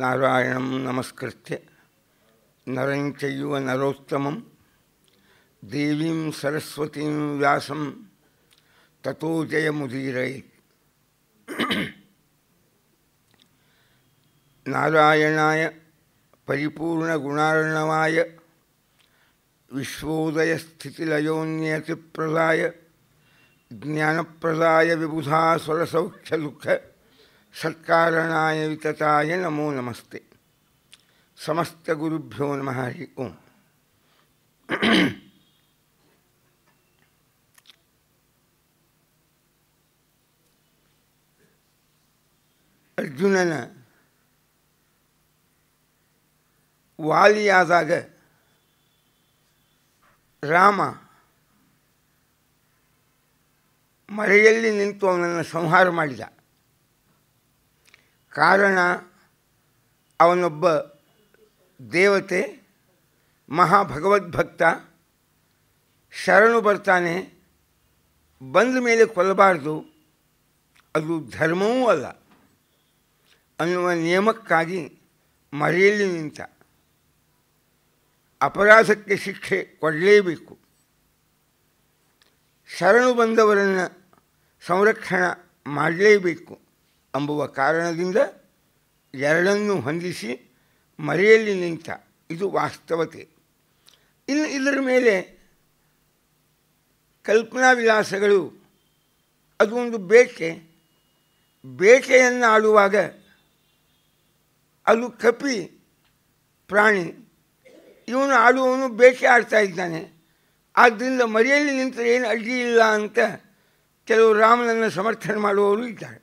नारायण नमस्कृत नरं चैव देवी सरस्वती सरस्वतीं व्यासं ततो जयमुदीरयेत् नारायणाय परिपूर्णगुणार्णवाय विश्वोदयस्थितिलयोन्यतिप्रदाय ज्ञानप्रदाय विबुधा स्वरसौख्यदुःख ಸತ್ಕಾರಣಾಯ ವಿತತಾಯ ನಮೋ ನಮಸ್ತೆ ಸಮಸ್ತ ಗುರುಭ್ಯೋ ನಮಃ ಹರಿ ಓಂ ಅರ್ಜುನನ ವಾಲಿಯಾದಾಗ ರಾಮ ಮರೆಯಲ್ಲಿ ನಿಂತು ಅವನನ್ನು ಸಂಹಾರ ಮಾಡಿದ ಕಾರಣ ಅವನೊಬ್ಬ ದೇವತೆ ಮಹಾಭಗವದ್ಭಕ್ತ ಶರಣು ಬರ್ತಾನೆ ಬಂದ ಮೇಲೆ ಕೊಲ್ಲಬಾರ್ದು ಅದು ಧರ್ಮವೂ ಅಲ್ಲ ಅನ್ನುವ ನಿಯಮಕ್ಕಾಗಿ ಮರೆಯಲ್ಲಿ ನಿಂತ ಅಪರಾಧಕ್ಕೆ ಶಿಕ್ಷೆ ಕೊಡಲೇಬೇಕು ಶರಣು ಬಂದವರನ್ನು ಸಂರಕ್ಷಣೆ ಮಾಡಲೇಬೇಕು ಅಂಬುವ ಕಾರಣದಿಂದ ಎರಡನ್ನು ಹೊಂದಿಸಿ ಮರೆಯಲ್ಲಿ ನಿಂತ ಇದು ವಾಸ್ತವತೆ ಇನ್ನು ಇದರ ಮೇಲೆ ಕಲ್ಪನಾ ವಿಲಾಸಗಳು ಅದು ಒಂದು ಬೇಟೆ ಬೇಟೆಯನ್ನು ಆಡುವಾಗ ಅದು ಕಪಿ ಪ್ರಾಣಿ ಇವನು ಆಡುವವನು ಬೇಟೆ ಆಡ್ತಾ ಇದ್ದಾನೆ ಆದ್ದರಿಂದ ಮರೆಯಲ್ಲಿ ನಿಂತರೆ ಏನು ಅಡ್ಡಿ ಇಲ್ಲ ಅಂತ ಕೆಲವು ರಾಮನನ್ನು ಸಮರ್ಥನೆ ಮಾಡುವವರು ಇದ್ದಾರೆ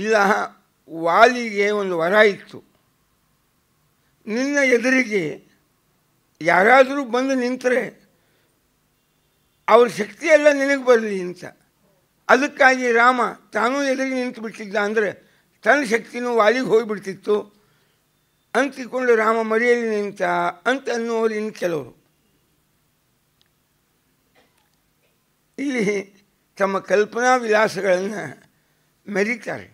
ಇಲ್ಲ ವಾಲಿಗೆ ಒಂದು ವರ ಇತ್ತು ನಿನ್ನ ಎದುರಿಗೆ ಯಾರಾದರೂ ಬಂದು ನಿಂತರೆ ಅವ್ರ ಶಕ್ತಿಯೆಲ್ಲ ನಿನಗೆ ಬರಲಿ ಅಂತ ಅದಕ್ಕಾಗಿ ರಾಮ ತಾನೂ ಎದುರಿಗೆ ನಿಂತು ಬಿಟ್ಟಿದ್ದ ಅಂದರೆ ತನ್ನ ಶಕ್ತಿನೂ ವಾಲಿಗೆ ಹೋಗಿಬಿಡ್ತಿತ್ತು ಅಂತಿಕೊಂಡು ರಾಮ ಮರೆಯಲ್ಲಿ ನಿಂತ ಅಂತ ಅನ್ನುವರು ಇನ್ನು ಕೆಲವರು ಇಲ್ಲಿ ತಮ್ಮ ಕಲ್ಪನಾ ವಿಲಾಸಗಳನ್ನು ಮೆರೀತಾರೆ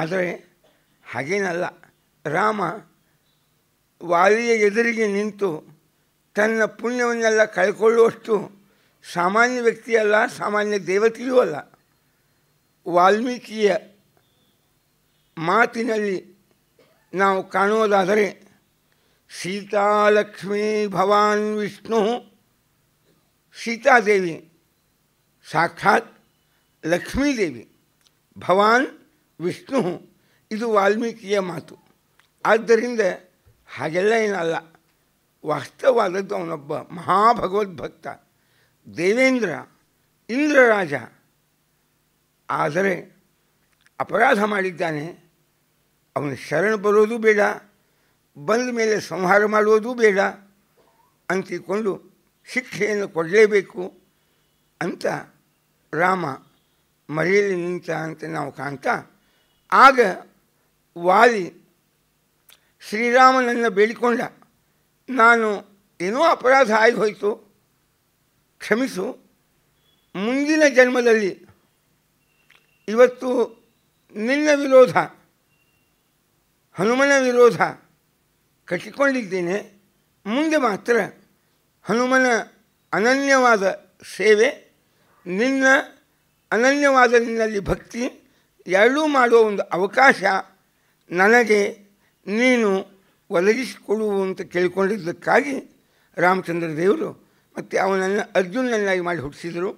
ಆದರೆ ಹಾಗೇನಲ್ಲ ರಾಮ ವಾಲಿಯ ಎದುರಿಗೆ ನಿಂತು ತನ್ನ ಪುಣ್ಯವನ್ನೆಲ್ಲ ಕಳ್ಕೊಳ್ಳುವಷ್ಟು ಸಾಮಾನ್ಯ ವ್ಯಕ್ತಿಯಲ್ಲ ಸಾಮಾನ್ಯ ದೇವತೆಯೂ ಅಲ್ಲ ವಾಲ್ಮೀಕಿಯ ಮಾತಿನಲ್ಲಿ ನಾವು ಕಾಣುವುದಾದರೆ ಸೀತಾಲಕ್ಷ್ಮೀ ಭವಾನ್ ವಿಷ್ಣು ಸೀತಾದೇವಿ ಸಾಕ್ಷಾತ್ ಲಕ್ಷ್ಮೀದೇವಿ ಭವಾನ್ ವಿಷ್ಣು ಇದು ವಾಲ್ಮೀಕಿಯ ಮಾತು ಆದ್ದರಿಂದ ಹಾಗೆಲ್ಲ ಏನಲ್ಲ ವಾಸ್ತವವಾದದ್ದು ಅವನೊಬ್ಬ ಮಹಾಭಗವದ್ಭಕ್ತ ದೇವೇಂದ್ರ ಇಂದ್ರರಾಜ ಆದರೆ ಅಪರಾಧ ಮಾಡಿದ್ದಾನೆ ಅವನು ಶರಣ ಬರೋದು ಬೇಡ ಬಂದ ಮೇಲೆ ಸಂಹಾರ ಮಾಡುವುದೂ ಬೇಡ ಅಂತಿಕೊಂಡು ಶಿಕ್ಷೆಯನ್ನು ಕೊಡಲೇಬೇಕು ಅಂತ ರಾಮ ಮರೆಯಲ್ಲಿ ನಿಂತ ಅಂತ ನಾವು ಕಾಣ್ತಾ ಆಗ ವಾಲಿ ಶ್ರೀರಾಮನನ್ನು ಬೇಡಿಕೊಂಡ ನಾನು ಏನೋ ಅಪರಾಧ ಆಗಿ ಹೋಯಿತು ಕ್ಷಮಿಸು ಮುಂದಿನ ಜನ್ಮದಲ್ಲಿ ಇವತ್ತು ನಿನ್ನ ವಿರೋಧ ಹನುಮನ ವಿರೋಧ ಕಟ್ಟಿಕೊಂಡಿದ್ದೇನೆ ಮುಂದೆ ಮಾತ್ರ ಹನುಮನ ಅನನ್ಯವಾದ ಸೇವೆ ನಿನ್ನ ಅನನ್ಯವಾದ ನಿನ್ನಲ್ಲಿ ಭಕ್ತಿ ಎರಡೂ ಮಾಡುವ ಒಂದು ಅವಕಾಶ ನನಗೆ ನೀನು ಒದಗಿಸಿಕೊಡುವು ಅಂತ ಕೇಳಿಕೊಂಡಿದ್ದಕ್ಕಾಗಿ ರಾಮಚಂದ್ರ ದೇವರು ಮತ್ತು ಅವನನ್ನು ಅರ್ಜುನನ್ನಾಗಿ ಮಾಡಿ ಹುಟ್ಟಿಸಿದರು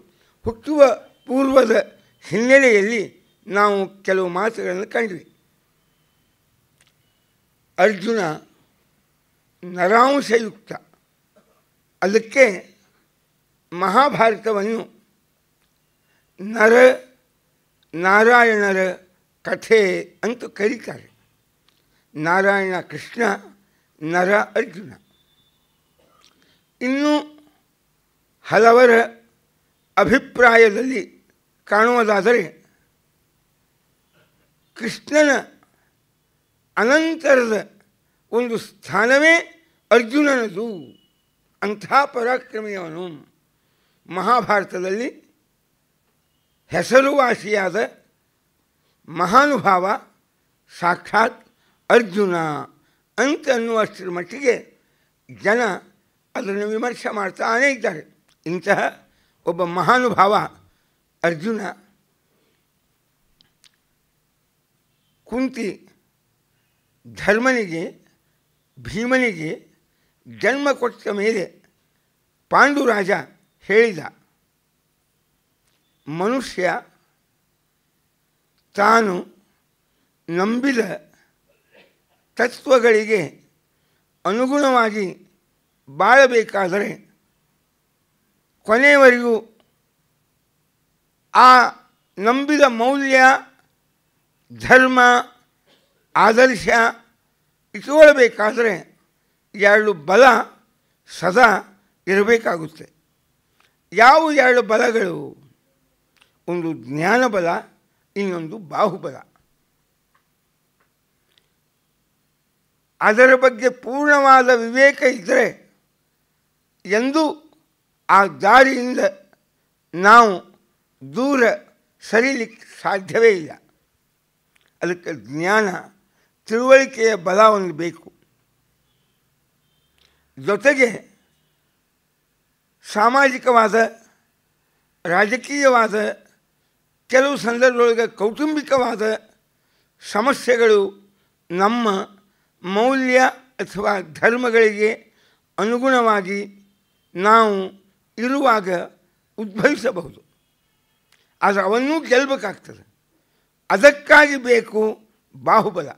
ಹುಟ್ಟುವ ಪೂರ್ವದ ಹಿನ್ನೆಲೆಯಲ್ಲಿ ನಾವು ಕೆಲವು ಮಾತುಗಳನ್ನು ಕಂಡ್ವಿ ಅರ್ಜುನ ನರಾಂಶಯುಕ್ತ ಅದಕ್ಕೆ ಮಹಾಭಾರತವನ್ನು ನರ ನಾರಾಯಣರ ಕಥೆ ಅಂತ ಕರೀತಾರೆ ನಾರಾಯಣ ಕೃಷ್ಣ ನರ ಅರ್ಜುನ ಇನ್ನೂ ಹಲವರ ಅಭಿಪ್ರಾಯದಲ್ಲಿ ಕಾಣುವುದಾದರೆ ಕೃಷ್ಣನ ಅನಂತರದ ಒಂದು ಸ್ಥಾನವೇ ಅರ್ಜುನನದು ಅಂಥ ಪರಾಕ್ರಮಿಯವನು ಮಹಾಭಾರತದಲ್ಲಿ ಹೆಸರುವಾಸಿಯಾದ ಮಹಾನುಭಾವ ಸಾಕ್ಷಾತ್ ಅರ್ಜುನ ಅಂತ ಅನ್ನುವಷ್ಟರ ಮಟ್ಟಿಗೆ ಜನ ಅದನ್ನು ವಿಮರ್ಶೆ ಮಾಡ್ತಾನೇ ಇದ್ದಾರೆ ಇಂತಹ ಒಬ್ಬ ಮಹಾನುಭಾವ ಅರ್ಜುನ ಕುಂತಿ ಧರ್ಮನಿಗೆ ಭೀಮನಿಗೆ ಜನ್ಮ ಕೊಟ್ಟ ಮೇಲೆ ಪಾಂಡುರಾಜ ಹೇಳಿದ ಮನುಷ್ಯ ತಾನು ನಂಬಿದ ತತ್ವಗಳಿಗೆ ಅನುಗುಣವಾಗಿ ಬಾಳಬೇಕಾದರೆ ಕೊನೆಯವರೆಗೂ ಆ ನಂಬಿದ ಮೌಲ್ಯ ಧರ್ಮ ಆದರ್ಶ ಇಟ್ಕೊಳ್ಬೇಕಾದರೆ ಎರಡು ಬಲ ಸದಾ ಇರಬೇಕಾಗುತ್ತೆ ಯಾವ ಎರಡು ಬಲಗಳು ಒಂದು ಜ್ಞಾನಬಲ ಇನ್ನೊಂದು ಬಾಹುಬಲ ಅದರ ಬಗ್ಗೆ ಪೂರ್ಣವಾದ ವಿವೇಕ ಇದ್ದರೆ ಎಂದು ಆ ದಾರಿಯಿಂದ ನಾವು ದೂರ ಸರಿಲಿಕ್ಕೆ ಸಾಧ್ಯವೇ ಇಲ್ಲ ಅದಕ್ಕೆ ಜ್ಞಾನ ತಿಳುವಳಿಕೆಯ ಬಲ ಒಂದು ಬೇಕು ಜೊತೆಗೆ ಸಾಮಾಜಿಕವಾದ ರಾಜಕೀಯವಾದ ಕೆಲವು ಸಂದರ್ಭದೊಳಗೆ ಕೌಟುಂಬಿಕವಾದ ಸಮಸ್ಯೆಗಳು ನಮ್ಮ ಮೌಲ್ಯ ಅಥವಾ ಧರ್ಮಗಳಿಗೆ ಅನುಗುಣವಾಗಿ ನಾವು ಇರುವಾಗ ಉದ್ಭವಿಸಬಹುದು ಆದರೆ ಅವನ್ನೂ ಗೆಲ್ಲಬೇಕಾಗ್ತದೆ ಅದಕ್ಕಾಗಿ ಬೇಕು ಬಾಹುಬಲ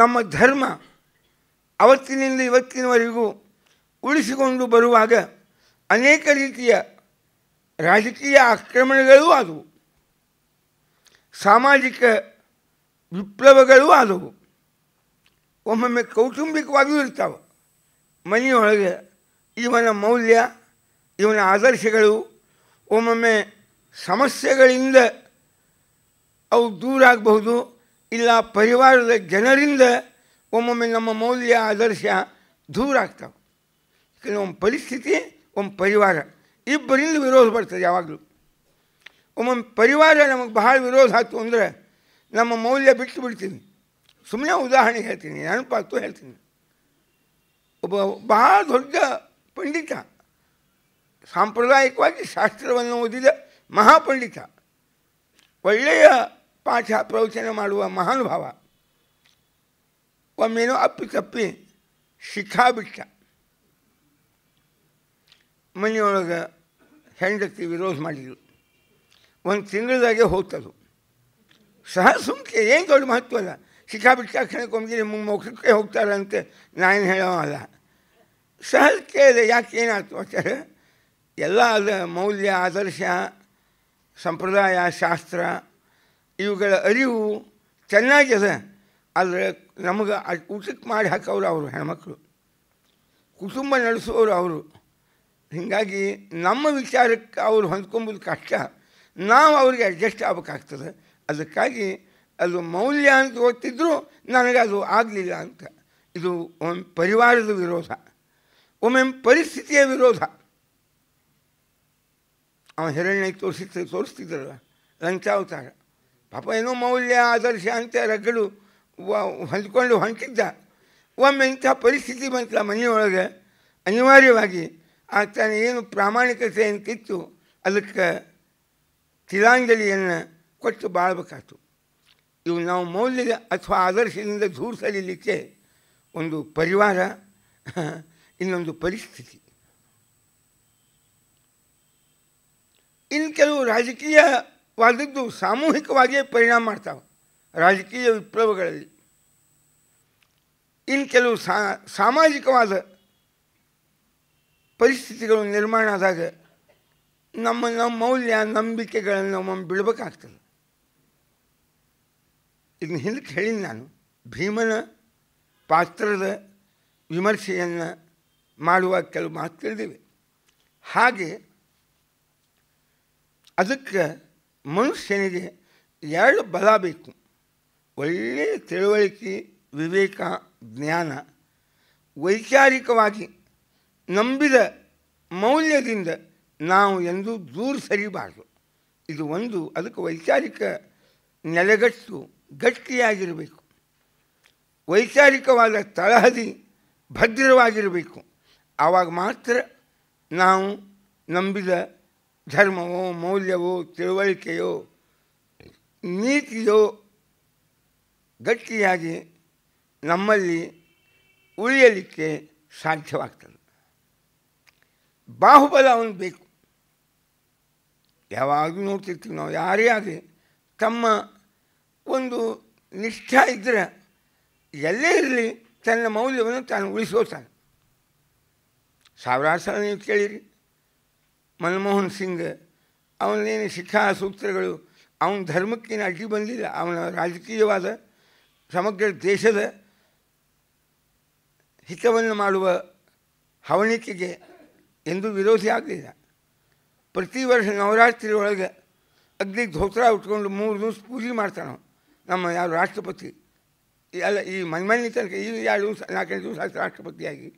ನಮ್ಮ ಧರ್ಮ ಅವತ್ತಿನಿಂದ ಇವತ್ತಿನವರೆಗೂ ಉಳಿಸಿಕೊಂಡು ಬರುವಾಗ ಅನೇಕ ರೀತಿಯ ರಾಜಕೀಯ ಆಕ್ರಮಣಗಳೂ ಆದವು ಸಾಮಾಜಿಕ ವಿಪ್ಲವಗಳೂ ಆದವು ಒಮ್ಮೊಮ್ಮೆ ಕೌಟುಂಬಿಕವಾಗಿಯೂ ಇರ್ತಾವೆ ಮನೆಯೊಳಗೆ ಇವನ ಮೌಲ್ಯ ಇವನ ಆದರ್ಶಗಳು ಒಮ್ಮೊಮ್ಮೆ ಸಮಸ್ಯೆಗಳಿಂದ ಅವು ದೂರ ಆಗಬಹುದು ಇಲ್ಲ ಪರಿವಾರದ ಜನರಿಂದ ಒಮ್ಮೊಮ್ಮೆ ನಮ್ಮ ಮೌಲ್ಯ ಆದರ್ಶ ದೂರ ಆಗ್ತಾವೆ ಒಂದು ಪರಿಸ್ಥಿತಿ ಒಂದು ಪರಿವಾರ ಇಬ್ಬರಿಂದ ವಿರೋಧ ಬರ್ತದೆ ಯಾವಾಗಲೂ ಒಮ್ಮೊಮ್ಮೆ ಪರಿವಾರ ನಮಗೆ ಬಹಳ ವಿರೋಧ ಆಯ್ತು ಅಂದರೆ ನಮ್ಮ ಮೌಲ್ಯ ಬಿಟ್ಟು ಬಿಡ್ತೀನಿ ಸುಮ್ಮನೆ ಉದಾಹರಣೆಗೆ ಹೇಳ್ತೀನಿ ನೆನಪಾಯ್ತು ಹೇಳ್ತೀನಿ ಒಬ್ಬ ಬಹಳ ದೊಡ್ಡ ಪಂಡಿತ ಸಾಂಪ್ರದಾಯಿಕವಾಗಿ ಶಾಸ್ತ್ರವನ್ನು ಓದಿದ ಮಹಾಪಂಡಿತ ಒಳ್ಳೆಯ ಪಾಠ ಪ್ರವಚನ ಮಾಡುವ ಮಹಾನುಭಾವ ಒಮ್ಮೆನೋ ತಪ್ಪಿ ಶಿಖಾ ಬಿಟ್ಟ ಮನೆಯೊಳಗೆ ಹೆಂಡತಿ ವಿರೋಧ ಮಾಡಿದ್ರು ಒಂದು ತಿಂಗಳದಾಗೆ ಹೋಗ್ತದು ಸಹ ಸುಮ್ಕೆ ಏನು ದೊಡ್ಡ ಮಹತ್ವ ಅಲ್ಲ ಮುಖಕ್ಕೆ ಹೋಗ್ತಾರೆ ಹೋಗ್ತಾರಂತೆ ನಾನು ಹೇಳೋಲ್ಲ ಸಹ ಕೇಳಿದೆ ಯಾಕೆ ಏನಾಯ್ತು ಅಂತಾರೆ ಎಲ್ಲ ಅದ ಮೌಲ್ಯ ಆದರ್ಶ ಸಂಪ್ರದಾಯ ಶಾಸ್ತ್ರ ಇವುಗಳ ಅರಿವು ಚೆನ್ನಾಗಿದೆ ಆದರೆ ನಮಗೆ ಊಟಕ್ಕೆ ಮಾಡಿ ಹಾಕೋರು ಅವರು ಹೆಣ್ಮಕ್ಳು ಕುಟುಂಬ ನಡೆಸುವವರು ಅವರು ಹೀಗಾಗಿ ನಮ್ಮ ವಿಚಾರಕ್ಕೆ ಅವರು ಹೊಂದ್ಕೊಂಬುದು ಕಷ್ಟ ನಾವು ಅವ್ರಿಗೆ ಅಡ್ಜಸ್ಟ್ ಆಗ್ಬೇಕಾಗ್ತದೆ ಅದಕ್ಕಾಗಿ ಅದು ಮೌಲ್ಯ ಅಂತ ಗೊತ್ತಿದ್ರೂ ನನಗೆ ಅದು ಆಗಲಿಲ್ಲ ಅಂತ ಇದು ಒಮ್ಮೆ ಪರಿವಾರದ ವಿರೋಧ ಒಮ್ಮೆ ಪರಿಸ್ಥಿತಿಯ ವಿರೋಧ ಅವ ಹಿರಣ್ಯ ತೋರಿಸ್ತ ತೋರಿಸ್ತಿದ್ರಲ್ಲ ಲಂಚಾವತಾರ ಪಾಪ ಏನೋ ಮೌಲ್ಯ ಆದರ್ಶ ಅಂತ ರಗ್ಗಡು ಹೊಂದ್ಕೊಂಡು ಹೊಂಟಿದ್ದ ಒಮ್ಮೆ ಇಂಥ ಪರಿಸ್ಥಿತಿ ಬಂತಲ್ಲ ಮನೆಯೊಳಗೆ ಅನಿವಾರ್ಯವಾಗಿ ಆತನ ಏನು ಪ್ರಾಮಾಣಿಕತೆ ಅಂತಿತ್ತು ಅದಕ್ಕೆ ತಿಲಾಂಜಲಿಯನ್ನು ಕೊಟ್ಟು ಬಾಳ್ಬೇಕಾಯ್ತು ಇವು ನಾವು ಮೌಲ್ಯದ ಅಥವಾ ಆದರ್ಶದಿಂದ ದೂರ ಸರಿಲಿಕ್ಕೆ ಒಂದು ಪರಿವಾರ ಇನ್ನೊಂದು ಪರಿಸ್ಥಿತಿ ಇನ್ನು ಕೆಲವು ರಾಜಕೀಯವಾದದ್ದು ಸಾಮೂಹಿಕವಾಗಿಯೇ ಪರಿಣಾಮ ಮಾಡ್ತಾವೆ ರಾಜಕೀಯ ವಿಪ್ಲವಗಳಲ್ಲಿ ಇನ್ನು ಕೆಲವು ಸಾಮಾಜಿಕವಾದ ಪರಿಸ್ಥಿತಿಗಳು ನಿರ್ಮಾಣ ಆದಾಗ ನಮ್ಮ ನಮ್ಮ ಮೌಲ್ಯ ನಂಬಿಕೆಗಳನ್ನು ಒಮ್ಮೊಮ್ಮೆ ಬಿಡಬೇಕಾಗ್ತದೆ ಇದನ್ನು ಹಿಂದಕ್ಕೆ ಹೇಳಿದ್ದು ನಾನು ಭೀಮನ ಪಾತ್ರದ ವಿಮರ್ಶೆಯನ್ನು ಮಾಡುವ ಕೆಲವು ಮಾತು ತಿಳಿದಿವೆ ಹಾಗೆ ಅದಕ್ಕೆ ಮನುಷ್ಯನಿಗೆ ಎರಡು ಬಲ ಬೇಕು ಒಳ್ಳೆಯ ತಿಳುವಳಿಕೆ ವಿವೇಕ ಜ್ಞಾನ ವೈಚಾರಿಕವಾಗಿ ನಂಬಿದ ಮೌಲ್ಯದಿಂದ ನಾವು ಎಂದು ದೂರ ಸರಿಬಾರದು ಇದು ಒಂದು ಅದಕ್ಕೆ ವೈಚಾರಿಕ ನೆಲೆಗಟ್ಟು ಗಟ್ಟಿಯಾಗಿರಬೇಕು ವೈಚಾರಿಕವಾದ ತಳಹದಿ ಭದ್ರವಾಗಿರಬೇಕು ಆವಾಗ ಮಾತ್ರ ನಾವು ನಂಬಿದ ಧರ್ಮವೋ ಮೌಲ್ಯವೋ ತಿಳುವಳಿಕೆಯೋ ನೀತಿಯೋ ಗಟ್ಟಿಯಾಗಿ ನಮ್ಮಲ್ಲಿ ಉಳಿಯಲಿಕ್ಕೆ ಸಾಧ್ಯವಾಗ್ತದೆ ಬಾಹುಬಲ ಅವನು ಬೇಕು ಯಾವಾಗಲೂ ನೋಡ್ತಿರ್ತೀವಿ ನಾವು ಯಾರೇ ಆಗಲಿ ತಮ್ಮ ಒಂದು ನಿಷ್ಠ ಇದ್ದರೆ ಎಲ್ಲೇ ಇರಲಿ ತನ್ನ ಮೌಲ್ಯವನ್ನು ತಾನು ಉಳಿಸೋತಾನೆ ಸಾವಿರಾರು ಸಲ ನೀವು ಕೇಳಿರಿ ಮನಮೋಹನ್ ಸಿಂಗ್ ಅವನೇನು ಶಿಕ್ಷಾ ಸೂತ್ರಗಳು ಅವನ ಧರ್ಮಕ್ಕೇನು ಅಡ್ಡಿ ಬಂದಿಲ್ಲ ಅವನ ರಾಜಕೀಯವಾದ ಸಮಗ್ರ ದೇಶದ ಹಿತವನ್ನು ಮಾಡುವ ಹವಣಿಕೆಗೆ हिंदू विरोधी ஆகಿದೆ ప్రతి ವರ್ಷ నవరాత్రి రోజులు అగ్ని దోసరా ఉట్టుకొని మూడు రోజులు పూజి మార్చారు ನಮ್ಮ ఆ రాష్ట్రపతి ఈ మనిమనీత ఈ యాడ్ నాకే రెండుసార్లు రాష్ట్రపతి అయింది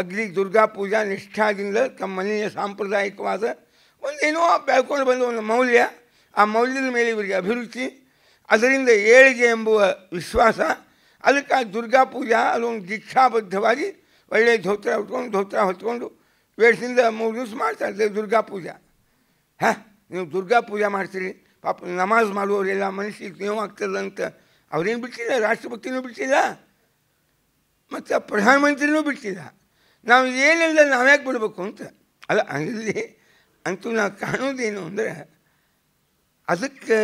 अगली दुर्गा पूजा નિષ્ઠા అయినట్ల తమనియ సాంప్రదాయక వాస ఉండినో బెక్కొండ్ బండు మౌలి ఆ మౌలి మెలి విభి అభిరుచి ಅದರಿಂದ ఏలిజే ఎంబുവ విశ్వాస ಅದక దుర్గా పూజ అదో శిక్షా బద్ధ వారి ಒಳ್ಳೆಯ ಧೋತ್ರ ಉಟ್ಕೊಂಡು ಧೋತ್ರ ಹೊತ್ಕೊಂಡು ವೇಷದಿಂದ ಮೂರು ದಿವಸ ಮಾಡ್ತಾ ದುರ್ಗಾ ಪೂಜೆ ಹಾಂ ನೀವು ದುರ್ಗಾ ಪೂಜೆ ಮಾಡ್ತೀರಿ ಪಾಪ ನಮಾಜ್ ಮಾಡುವವರೆಲ್ಲ ಮನಸ್ಸಿಗೆ ನೀವು ಆಗ್ತದಂತ ಅವ್ರೇನು ಬಿಟ್ಟಿಲ್ಲ ರಾಷ್ಟ್ರಪತಿನೂ ಬಿಟ್ಟಿಲ್ಲ ಮತ್ತು ಪ್ರಧಾನಮಂತ್ರಿನೂ ಬಿಟ್ಟಿಲ್ಲ ನಾವು ಏನಿಲ್ಲ ನಾವ್ಯಾಕೆ ಬಿಡಬೇಕು ಅಂತ ಅಲ್ಲ ಅಲ್ಲಿ ಅಂತೂ ನಾವು ಕಾಣೋದೇನು ಅಂದರೆ ಅದಕ್ಕೆ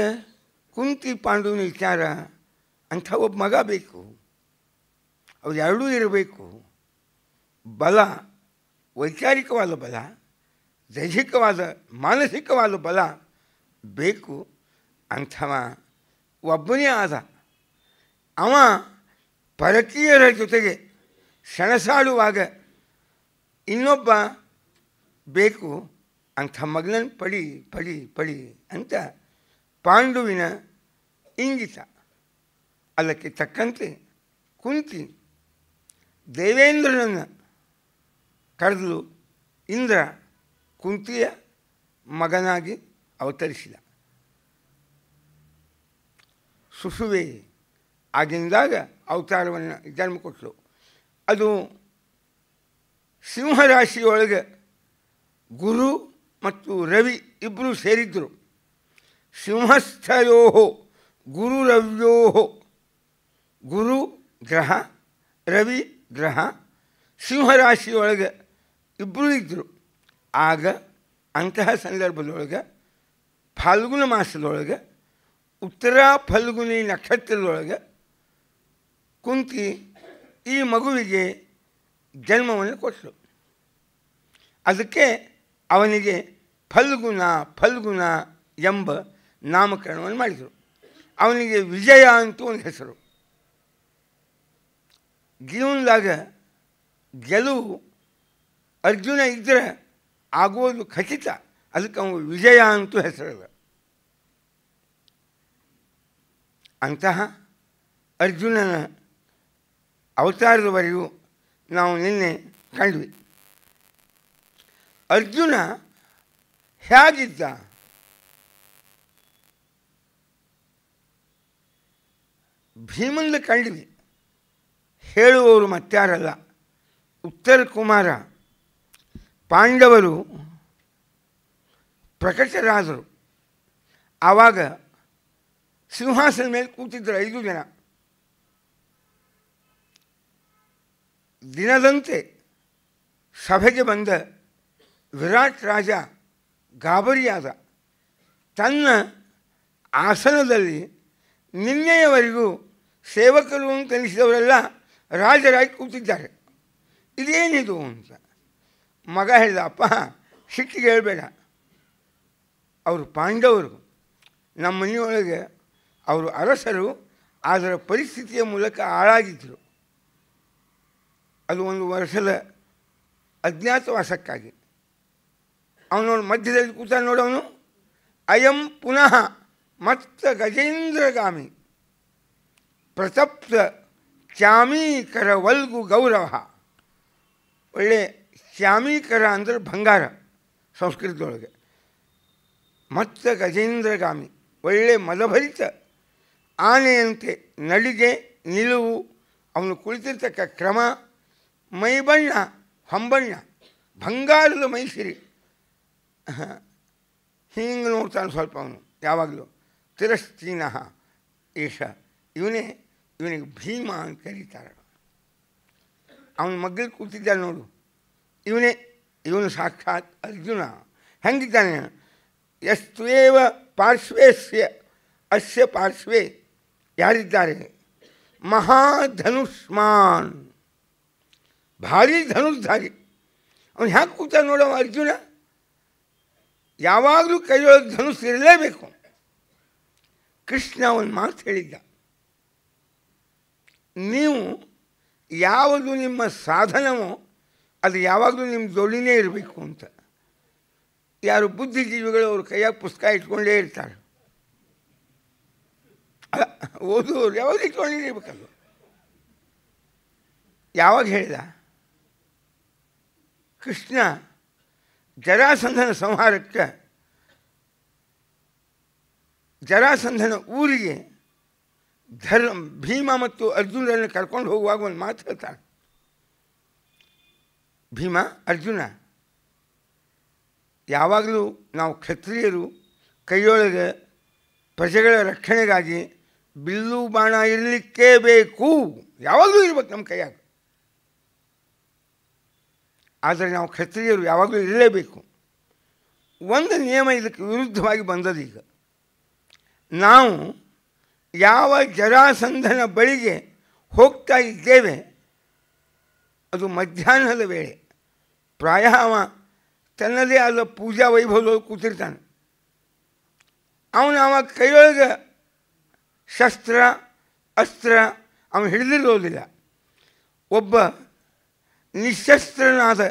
ಕುಂತಿ ಪಾಂಡುವಿನ ವಿಚಾರ ಅಂಥ ಒಬ್ಬ ಮಗ ಬೇಕು ಅವ್ರು ಎರಡೂ ಇರಬೇಕು ಬಲ ವೈಚಾರಿಕವಾದ ಬಲ ದೈಹಿಕವಾದ ಮಾನಸಿಕವಾದ ಬಲ ಬೇಕು ಅಂಥವ ಒಬ್ಬನೇ ಆದ ಅವ ಪರಕೀಯರ ಜೊತೆಗೆ ಸೆಣಸಾಡುವಾಗ ಇನ್ನೊಬ್ಬ ಬೇಕು ಅಂಥ ಮಗನನ್ನು ಪಡಿ ಪಡಿ ಪಡಿ ಅಂತ ಪಾಂಡುವಿನ ಇಂಗಿತ ಅದಕ್ಕೆ ತಕ್ಕಂತೆ ಕುಂತಿ ದೇವೇಂದ್ರನನ್ನು ಕರೆದು ಇಂದ್ರ ಕುಂತಿಯ ಮಗನಾಗಿ ಅವತರಿಸಿದ ಸುಸುವೆ ಆಗಿಂದಾಗ ಅವತಾರವನ್ನು ಜನ್ಮ ಕೊಟ್ಟರು ಅದು ಸಿಂಹರಾಶಿಯೊಳಗೆ ಗುರು ಮತ್ತು ರವಿ ಇಬ್ಬರು ಸೇರಿದ್ದರು ಸಿಂಹಸ್ಥಯೋ ಗುರು ರವ್ಯೋ ಗುರು ಗ್ರಹ ರವಿ ಗ್ರಹ ಸಿಂಹರಾಶಿಯೊಳಗೆ ಇಬ್ಬರು ಇದ್ದರು ಆಗ ಅಂತಹ ಸಂದರ್ಭದೊಳಗೆ ಫಾಲ್ಗುಣ ಮಾಸದೊಳಗೆ ಉತ್ತರ ಫಲ್ಗುನಿ ನಕ್ಷತ್ರದೊಳಗೆ ಕುಂತಿ ಈ ಮಗುವಿಗೆ ಜನ್ಮವನ್ನು ಕೊಟ್ಟರು ಅದಕ್ಕೆ ಅವನಿಗೆ ಫಲ್ಗುಣ ಫಲ್ಗುಣ ಎಂಬ ನಾಮಕರಣವನ್ನು ಮಾಡಿದರು ಅವನಿಗೆ ವಿಜಯ ಅಂತೂ ಒಂದು ಹೆಸರು ಜೀವನದಾಗ ಗೆಲುವು ಅರ್ಜುನ ಇದ್ದರೆ ಆಗೋದು ಖಚಿತ ಅದಕ್ಕೆ ಅವನು ವಿಜಯ ಅಂತೂ ಹೆಸರಲ್ಲ ಅಂತಹ ಅರ್ಜುನನ ಅವತಾರದವರೆಗೂ ನಾವು ನಿನ್ನೆ ಕಂಡ್ವಿ ಅರ್ಜುನ ಹೇಗಿದ್ದ ಭೀಮಂದು ಕಂಡ್ವಿ ಹೇಳುವವರು ಮತ್ತಾರಲ್ಲ ಉತ್ತರ ಕುಮಾರ ಪಾಂಡವರು ಪ್ರಕಟರಾದರು ಆವಾಗ ಸಿಂಹಾಸನ ಮೇಲೆ ಕೂತಿದ್ದರು ಐದು ಜನ ದಿನದಂತೆ ಸಭೆಗೆ ಬಂದ ವಿರಾಟ್ ರಾಜ ಗಾಬರಿಯಾದ ತನ್ನ ಆಸನದಲ್ಲಿ ನಿನ್ನೆಯವರೆಗೂ ಸೇವಕರು ಕಲಿಸಿದವರೆಲ್ಲ ರಾಜರಾಗಿ ಕೂತಿದ್ದಾರೆ ಇದೇನಿದು ಅಂತ ಮಗ ಹೇಳಿದ ಅಪ್ಪ ಸಿಟ್ಟಿಗೆ ಹೇಳಬೇಡ ಅವರು ಪಾಂಡವರು ನಮ್ಮ ಮನೆಯೊಳಗೆ ಅವರು ಅರಸರು ಅದರ ಪರಿಸ್ಥಿತಿಯ ಮೂಲಕ ಹಾಳಾಗಿದ್ದರು ಅದು ಒಂದು ವರ್ಷದ ಅಜ್ಞಾತವಾಸಕ್ಕಾಗಿ ಅವನವನು ಮಧ್ಯದಲ್ಲಿ ಕೂತ ನೋಡೋನು ಅಯಂ ಪುನಃ ಮತ್ತ ಗಜೇಂದ್ರಗಾಮಿ ಪ್ರತಪ್ತ ಚಾಮೀಕರ ವಲ್ಗು ಗೌರವ ಒಳ್ಳೆ ಶ್ಯಾಮೀಕರ ಅಂದ್ರೆ ಬಂಗಾರ ಸಂಸ್ಕೃತದೊಳಗೆ ಮತ್ತೆ ಗಜೇಂದ್ರಗಾಮಿ ಒಳ್ಳೆ ಮದಭರಿತ ಆನೆಯಂತೆ ನಡಿಗೆ ನಿಲುವು ಅವನು ಕುಳಿತಿರ್ತಕ್ಕ ಕ್ರಮ ಮೈಬಣ್ಣ ಹಂಬಣ್ಣ ಬಂಗಾರದ ಮೈಸಿರಿ ಹಿಂಗೆ ನೋಡ್ತಾನೆ ಸ್ವಲ್ಪ ಅವನು ಯಾವಾಗಲೂ ತಿರಸ್ತೀನ ಏಷ ಇವನೇ ಇವನಿಗೆ ಭೀಮ ಅಂತ ಕರೀತಾರೆ ಅವನ ಮಗ್ಗಿ ಕೂತಿದ್ದ ನೋಡು ಇವನೇ ಇವನು ಸಾಕ್ಷಾತ್ ಅರ್ಜುನ ಹೆಂಗಿದ್ದಾನೆ ಎಷ್ಟೇವ ಪಾರ್ಶ್ವೇಸ್ಯ ಅಸ್ಯ ಪಾರ್ಶ್ವೇ ಯಾರಿದ್ದಾರೆ ಮಹಾಧನುಷ್ಮಾನ್ ಭಾರಿ ಧನುಷ್ಧಾರಿ ಅವನು ಹ್ಯಾಕೆ ಕೂತ ನೋಡೋ ಅರ್ಜುನ ಯಾವಾಗಲೂ ಕೈಯೊಳಗೆ ಧನುಸ್ ಇರಲೇಬೇಕು ಕೃಷ್ಣ ಅವನ ಮಾತು ಹೇಳಿದ್ದ ನೀವು ಯಾವುದು ನಿಮ್ಮ ಸಾಧನವೋ ಅದು ಯಾವಾಗಲೂ ನಿಮ್ಮ ಜೋಡಿನೇ ಇರಬೇಕು ಅಂತ ಯಾರು ಬುದ್ಧಿಜೀವಿಗಳು ಅವ್ರ ಕೈಯಾಗ ಪುಸ್ತಕ ಇಟ್ಕೊಂಡೇ ಇರ್ತಾರೆ ಓದುವವ್ರು ಯಾವಾಗ ಇಟ್ಕೊಂಡಿರ್ಬೇಕಲ್ವ ಯಾವಾಗ ಹೇಳಿದ ಕೃಷ್ಣ ಜರಾಸಂಧನ ಸಂಹಾರಕ್ಕೆ ಜರಾಸಂಧನ ಊರಿಗೆ ಧರ್ಮ ಭೀಮ ಮತ್ತು ಅರ್ಜುನರನ್ನು ಕರ್ಕೊಂಡು ಹೋಗುವಾಗ ಒಂದು ಮಾತು ಹೇಳ್ತಾರೆ ಭೀಮ ಅರ್ಜುನ ಯಾವಾಗಲೂ ನಾವು ಕ್ಷತ್ರಿಯರು ಕೈಯೊಳಗೆ ಪ್ರಜೆಗಳ ರಕ್ಷಣೆಗಾಗಿ ಬಿಲ್ಲು ಬಾಣ ಇರಲಿಕ್ಕೇ ಬೇಕು ಯಾವಾಗಲೂ ಇರ್ಬೇಕು ನಮ್ಮ ಕೈಯಾಗ ಆದರೆ ನಾವು ಕ್ಷತ್ರಿಯರು ಯಾವಾಗಲೂ ಇರಲೇಬೇಕು ಒಂದು ನಿಯಮ ಇದಕ್ಕೆ ವಿರುದ್ಧವಾಗಿ ಬಂದದೀಗ ನಾವು ಯಾವ ಜರಾಸಂಧನ ಬಳಿಗೆ ಹೋಗ್ತಾ ಇದ್ದೇವೆ ಅದು ಮಧ್ಯಾಹ್ನದ ವೇಳೆ ಪ್ರಾಯ ಅವ ತನ್ನದೇ ಆದ ಪೂಜಾ ವೈಭವದೊಳಗೆ ಕೂತಿರ್ತಾನೆ ಅವನು ಅವ ಕೈಯೊಳಗೆ ಶಸ್ತ್ರ ಅಸ್ತ್ರ ಅವನು ಹಿಡಿದಿರೋದಿಲ್ಲ ಒಬ್ಬ ನಿಶಸ್ತ್ರನಾದ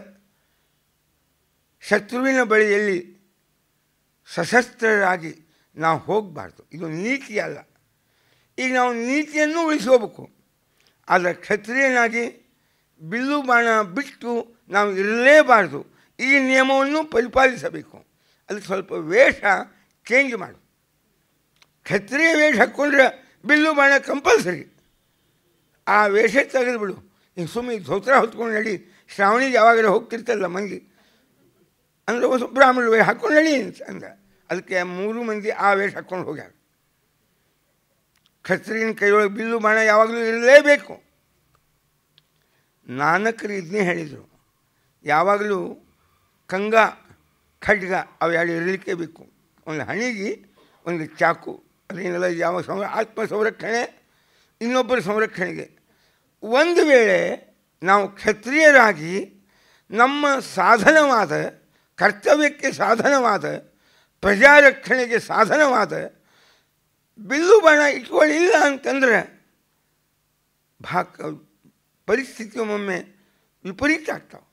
ಶತ್ರುವಿನ ಬಳಿಯಲ್ಲಿ ಸಶಸ್ತ್ರರಾಗಿ ನಾವು ಹೋಗಬಾರ್ದು ಇದು ನೀತಿ ಅಲ್ಲ ಈಗ ನಾವು ನೀತಿಯನ್ನು ಉಳಿಸ್ಕೋಬೇಕು ಆದರೆ ಕ್ಷತ್ರಿಯನಾಗಿ ಬಿಲ್ಲು ಬಾಣ ಬಿಟ್ಟು ನಾವು ಇರಲೇಬಾರದು ಈ ನಿಯಮವನ್ನು ಪರಿಪಾಲಿಸಬೇಕು ಅಲ್ಲಿ ಸ್ವಲ್ಪ ವೇಷ ಚೇಂಜ್ ಮಾಡು ಕ್ಷತ್ರಿಯ ವೇಷ ಹಾಕ್ಕೊಂಡ್ರೆ ಬಿಲ್ಲು ಬಾಣ ಕಂಪಲ್ಸರಿ ಆ ವೇಷ ತೆಗೆದುಬಿಡು ಈಗ ಸುಮ್ಮನೆ ಧೋತ್ರ ಹೊತ್ಕೊಂಡು ನಡಿ ಶ್ರಾವಣಿಗೆ ಯಾವಾಗಲೂ ಹೋಗ್ತಿರ್ತಲ್ಲ ಮಂದಿ ಅಂದರೆ ಒಂದು ಬ್ರಾಹ್ಮಣ ವೇಷ ಹಾಕ್ಕೊಂಡು ನಡಿ ಅಂತ ಅದಕ್ಕೆ ಮೂರು ಮಂದಿ ಆ ವೇಷ ಹಾಕ್ಕೊಂಡು ಹೋಗ್ಯಾರ ಕ್ಷತ್ರಿಯನ ಕೈಯೊಳಗೆ ಬಿಲ್ಲು ಬಾಣ ಯಾವಾಗಲೂ ಇರಲೇಬೇಕು ನಾನಕರು ಇದನ್ನೇ ಹೇಳಿದರು ಯಾವಾಗಲೂ ಕಂಗ ಖಡ್ಗ ಅವೆರಡು ಇರಲಿಕ್ಕೆ ಬೇಕು ಒಂದು ಹಣಿಗೆ ಒಂದು ಚಾಕು ಅದೇನೆಲ್ಲ ಯಾವ ಸಂರ ಆತ್ಮ ಸಂರಕ್ಷಣೆ ಇನ್ನೊಬ್ಬರ ಸಂರಕ್ಷಣೆಗೆ ಒಂದು ವೇಳೆ ನಾವು ಕ್ಷತ್ರಿಯರಾಗಿ ನಮ್ಮ ಸಾಧನವಾದ ಕರ್ತವ್ಯಕ್ಕೆ ಸಾಧನವಾದ ಪ್ರಜಾರಕ್ಷಣೆಗೆ ಸಾಧನವಾದ ಬಿಲ್ಲು ಬಣ ಇಟ್ಕೊಳ್ಳಿಲ್ಲ ಅಂತಂದರೆ ಭಾಕ ಪರಿಸ್ಥಿತಿ ಒಮ್ಮೊಮ್ಮೆ ವಿಪರೀತ ಆಗ್ತಾವೆ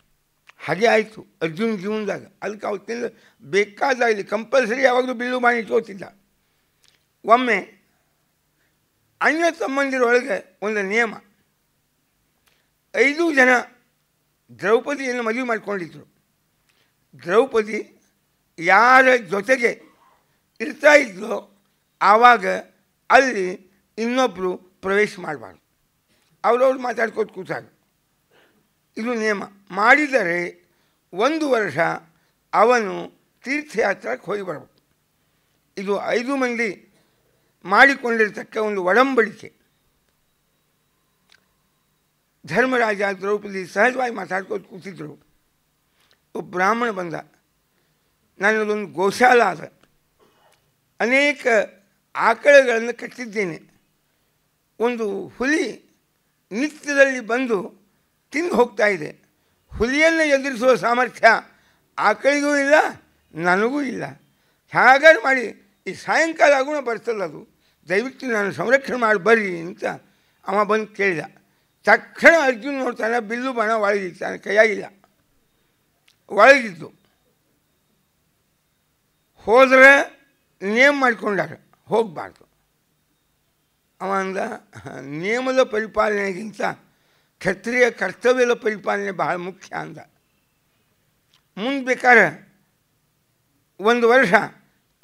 ಹಾಗೆ ಆಯಿತು ಅರ್ಜುನ್ ಜೀವನದಾಗ ಅದಕ್ಕೆ ಅವತ್ತಿಂದ ಬೇಕಾದಾಗಲಿ ಕಂಪಲ್ಸರಿ ಯಾವಾಗಲೂ ಬೀಳು ಮಾಡಿ ಇಟ್ಕೋತಿದ್ದ ಒಮ್ಮೆ ಅಣ್ಣ ತಮ್ಮಂದಿರೊಳಗೆ ಒಂದು ನಿಯಮ ಐದು ಜನ ದ್ರೌಪದಿಯನ್ನು ಮದುವೆ ಮಾಡಿಕೊಂಡಿದ್ರು ದ್ರೌಪದಿ ಯಾರ ಜೊತೆಗೆ ಇರ್ತಾ ಇದ್ಲೋ ಆವಾಗ ಅಲ್ಲಿ ಇನ್ನೊಬ್ಬರು ಪ್ರವೇಶ ಮಾಡಬಾರ್ದು ಅವ್ರವ್ರು ಮಾತಾಡ್ಕೊತ ಕೂತಾಗ ಇದು ನಿಯಮ ಮಾಡಿದರೆ ಒಂದು ವರ್ಷ ಅವನು ತೀರ್ಥಯಾತ್ರಕ್ಕೆ ಹೋಗಿ ಬರಬೇಕು ಇದು ಐದು ಮಂದಿ ಮಾಡಿಕೊಂಡಿರತಕ್ಕ ಒಂದು ಒಡಂಬಡಿಕೆ ಧರ್ಮರಾಜ ದ್ರೌಪದಿ ಸಹಜವಾಗಿ ಮಾತಾಡ್ಕೊತ ಕೂತಿದ್ರು ಒಬ್ಬ ಬ್ರಾಹ್ಮಣ ಬಂದ ನನ್ನದೊಂದು ಗೋಶಾಲ ಆದ ಅನೇಕ ಆಕಳಗಳನ್ನು ಕಟ್ಟಿದ್ದೇನೆ ಒಂದು ಹುಲಿ ನಿತ್ಯದಲ್ಲಿ ಬಂದು ತಿಂದು ಹೋಗ್ತಾ ಇದೆ ಹುಲಿಯನ್ನು ಎದುರಿಸುವ ಸಾಮರ್ಥ್ಯ ಆಕಳಿಗೂ ಇಲ್ಲ ನನಗೂ ಇಲ್ಲ ಹಾಗಾದ್ರೆ ಮಾಡಿ ಈ ಸಾಯಂಕಾಲ ಆಗುಣ ಬರ್ತಲ್ಲ ಅದು ದಯವಿಟ್ಟು ನಾನು ಸಂರಕ್ಷಣೆ ಮಾಡಿ ಬರ್ರಿ ಅಂತ ಅವ ಬಂದು ಕೇಳಿದ ತಕ್ಷಣ ಅರ್ಜುನ್ ನೋಡ್ತಾನೆ ಬಿಲ್ಲು ಬಣ ಒಳಗಿರ್ತಾನೆ ಕೈಯಾಗಿಲ್ಲ ಒಳಗಿದ್ದು ಹೋದರೆ ನೇಮ್ ಮಾಡಿಕೊಂಡರೆ ಹೋಗಬಾರ್ದು ಅವಂದ ನಿಯಮದ ಪರಿಪಾಲನೆಗಿಂತ ಕ್ಷತ್ರಿಯ ಕರ್ತವ್ಯದ ಪರಿಪಾಲನೆ ಬಹಳ ಮುಖ್ಯ ಅಂದ ಮುಂದೆ ಬೇಕಾದ್ರೆ ಒಂದು ವರ್ಷ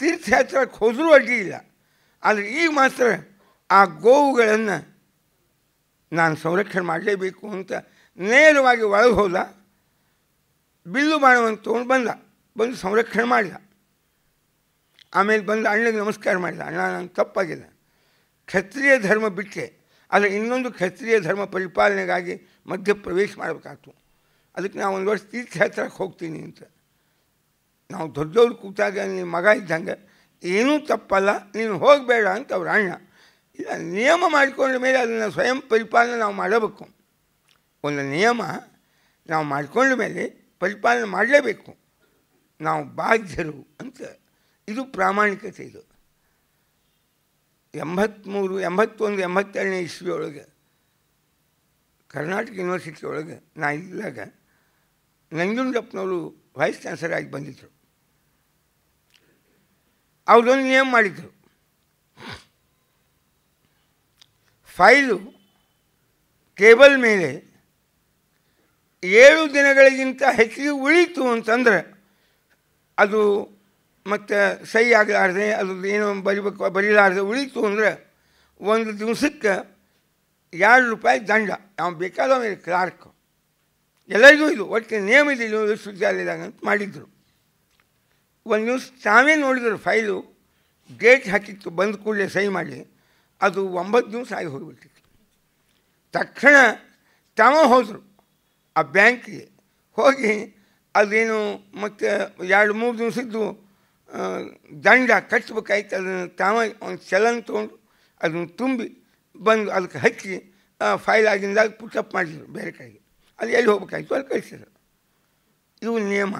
ತೀರ್ಥಯಾತ್ರಕ್ಕೆ ಹೋದರೂ ಅಡ್ಡಿ ಇಲ್ಲ ಆದರೆ ಈಗ ಮಾತ್ರ ಆ ಗೋವುಗಳನ್ನು ನಾನು ಸಂರಕ್ಷಣೆ ಮಾಡಲೇಬೇಕು ಅಂತ ನೇರವಾಗಿ ಒಳಗೆ ಹೋದ ಬಿಲ್ಲು ಬಾಣವನ್ನು ತೊಗೊಂಡು ಬಂದ ಬಂದು ಸಂರಕ್ಷಣೆ ಮಾಡಿದ ಆಮೇಲೆ ಬಂದು ಅಣ್ಣಗೆ ನಮಸ್ಕಾರ ಮಾಡಿದ ಅಣ್ಣ ನಾನು ತಪ್ಪಾಗಿದೆ ಕ್ಷತ್ರಿಯ ಧರ್ಮ ಬಿಟ್ಟರೆ ಆದರೆ ಇನ್ನೊಂದು ಕ್ಷತ್ರಿಯ ಧರ್ಮ ಪರಿಪಾಲನೆಗಾಗಿ ಮಧ್ಯ ಪ್ರವೇಶ ಮಾಡಬೇಕಾಯ್ತು ಅದಕ್ಕೆ ನಾವು ಒಂದು ವರ್ಷ ತೀರ್ಥಯಾತ್ರಕ್ಕೆ ಹೋಗ್ತೀನಿ ಅಂತ ನಾವು ದೊಡ್ಡವ್ರು ಕೂತಾಗ ನಿನ್ನ ಮಗ ಇದ್ದಂಗೆ ಏನೂ ತಪ್ಪಲ್ಲ ನೀನು ಹೋಗಬೇಡ ಅಂತ ಅವ್ರ ಅಣ್ಣ ಇಲ್ಲ ನಿಯಮ ಮಾಡಿಕೊಂಡ ಮೇಲೆ ಅದನ್ನು ಸ್ವಯಂ ಪರಿಪಾಲನೆ ನಾವು ಮಾಡಬೇಕು ಒಂದು ನಿಯಮ ನಾವು ಮಾಡಿಕೊಂಡ ಮೇಲೆ ಪರಿಪಾಲನೆ ಮಾಡಲೇಬೇಕು ನಾವು ಬಾಧ್ಯರು ಅಂತ ಇದು ಪ್ರಾಮಾಣಿಕತೆ ಇದು ಎಂಬತ್ತ್ಮೂರು ಎಂಬತ್ತೊಂದು ಎಂಬತ್ತೆರಡನೇ ಇಸ್ವಿಯೊಳಗೆ ಕರ್ನಾಟಕ ಯೂನಿವರ್ಸಿಟಿ ಒಳಗೆ ನಾ ಇದ್ದಾಗ ನಂಜುಂಡಪ್ಪನವರು ವೈಸ್ ಚಾನ್ಸಲರ್ ಆಗಿ ಬಂದಿದ್ದರು ಅವರೊಂದು ನಿಯಮ ಮಾಡಿದರು ಫೈಲು ಟೇಬಲ್ ಮೇಲೆ ಏಳು ದಿನಗಳಿಗಿಂತ ಹೆಚ್ಚಿಗೆ ಉಳಿತು ಅಂತಂದರೆ ಅದು ಮತ್ತು ಸೈ ಆಗಲಾರ್ದೆ ಅದ್ರದ್ದು ಏನೋ ಬರಿಬೇಕು ಬರಿಲಾರ್ದೆ ಉಳಿತು ಅಂದರೆ ಒಂದು ದಿವಸಕ್ಕೆ ಎರಡು ರೂಪಾಯಿ ದಂಡ ಯಾವ ಬೇಕಾದವೇ ಕ್ಲಾರ್ಕ್ ಎಲ್ಲರಿಗೂ ಇದು ಒಟ್ಟು ಇದೆ ವಿಶ್ವವಿದ್ಯಾಲಯದಾಗ ಅಂತ ಮಾಡಿದ್ರು ಒಂದು ದಿವಸ ತಾವೇ ನೋಡಿದ್ರು ಫೈಲು ಡೇಟ್ ಹಾಕಿತ್ತು ಬಂದ ಕೂಡಲೇ ಸಹಿ ಮಾಡಿ ಅದು ಒಂಬತ್ತು ದಿವಸ ಆಗಿ ಹೋಗಿಬಿಟ್ಟಿತ್ತು ತಕ್ಷಣ ತಾವ ಹೋದರು ಆ ಬ್ಯಾಂಕಿಗೆ ಹೋಗಿ ಅದೇನು ಮತ್ತು ಎರಡು ಮೂರು ದಿವಸದ್ದು ದಂಡ ಕಟ್ಟಬೇಕಾಯ್ತು ಅದನ್ನು ತಾವ ಒಂದು ಚಲನ್ ತೊಗೊಂಡು ಅದನ್ನು ತುಂಬಿ ಬಂದು ಅದಕ್ಕೆ ಹಚ್ಚಿ ಫೈಲ್ ಆಗಿಂದಾಗ ಪುಟ್ಟಪ್ ಮಾಡಿದ್ರು ಬೇರೆ ಕಡೆಗೆ ಅಲ್ಲಿ ಎಲ್ಲಿ ಹೋಗ್ಬೇಕಾಯ್ತು ಅಲ್ಲಿ ಕಳಿಸಿದ್ರು ಇವು ನಿಯಮ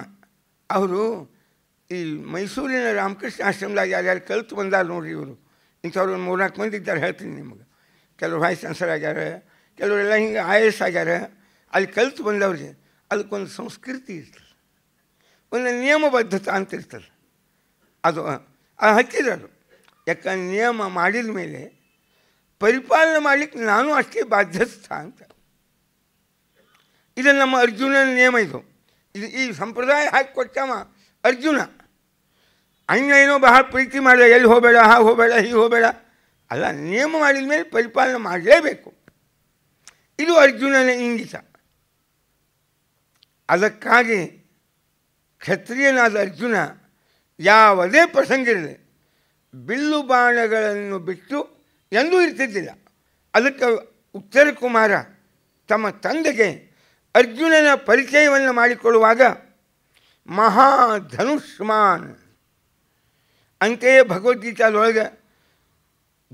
ಅವರು ಈ ಮೈಸೂರಿನ ರಾಮಕೃಷ್ಣ ಆಶ್ರಮದಾಗ ಯಾರ್ಯಾರು ಕಲಿತು ಬಂದಾರ ನೋಡಿರಿ ಇವರು ಇಂಥವ್ರು ಒಂದು ಮೂರ್ನಾಲ್ಕು ಮಂದಿ ಇದ್ದಾರೆ ಹೇಳ್ತೀನಿ ನಿಮಗೆ ಕೆಲವರು ವಾಯ್ಸ್ ಆನ್ಸರ್ ಆಗ್ಯಾರ ಕೆಲವರೆಲ್ಲ ಹಿಂಗೆ ಐ ಎಸ್ ಆಗ್ಯಾರ ಅಲ್ಲಿ ಕಲಿತು ಬಂದವ್ರಿಗೆ ಅದಕ್ಕೊಂದು ಸಂಸ್ಕೃತಿ ಇರ್ತದೆ ಒಂದು ನಿಯಮಬದ್ಧತೆ ಅಂತ ಇರ್ತದೆ ಅದು ಹಕ್ಕಿದರು ಯಾಕಂದ್ರೆ ನಿಯಮ ಮಾಡಿದ ಮೇಲೆ ಪರಿಪಾಲನೆ ಮಾಡಲಿಕ್ಕೆ ನಾನು ಅಷ್ಟೇ ಬಾಧ್ಯಸ್ಥ ಅಂತ ಇದು ನಮ್ಮ ಅರ್ಜುನನ ನಿಯಮ ಇದು ಇದು ಈ ಸಂಪ್ರದಾಯ ಹಾಕಿಕೊಟ್ಟವ ಅರ್ಜುನ ಅಣ್ಣ ಏನೋ ಬಹಳ ಪ್ರೀತಿ ಮಾಡಿದ ಎಲ್ಲಿ ಹೋಗಬೇಡ ಹಾಗೆ ಹೋಗಬೇಡ ಹೀಗೆ ಹೋಗಬೇಡ ಅಲ್ಲ ನಿಯಮ ಮಾಡಿದ ಮೇಲೆ ಪರಿಪಾಲನೆ ಮಾಡಲೇಬೇಕು ಇದು ಅರ್ಜುನನ ಇಂಗಿತ ಅದಕ್ಕಾಗಿ ಕ್ಷತ್ರಿಯನಾದ ಅರ್ಜುನ ಯಾವುದೇ ಪ್ರಸಂಗ ಇರಲಿ ಬಿಲ್ಲು ಬಾಣಗಳನ್ನು ಬಿಟ್ಟು ಎಂದೂ ಇರ್ತಿದ್ದಿಲ್ಲ ಅದಕ್ಕೆ ಉತ್ತರ ಕುಮಾರ ತಮ್ಮ ತಂದೆಗೆ ಅರ್ಜುನನ ಪರಿಚಯವನ್ನು ಮಾಡಿಕೊಳ್ಳುವಾಗ ಮಹಾಧನುಷ್ಮಾನ್ ಅಂತೆಯೇ ಭಗವದ್ಗೀತಾದೊಳಗೆ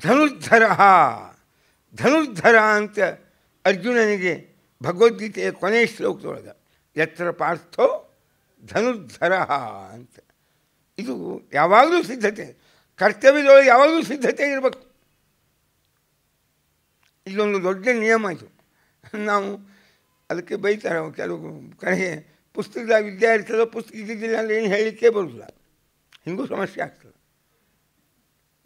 ಧನುರ್ಧರ ಧನುರ್ಧರ ಅಂತ ಅರ್ಜುನನಿಗೆ ಭಗವದ್ಗೀತೆಯ ಕೊನೆಯ ಶ್ಲೋಕದೊಳಗೆ ಎತ್ತರ ಪಾರ್ಥೋ ಧನುರ್ಧರ ಅಂತ ಇದು ಯಾವಾಗಲೂ ಸಿದ್ಧತೆ ಕರ್ತವ್ಯದೊಳಗೆ ಯಾವಾಗಲೂ ಸಿದ್ಧತೆ ಇರಬೇಕು ಇದೊಂದು ದೊಡ್ಡ ನಿಯಮ ಇದು ನಾವು ಅದಕ್ಕೆ ಬೈತಾರೆ ಕೆಲವು ಕಡೆ ಪುಸ್ತಕದ ವಿದ್ಯಾರ್ಥಿಗಳ ಪುಸ್ತಕ ಇದ್ದಿದ್ದಿಲ್ಲ ಅಂದರೆ ಏನು ಹೇಳಲಿಕ್ಕೆ ಬರುವುದಿಲ್ಲ ಹಿಂಗೂ ಸಮಸ್ಯೆ ಆಗ್ತದೆ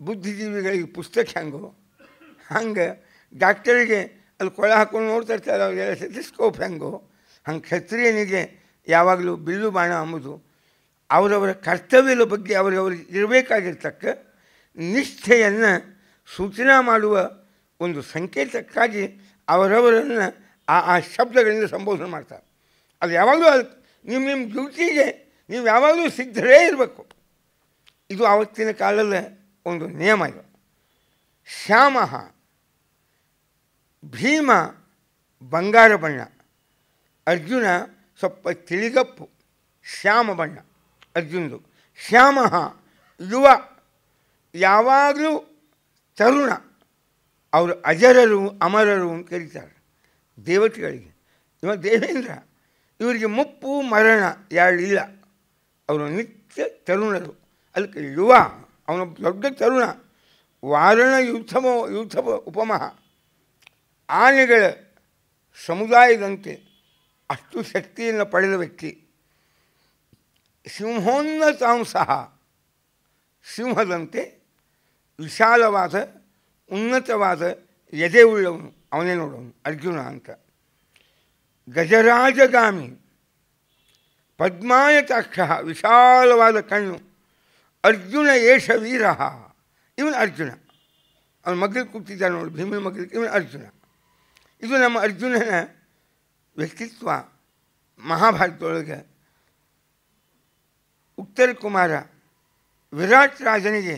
ಬುದ್ಧಿಜೀವಿಗಳಿಗೆ ಪುಸ್ತಕ ಹೆಂಗೋ ಹಂಗೆ ಡಾಕ್ಟರಿಗೆ ಅಲ್ಲಿ ಕೊಳ ಹಾಕೊಂಡು ನೋಡ್ತಾ ಇರ್ತಾರೆ ಅವರೆಲ್ಲ ಸೆಟಿಸ್ಕೋಪ್ ಹೆಂಗೋ ಹಂಗೆ ಕ್ಷತ್ರಿಯನಿಗೆ ಯಾವಾಗಲೂ ಬಿಲ್ಲು ಬಾಣ ಅಂಬುದು ಅವರವರ ಕರ್ತವ್ಯದ ಬಗ್ಗೆ ಅವರವರು ಇರಬೇಕಾಗಿರ್ತಕ್ಕ ನಿಷ್ಠೆಯನ್ನು ಸೂಚನಾ ಮಾಡುವ ಒಂದು ಸಂಕೇತಕ್ಕಾಗಿ ಅವರವರನ್ನು ಆ ಆ ಶಬ್ದಗಳಿಂದ ಸಂಬೋಧನೆ ಮಾಡ್ತಾರೆ ಅದು ಯಾವಾಗಲೂ ಅದು ನಿಮ್ಮ ನಿಮ್ಮ ಡ್ಯೂಟಿಗೆ ನೀವು ಯಾವಾಗಲೂ ಸಿದ್ಧರೇ ಇರಬೇಕು ಇದು ಆವತ್ತಿನ ಕಾಲದ ಒಂದು ನಿಯಮ ಇದು ಶ್ಯಾಮ ಭೀಮ ಬಂಗಾರ ಬಣ್ಣ ಅರ್ಜುನ ಸ್ವಲ್ಪ ತಿಳಿಗಪ್ಪು ಶ್ಯಾಮ ಬಣ್ಣ ಅರ್ಜುನದು ಶ್ಯಾಮ ಯುವ ಯಾವಾಗಲೂ ತರುಣ ಅವರು ಅಜರರು ಅಮರರು ಅಂತ ಕರೀತಾರೆ ದೇವತೆಗಳಿಗೆ ಇವ ದೇವೇಂದ್ರ ಇವರಿಗೆ ಮುಪ್ಪು ಮರಣ ಯಾರಿಲ್ಲ ಅವರು ನಿತ್ಯ ತರುಣರು ಅದಕ್ಕೆ ಯುವ ಅವನ ದೊಡ್ಡ ತರುಣ ವಾರಣ ಯೂಥಮೋ ಯುದ್ಧ ಉಪಮಹ ಆನೆಗಳ ಸಮುದಾಯದಂತೆ ಅಷ್ಟು ಶಕ್ತಿಯನ್ನು ಪಡೆದ ವ್ಯಕ್ತಿ सिंहोन्नतांश सिंहदंते विशालवाद यदे यदेवन नोड़ अर्जुन अंत गजराजगामी पद्मायताक्ष विशालवाद कणु अर्जुन येष वीर इवन अर्जुन और मगल कुछ नोड़ भीम मगल इवन अर्जुन इन नम अर्जुन व्यक्तित्व महाभारत ಉತ್ತರ ಕುಮಾರ ವಿರಾಟ್ ರಾಜನಿಗೆ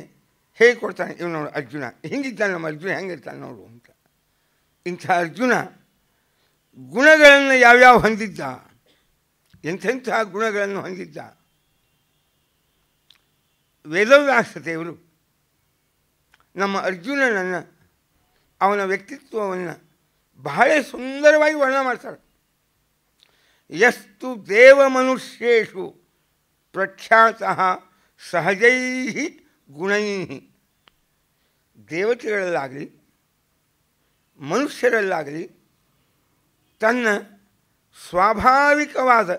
ಕೊಡ್ತಾನೆ ಇವ್ ನೋಡು ಅರ್ಜುನ ಹಿಂಗಿದ್ದಾನೆ ನಮ್ಮ ಅರ್ಜುನ ಹೆಂಗಿರ್ತಾನೆ ನೋಡು ಅಂತ ಇಂಥ ಅರ್ಜುನ ಗುಣಗಳನ್ನು ಯಾವ್ಯಾವ ಹೊಂದಿದ್ದ ಎಂಥೆಂಥ ಗುಣಗಳನ್ನು ಹೊಂದಿದ್ದ ದೇವರು ನಮ್ಮ ಅರ್ಜುನನನ್ನು ಅವನ ವ್ಯಕ್ತಿತ್ವವನ್ನು ಬಹಳ ಸುಂದರವಾಗಿ ವರ್ಣನೆ ಮಾಡ್ತಾರೆ ಎಷ್ಟು ದೇವ ಮನುಷ್ಯೇಶು ಪ್ರಖ್ಯಾತ ಸಹಜೈ ಗುಣೈ ದೇವತೆಗಳಲ್ಲಾಗಲಿ ಮನುಷ್ಯರಲ್ಲಾಗಲಿ ತನ್ನ ಸ್ವಾಭಾವಿಕವಾದ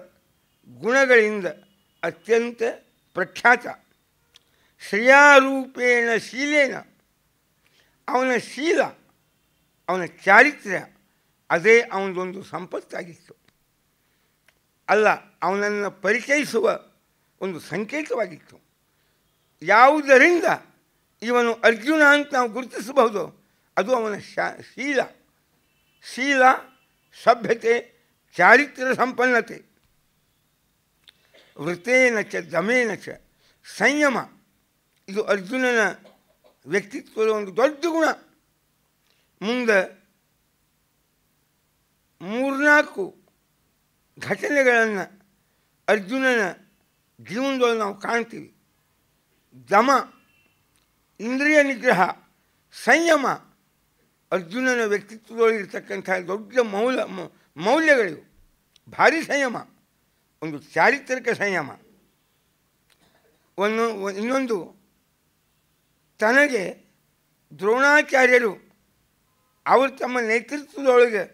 ಗುಣಗಳಿಂದ ಅತ್ಯಂತ ಪ್ರಖ್ಯಾತ ಶ್ರೇಯಾರೂಪೇಣ ಶೀಲೇನ ಅವನ ಶೀಲ ಅವನ ಚಾರಿತ್ರ್ಯ ಅದೇ ಅವನದೊಂದು ಸಂಪತ್ತಾಗಿತ್ತು ಅಲ್ಲ ಅವನನ್ನು ಪರಿಚಯಿಸುವ ಒಂದು ಸಂಕೇತವಾಗಿತ್ತು ಯಾವುದರಿಂದ ಇವನು ಅರ್ಜುನ ಅಂತ ನಾವು ಗುರುತಿಸಬಹುದು ಅದು ಅವನ ಶಾ ಶೀಲ ಶೀಲ ಸಭ್ಯತೆ ಚಾರಿತ್ರ್ಯ ಸಂಪನ್ನತೆ ವೃತ್ತೇನ ಚ ದಮೇನ ಚ ಸಂಯಮ ಇದು ಅರ್ಜುನನ ವ್ಯಕ್ತಿತ್ವದ ಒಂದು ದೊಡ್ಡ ಗುಣ ಮುಂದೆ ಮೂರ್ನಾಲ್ಕು ಘಟನೆಗಳನ್ನು ಅರ್ಜುನನ ಜೀವನದಲ್ಲಿ ನಾವು ಕಾಣ್ತೀವಿ ದಮ ಇಂದ್ರಿಯ ನಿಗ್ರಹ ಸಂಯಮ ಅರ್ಜುನನ ವ್ಯಕ್ತಿತ್ವದಲ್ಲಿ ಇರತಕ್ಕಂಥ ದೊಡ್ಡ ಮೌಲ್ಯ ಮೌಲ್ಯಗಳಿವು ಭಾರಿ ಸಂಯಮ ಒಂದು ಚಾರಿತ್ರಿಕ ಸಂಯಮ ಒಂದು ಇನ್ನೊಂದು ತನಗೆ ದ್ರೋಣಾಚಾರ್ಯರು ಅವರು ತಮ್ಮ ನೇತೃತ್ವದೊಳಗೆ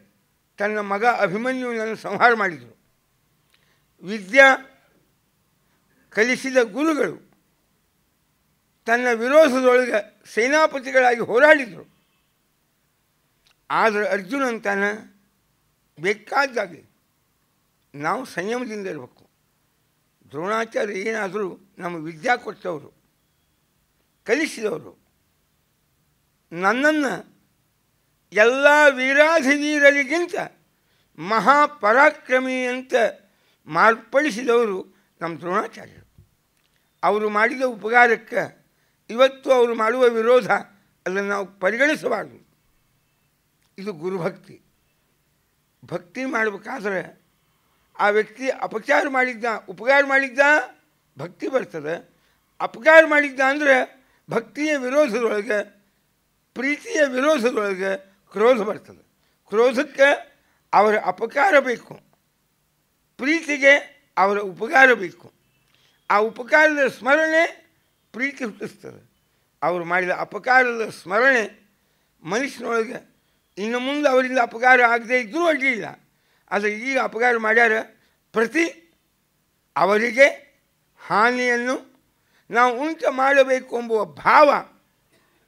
ತನ್ನ ಮಗ ಅಭಿಮನ್ಯುವನ್ನು ಸಂಹಾರ ಮಾಡಿದರು ವಿದ್ಯಾ ಕಲಿಸಿದ ಗುರುಗಳು ತನ್ನ ವಿರೋಧದೊಳಗೆ ಸೇನಾಪತಿಗಳಾಗಿ ಹೋರಾಡಿದರು ಆದರೆ ಅರ್ಜುನ ಅಂತಾನೆ ಬೇಕಾದಾಗಲಿ ನಾವು ಸಂಯಮದಿಂದ ಇರಬೇಕು ದ್ರೋಣಾಚಾರ್ಯ ಏನಾದರೂ ನಮ್ಮ ವಿದ್ಯಾ ಕೊಟ್ಟವರು ಕಲಿಸಿದವರು ನನ್ನನ್ನು ಎಲ್ಲ ವೀರಾಧಿವೀರರಿಗಿಂತ ಮಹಾಪರಾಕ್ರಮಿ ಅಂತ ಮಾರ್ಪಡಿಸಿದವರು ನಮ್ಮ ದ್ರೋಣಾಚಾರ್ಯರು ಅವರು ಮಾಡಿದ ಉಪಕಾರಕ್ಕೆ ಇವತ್ತು ಅವರು ಮಾಡುವ ವಿರೋಧ ಅದನ್ನು ನಾವು ಪರಿಗಣಿಸಬಾರ್ದು ಇದು ಗುರುಭಕ್ತಿ ಭಕ್ತಿ ಮಾಡಬೇಕಾದ್ರೆ ಆ ವ್ಯಕ್ತಿ ಅಪಚಾರ ಮಾಡಿದ್ದ ಉಪಕಾರ ಮಾಡಿದ್ದ ಭಕ್ತಿ ಬರ್ತದೆ ಅಪಕಾರ ಮಾಡಿದ್ದ ಅಂದರೆ ಭಕ್ತಿಯ ವಿರೋಧದೊಳಗೆ ಪ್ರೀತಿಯ ವಿರೋಧದೊಳಗೆ ಕ್ರೋಧ ಬರ್ತದೆ ಕ್ರೋಧಕ್ಕೆ ಅವರ ಅಪಕಾರ ಬೇಕು ಪ್ರೀತಿಗೆ ಅವರ ಉಪಕಾರ ಬೇಕು ಆ ಉಪಕಾರದ ಸ್ಮರಣೆ ಪ್ರೀತಿ ಹುಟ್ಟಿಸ್ತದೆ ಅವರು ಮಾಡಿದ ಅಪಕಾರದ ಸ್ಮರಣೆ ಮನುಷ್ಯನೊಳಗೆ ಇನ್ನು ಮುಂದೆ ಅವರಿಂದ ಅಪಕಾರ ಆಗದೇ ಇದ್ದರೂ ಅಡ್ಡಿಲ್ಲ ಆದರೆ ಈಗ ಅಪಕಾರ ಮಾಡ್ಯಾರ ಪ್ರತಿ ಅವರಿಗೆ ಹಾನಿಯನ್ನು ನಾವು ಉಂಟು ಮಾಡಬೇಕು ಎಂಬುವ ಭಾವ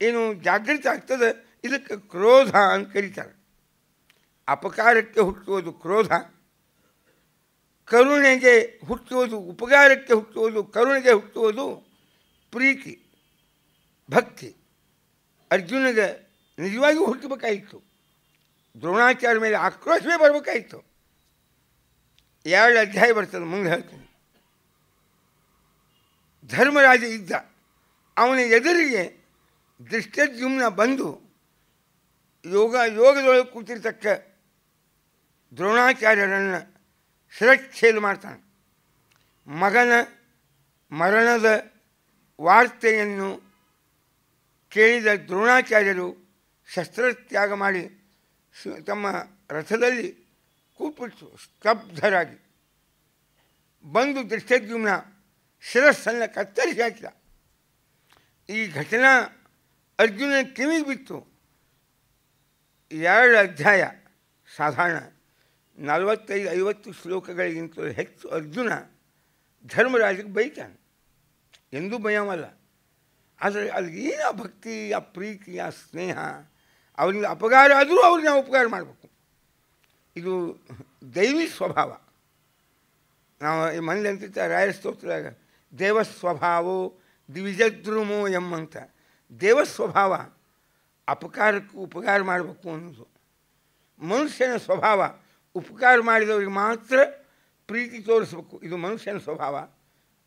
ಏನು ಜಾಗೃತ ಆಗ್ತದೆ ಇದಕ್ಕೆ ಕ್ರೋಧ ಅಂತ ಕರೀತಾರೆ ಅಪಕಾರಕ್ಕೆ ಹುಟ್ಟುವುದು ಕ್ರೋಧ ಕರುಣೆಗೆ ಹುಟ್ಟುವುದು ಉಪಕಾರಕ್ಕೆ ಹುಟ್ಟುವುದು ಕರುಣೆಗೆ ಹುಟ್ಟುವುದು ಪ್ರೀತಿ ಭಕ್ತಿ ಅರ್ಜುನಗೆ ನಿಜವಾಗಿಯೂ ಹುಟ್ಟಬೇಕಾಯಿತು ದ್ರೋಣಾಚಾರ್ಯ ಮೇಲೆ ಆಕ್ರೋಶವೇ ಬರಬೇಕಾಯಿತು ಎರಡು ಅಧ್ಯಾಯ ಬರ್ತದೆ ಮುಂದೆ ಹೇಳ್ತೀನಿ ಧರ್ಮರಾಜ ಇದ್ದ ಅವನ ಎದುರಿಗೆ ದೃಷ್ಟಜುಮ್ನ ಬಂದು ಯೋಗ ಯೋಗದೊಳಗೆ ಕೂತಿರ್ತಕ್ಕ ದ್ರೋಣಾಚಾರ್ಯರನ್ನು ಶಿರಚ್ಛೇದ ಮಾಡ್ತಾನೆ ಮಗನ ಮರಣದ ವಾರ್ತೆಯನ್ನು ಕೇಳಿದ ದ್ರೋಣಾಚಾರ್ಯರು ಶಸ್ತ್ರತ್ಯಾಗ ಮಾಡಿ ತಮ್ಮ ರಥದಲ್ಲಿ ಕೂಪಿಟ್ಟು ಸ್ತಬ್ಧರಾಗಿ ಬಂದು ದೃಷ್ಟದ್ಯುಮ್ನ ಶಿರಸ್ಸನ್ನು ಕತ್ತರಿಸಿ ಹಾಕಿದ ಈ ಘಟನಾ ಅರ್ಜುನ ಕಿವಿಗೆ ಬಿತ್ತು ಎರಡು ಅಧ್ಯಾಯ ಸಾಧಾರಣ ನಲವತ್ತೈದು ಐವತ್ತು ಶ್ಲೋಕಗಳಿಗಿಂತಲೂ ಹೆಚ್ಚು ಅರ್ಜುನ ಧರ್ಮರಾಜಕ್ಕೆ ಬೈತಾನೆ ಎಂದೂ ಭಯವಲ್ಲ ಆದರೆ ಅಲ್ಲಿ ಏನು ಆ ಭಕ್ತಿ ಆ ಪ್ರೀತಿ ಆ ಸ್ನೇಹ ಅವರಿಂದ ಅಪಕಾರ ಆದರೂ ಅವ್ರಿಗೆ ನಾವು ಉಪಕಾರ ಮಾಡಬೇಕು ಇದು ದೈವಿ ಸ್ವಭಾವ ನಾವು ಈ ಮಂದಿ ರಾಯಸ್ತೋತ್ರದಾಗ ದೇವಸ್ವಭಾವೋ ದಿವಿಜದ್ರುಮೋ ಎಂಬಂತ ದೇವಸ್ವಭಾವ ಅಪಕಾರಕ್ಕೂ ಉಪಕಾರ ಮಾಡಬೇಕು ಅನ್ನೋದು ಮನುಷ್ಯನ ಸ್ವಭಾವ ಉಪಕಾರ ಮಾಡಿದವರಿಗೆ ಮಾತ್ರ ಪ್ರೀತಿ ತೋರಿಸಬೇಕು ಇದು ಮನುಷ್ಯನ ಸ್ವಭಾವ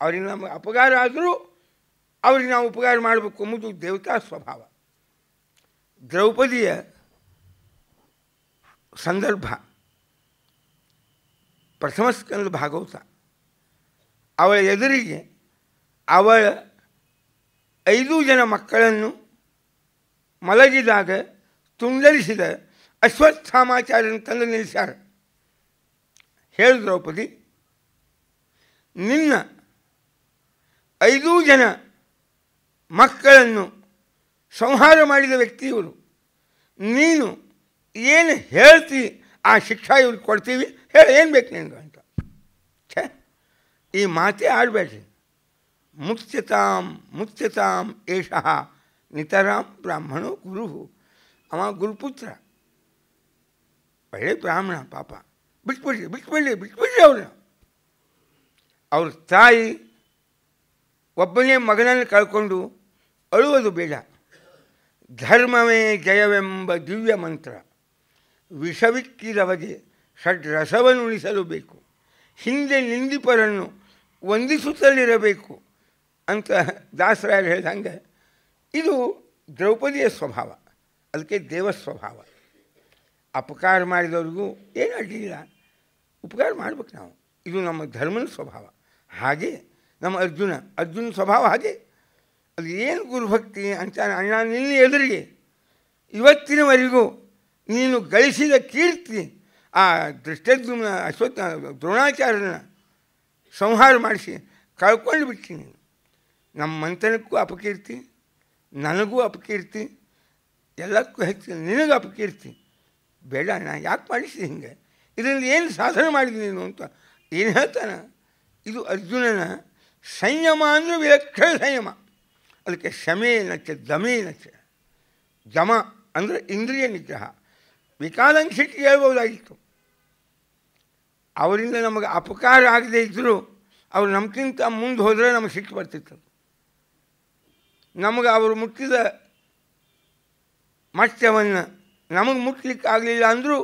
ಅವರಿಗೆ ನಾವು ಉಪಕಾರ ಆದರೂ ಅವರಿಗೆ ನಾವು ಉಪಕಾರ ಮಾಡಬೇಕು ಅದು ದೇವತಾ ಸ್ವಭಾವ ದ್ರೌಪದಿya ಸಂದರ್ಭ ಪ್ರಥಮ ಸ್ಕಂದ ಭಾಗವತ ಆವಳ ಎದರಿಗೆ ಆವಳ ಐದು ಜನ ಮಕ್ಕಳನ್ನು ಮಲಗಿದಾಗ ತುಂಡಲಿಸಿದ अश्वಸಾಮಾಚಾರ ತಿಳಿದ ನಿಲ್ಸರು ಹೇಳು ದ್ರೌಪದಿ ನಿನ್ನ ಐದೂ ಜನ ಮಕ್ಕಳನ್ನು ಸಂಹಾರ ಮಾಡಿದ ವ್ಯಕ್ತಿಯವರು ನೀನು ಏನು ಹೇಳ್ತಿ ಆ ಶಿಕ್ಷಾ ಇವ್ರಿಗೆ ಕೊಡ್ತೀವಿ ಹೇಳಿ ಏನು ಬೇಕು ನಿನಗೆ ಅಂತ ಛೇ ಈ ಮಾತೇ ಆಡಬೇಡ್ರಿ ಮುಚ್ಯತಾಂ ಮುಚ್ಯತಾಂ ಏಷಃ ನಿತರಾಂ ಬ್ರಾಹ್ಮಣೋ ಗುರು ಅವ ಗುರುಪುತ್ರ ಒಳ್ಳೆ ಬ್ರಾಹ್ಮಣ ಪಾಪ ಬಿಟ್ಬಿಡ್ರಿ ಬಿಟ್ಬಿಡ್ರಿ ಬಿಟ್ಬಿಡಿ ಅವನು ಅವ್ರ ತಾಯಿ ಒಬ್ಬನೇ ಮಗನನ್ನು ಕಳ್ಕೊಂಡು ಅಳುವುದು ಬೇಡ ಧರ್ಮವೇ ಜಯವೆಂಬ ದಿವ್ಯ ಮಂತ್ರ ಷಡ್ರಸವನ್ನು ಉಳಿಸಲು ಬೇಕು ಹಿಂದೆ ನಿಂದಿಪರನ್ನು ವಂದಿಸುತ್ತಲಿರಬೇಕು ಅಂತ ದಾಸರಾಯರು ಹೇಳಿದಂಗೆ ಇದು ದ್ರೌಪದಿಯ ಸ್ವಭಾವ ಅದಕ್ಕೆ ದೇವಸ್ವಭಾವ ಅಪಕಾರ ಮಾಡಿದವ್ರಿಗೂ ಏನು ಉಪಕಾರ ಮಾಡ್ಬೇಕು ನಾವು ಇದು ನಮ್ಮ ಧರ್ಮನ ಸ್ವಭಾವ ಹಾಗೆ ನಮ್ಮ ಅರ್ಜುನ ಅರ್ಜುನ ಸ್ವಭಾವ ಹಾಗೆ ಅದು ಏನು ಗುರುಭಕ್ತಿ ಅಂತ ಅಣ್ಣ ನಿನ್ನ ಎದುರಿಗೆ ಇವತ್ತಿನವರೆಗೂ ನೀನು ಗಳಿಸಿದ ಕೀರ್ತಿ ಆ ದೃಷ್ಟದ್ಯುಮ್ನ ಅಶ್ವತ್ಥ ದ್ರೋಣಾಚಾರ್ಯನ ಸಂಹಾರ ಮಾಡಿಸಿ ಕಳ್ಕೊಂಡು ಬಿಟ್ಟಿ ನೀನು ನಮ್ಮ ಮಂಥನಕ್ಕೂ ಅಪಕೀರ್ತಿ ನನಗೂ ಅಪಕೀರ್ತಿ ಎಲ್ಲಕ್ಕೂ ಹೆಚ್ಚು ನಿನಗೂ ಅಪಕೀರ್ತಿ ಬೇಡ ಅಣ್ಣ ಯಾಕೆ ಮಾಡಿಸಿ ಹಿಂಗೆ ಇದರಲ್ಲಿ ಏನು ಸಾಧನೆ ಮಾಡಿದೆ ನೀನು ಅಂತ ಏನು ಹೇಳ್ತಾನೆ ಇದು ಅರ್ಜುನನ ಸಂಯಮ ಅಂದರೆ ವಿಲಕ್ಷಣ ಸಂಯಮ ಅದಕ್ಕೆ ಶಮೇನಚ ನಚ ಜಮ ಅಂದರೆ ಇಂದ್ರಿಯ ನಿಗ್ರಹ ವಿಕಾಲಂಕ್ಷಿಟ್ಟು ಹೇಳ್ಬೋದಾಗಿತ್ತು ಅವರಿಂದ ನಮಗೆ ಅಪಕಾರ ಆಗದೇ ಇದ್ದರೂ ಅವರು ನಮಗಿಂತ ಮುಂದೆ ಹೋದರೆ ನಮಗೆ ಸಿಟ್ಟು ಬರ್ತಿತ್ತು ನಮಗೆ ಅವರು ಮುಟ್ಟಿದ ಮಟ್ಟವನ್ನು ನಮಗೆ ಮುಟ್ಲಿಕ್ಕೆ ಆಗಲಿಲ್ಲ ಅಂದರೂ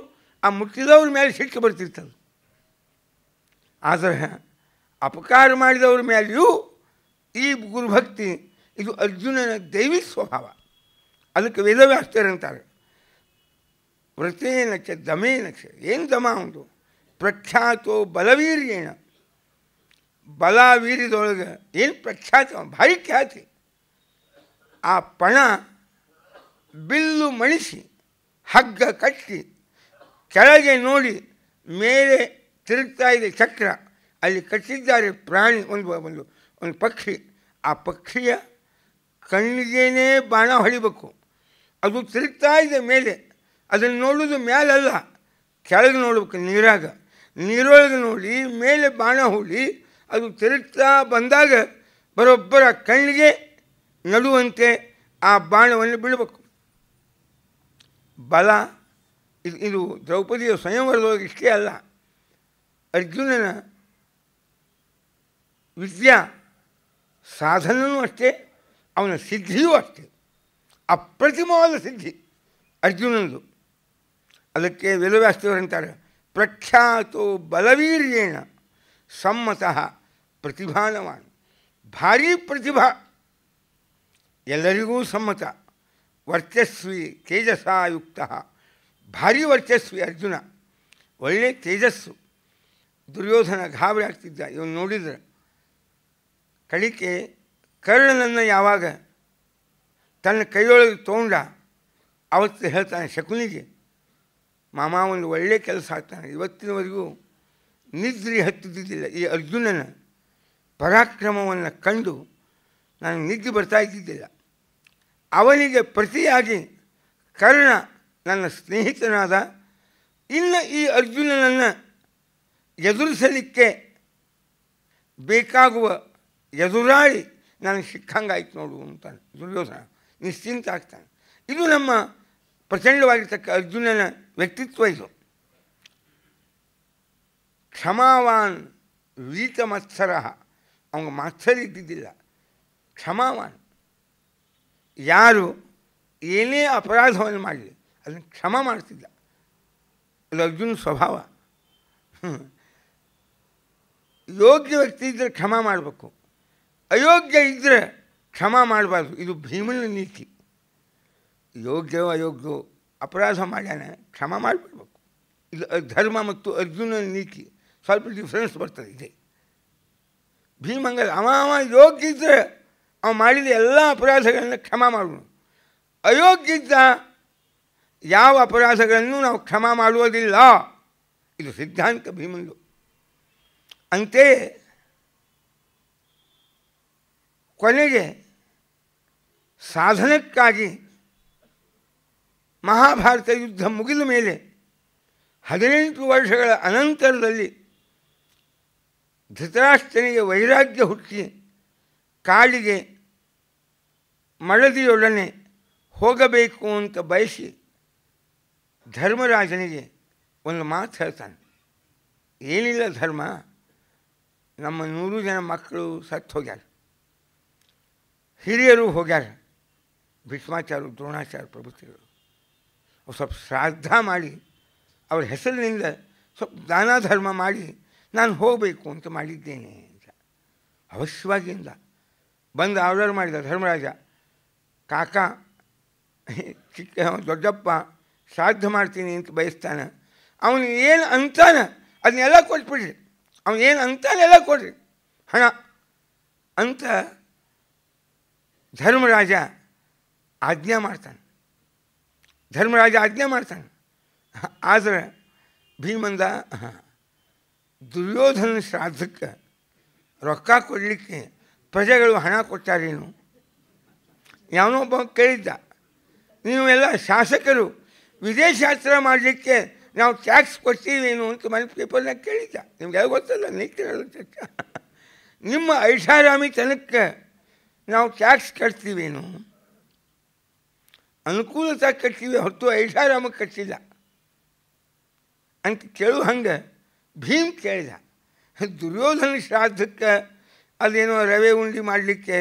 ಆ ಮುಟ್ಟಿದವ್ರ ಮೇಲೆ ಸಿಟ್ಟು ಬರ್ತಿರ್ತದೆ ಆದರೆ ಅಪಕಾರ ಮಾಡಿದವ್ರ ಮೇಲೆಯೂ ಈ ಗುರುಭಕ್ತಿ ಇದು ಅರ್ಜುನನ ದೈವಿ ಸ್ವಭಾವ ಅದಕ್ಕೆ ವೇದವ್ಯಾಸ್ತರಂತಾರೆ ವ್ರತೇನ ಚ ದಮೇನ ಚ ಏನು ದಮ ಉಂಟು ಪ್ರಖ್ಯಾತೋ ಬಲವೀರ್ಯೇಣ ಬಲ ಏನು ಪ್ರಖ್ಯಾತ ಭಾರಿ ಖ್ಯಾತಿ ಆ ಪಣ ಬಿಲ್ಲು ಮಣಿಸಿ ಹಗ್ಗ ಕಟ್ಟಿ ಕೆಳಗೆ ನೋಡಿ ಮೇಲೆ ತಿರುಗ್ತಾ ಇದೆ ಚಕ್ರ ಅಲ್ಲಿ ಕಟ್ಟಿದ್ದಾರೆ ಪ್ರಾಣಿ ಒಂದು ಒಂದು ಒಂದು ಪಕ್ಷಿ ಆ ಪಕ್ಷಿಯ ಕಣ್ಣಿಗೇನೇ ಬಾಣ ಹೊಡಿಬೇಕು ಅದು ತಿರುಗ್ತಾ ಇದೆ ಮೇಲೆ ಅದನ್ನು ನೋಡೋದು ಮೇಲಲ್ಲ ಕೆಳಗೆ ನೋಡಬೇಕು ನೀರಾಗ ನೀರೊಳಗೆ ನೋಡಿ ಮೇಲೆ ಬಾಣ ಹೂಡಿ ಅದು ತಿರುಗ್ತಾ ಬಂದಾಗ ಬರೋಬ್ಬರ ಕಣ್ಣಿಗೆ ನಡುವಂತೆ ಆ ಬಾಣವನ್ನು ಬಿಡಬೇಕು ಬಲ ಇದು ಇದು ದ್ರೌಪದಿಯ ಸ್ವಯಂವರದೊಳಗೆ ಅಲ್ಲ ಅರ್ಜುನನ ವಿದ್ಯಾ ಸಾಧನವೂ ಅಷ್ಟೇ ಅವನ ಸಿದ್ಧಿಯೂ ಅಷ್ಟೇ ಅಪ್ರತಿಮವಾದ ಸಿದ್ಧಿ ಅರ್ಜುನನದು ಅದಕ್ಕೆ ಅಂತಾರೆ ಪ್ರಖ್ಯಾತೋ ಬಲವೀರ್ಯೇಣ ಸಮ್ಮತಃ ಪ್ರತಿಭಾನವಾನ್ ಭಾರೀ ಪ್ರತಿಭಾ ಎಲ್ಲರಿಗೂ ಸಮ್ಮತ ವರ್ಚಸ್ವಿ ತೇಜಸಾಯುಕ್ತ ಭಾರಿ ವರ್ಚಸ್ವಿ ಅರ್ಜುನ ಒಳ್ಳೆ ತೇಜಸ್ಸು ದುರ್ಯೋಧನ ಗಾಬರಿ ಆಗ್ತಿದ್ದ ಇವನು ನೋಡಿದ್ರೆ ಕಳಿಕೆ ಕರ್ಣನನ್ನು ಯಾವಾಗ ತನ್ನ ಕೈಯೊಳಗೆ ತೊಗೊಂಡ ಅವತ್ತು ಹೇಳ್ತಾನೆ ಶಕುನಿಗೆ ಮಾಮ ಒಂದು ಒಳ್ಳೆ ಕೆಲಸ ಆಗ್ತಾನೆ ಇವತ್ತಿನವರೆಗೂ ನಿದ್ರೆ ಹತ್ತಿದ್ದಿಲ್ಲ ಈ ಅರ್ಜುನನ ಪರಾಕ್ರಮವನ್ನು ಕಂಡು ನಾನು ನಿದ್ದೆ ಬರ್ತಾ ಇದ್ದಿದ್ದಿಲ್ಲ ಅವನಿಗೆ ಪ್ರತಿಯಾಗಿ ಕರ್ಣ ನನ್ನ ಸ್ನೇಹಿತನಾದ ಇನ್ನು ಈ ಅರ್ಜುನನನ್ನು ಎದುರಿಸಲಿಕ್ಕೆ ಬೇಕಾಗುವ ಎದುರಾಳಿ ನನಗೆ ಸಿಕ್ಕಂಗಾಯ್ತು ನೋಡು ಅಂತಾನೆ ದುರ್ಯೋಧನ ನಿಶ್ಚಿಂತ ಆಗ್ತಾನೆ ಇದು ನಮ್ಮ ಪ್ರಚಂಡವಾಗಿರ್ತಕ್ಕ ಅರ್ಜುನನ ವ್ಯಕ್ತಿತ್ವ ಇದು ಕ್ಷಮಾವಾನ್ ವೀತ ಮತ್ಸರ ಅವ್ಗೆ ಮತ್ಸರ ಇದ್ದಿದ್ದಿಲ್ಲ ಕ್ಷಮಾವಾನ್ ಯಾರು ಏನೇ ಅಪರಾಧವನ್ನು ಮಾಡಲಿ ಅದನ್ನು ಕ್ಷಮ ಮಾಡ್ತಿದ್ದ ಅದು ಅರ್ಜುನ ಸ್ವಭಾವ ಯೋಗ್ಯ ವ್ಯಕ್ತಿ ಇದ್ದರೆ ಕ್ಷಮ ಮಾಡಬೇಕು ಅಯೋಗ್ಯ ಇದ್ದರೆ ಕ್ಷಮ ಮಾಡಬಾರ್ದು ಇದು ಭೀಮನ ನೀತಿ ಯೋಗ್ಯವೋ ಅಯೋಗ್ಯೋ ಅಪರಾಧ ಮಾಡ್ಯಾನ ಕ್ಷಮ ಮಾಡಿಬಿಡ್ಬೇಕು ಇದು ಧರ್ಮ ಮತ್ತು ಅರ್ಜುನನ ನೀತಿ ಸ್ವಲ್ಪ ಡಿಫ್ರೆನ್ಸ್ ಬರ್ತದೆ ಇದೆ ಭೀಮಂಗಲ್ ಅವ ಅವ ಯೋಗ್ಯ ಇದ್ದರೆ ಅವ ಮಾಡಿದ ಎಲ್ಲ ಅಪರಾಧಗಳನ್ನ ಕ್ಷಮ ಮಾಡೋಣ ಅಯೋಗ್ಯ ಇದ್ದ ಯಾವ ಅಪರಾಧಗಳನ್ನು ನಾವು ಕ್ಷಮ ಮಾಡುವುದಿಲ್ಲ ಇದು ಸಿದ್ಧಾಂತ ಭೀಮಂದು ಅಂತೆಯೇ ಕೊನೆಗೆ ಸಾಧನಕ್ಕಾಗಿ ಮಹಾಭಾರತ ಯುದ್ಧ ಮುಗಿದ ಮೇಲೆ ಹದಿನೆಂಟು ವರ್ಷಗಳ ಅನಂತರದಲ್ಲಿ ಧೃತರಾಷ್ಟ್ರನಿಗೆ ವೈರಾಗ್ಯ ಹುಟ್ಟಿ ಕಾಡಿಗೆ ಮಳದಿಯೊಡನೆ ಹೋಗಬೇಕು ಅಂತ ಬಯಸಿ ಧರ್ಮರಾಜನಿಗೆ ಒಂದು ಮಾತು ಹೇಳ್ತಾನೆ ಏನಿಲ್ಲ ಧರ್ಮ ನಮ್ಮ ನೂರು ಜನ ಮಕ್ಕಳು ಸತ್ತು ಹೋಗ್ಯಾರ ಹಿರಿಯರು ಹೋಗ್ಯಾರ ಭೀಷ್ಮಾಚಾರ ದ್ರೋಣಾಚಾರ ಪ್ರಭೃತಿಗಳು ಅವ್ರು ಸ್ವಲ್ಪ ಶ್ರಾದ್ದ ಮಾಡಿ ಅವ್ರ ಹೆಸರಿನಿಂದ ಸ್ವಲ್ಪ ದಾನ ಧರ್ಮ ಮಾಡಿ ನಾನು ಹೋಗಬೇಕು ಅಂತ ಮಾಡಿದ್ದೇನೆ ಅಂತ ಅವಶ್ಯವಾಗಿಂದ ಬಂದು ಆರ್ಡರ್ ಮಾಡಿದ ಧರ್ಮರಾಜ ಕಾಕ ಚಿಕ್ಕ ದೊಡ್ಡಪ್ಪ ಸಾಧ್ಯ ಮಾಡ್ತೀನಿ ಅಂತ ಬಯಸ್ತಾನೆ ಅವನು ಏನು ಅಂತಾನೆ ಅದನ್ನೆಲ್ಲ ಕೊಟ್ಬಿಡ್ರಿ ಅವನು ಏನು ಅಂತಾನೆಲ್ಲ ಕೊಡ್ರಿ ಹಣ ಅಂತ ಧರ್ಮರಾಜ ಆಜ್ಞೆ ಮಾಡ್ತಾನೆ ಧರ್ಮರಾಜ ಆಜ್ಞೆ ಮಾಡ್ತಾನೆ ಆದರೆ ಭೀಮಂದ ದುರ್ಯೋಧನ ಶ್ರಾದ್ದಕ್ಕೆ ರೊಕ್ಕ ಕೊಡಲಿಕ್ಕೆ ಪ್ರಜೆಗಳು ಹಣ ಕೊಟ್ಟಾರೇನು ಯಾವನೊಬ್ಬ ಕೇಳಿದ್ದ ನೀವು ಎಲ್ಲ ಶಾಸಕರು ವಿದೇಶಾಸ್ತ್ರ ಮಾಡಲಿಕ್ಕೆ ನಾವು ಟ್ಯಾಕ್ಸ್ ಕೊಡ್ತೀವೇನು ಅಂತ ಮನೆ ಪೀಪಲ್ನ ಕೇಳಿದ್ದ ನಿಮ್ಗೆ ಯಾವ ಗೊತ್ತಲ್ಲ ನೀತಿರಲ್ಲ ನಿಮ್ಮ ಐಷಾರಾಮಿ ತನಕ್ಕೆ ನಾವು ಟ್ಯಾಕ್ಸ್ ಕಟ್ತೀವೇನು ಅನುಕೂಲತೆ ಕಟ್ತೀವಿ ಹೊತ್ತು ಐಷಾರಾಮ ಕಟ್ಟಿಲ್ಲ ಅಂತ ಕೇಳುವ ಹಂಗೆ ಭೀಮ್ ಕೇಳಿದ ದುರ್ಯೋಧನ ಶ್ರಾದ್ದಕ್ಕೆ ಅದೇನೋ ರವೆ ಉಂಡಿ ಮಾಡಲಿಕ್ಕೆ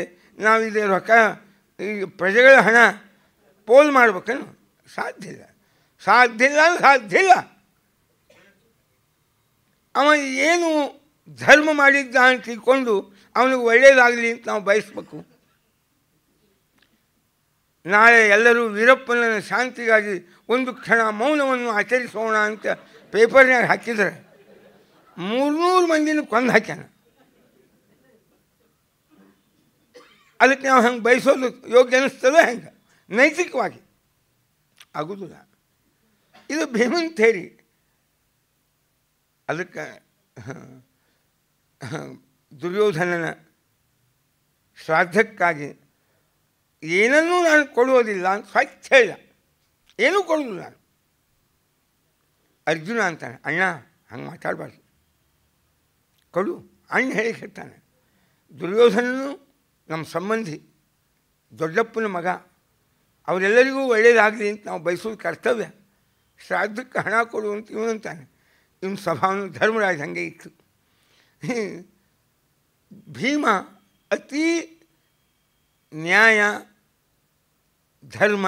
ಇದೇ ರೊಕ್ಕ ಈ ಪ್ರಜೆಗಳ ಹಣ ಪೋಲ್ ಮಾಡ್ಬೇಕನ್ನು ಸಾಧ್ಯ ಇಲ್ಲ ಸಾಧ್ಯ ಇಲ್ಲ ಸಾಧ್ಯ ಇಲ್ಲ ಅವ ಏನು ಧರ್ಮ ಮಾಡಿದ್ದ ಅಂತ ತಿಳ್ಕೊಂಡು ಅವನಿಗೆ ಒಳ್ಳೆಯದಾಗಲಿ ಅಂತ ನಾವು ಬಯಸಬೇಕು ನಾಳೆ ಎಲ್ಲರೂ ವೀರಪ್ಪನ ಶಾಂತಿಗಾಗಿ ಒಂದು ಕ್ಷಣ ಮೌನವನ್ನು ಆಚರಿಸೋಣ ಅಂತ ಪೇಪರ್ನಾಗ ಹಾಕಿದರೆ ಮೂರ್ನೂರು ಮಂದಿನ ಕೊಂದು ಹಾಕ್ಯಾನ ಅದಕ್ಕೆ ನಾವು ಹಂಗೆ ಬಯಸೋದು ಯೋಗ್ಯ ಅನ್ನಿಸ್ತದೆ ಹೆಂಗೆ ನೈತಿಕವಾಗಿ ಆಗೋದಿಲ್ಲ ಇದು ಭೀಮನ್ ಥೇರಿ ಅದಕ್ಕೆ ದುರ್ಯೋಧನನ ಶ್ರಾದ್ದಕ್ಕಾಗಿ ಏನನ್ನೂ ನಾನು ಕೊಡುವುದಿಲ್ಲ ಅಂತ ಸ್ವಚ್ಛ ಇಲ್ಲ ಏನೂ ಕೊಡೋದು ನಾನು ಅರ್ಜುನ ಅಂತಾನೆ ಅಣ್ಣ ಹಂಗೆ ಮಾತಾಡಬಾರ್ದು ಕೊಡು ಅಣ್ಣ ಹೇಳಿ ಹೇಳ್ತಾನೆ ದುರ್ಯೋಧನನು ನಮ್ಮ ಸಂಬಂಧಿ ದೊಡ್ಡಪ್ಪನ ಮಗ ಅವರೆಲ್ಲರಿಗೂ ಒಳ್ಳೆಯದಾಗಲಿ ಅಂತ ನಾವು ಬಯಸೋದು ಕರ್ತವ್ಯ ಸಾದ್ಕಹಣಾ ಕೊಳ್ಳೋ ನೀನು ತಾನೆ ಇನ್ ಸಭಾನ ಧರ್ಮರಾಜ ಬಂದೆ ಬಿಮಾ ಅತಿ ನ್ಯಾಯ ಧರ್ಮ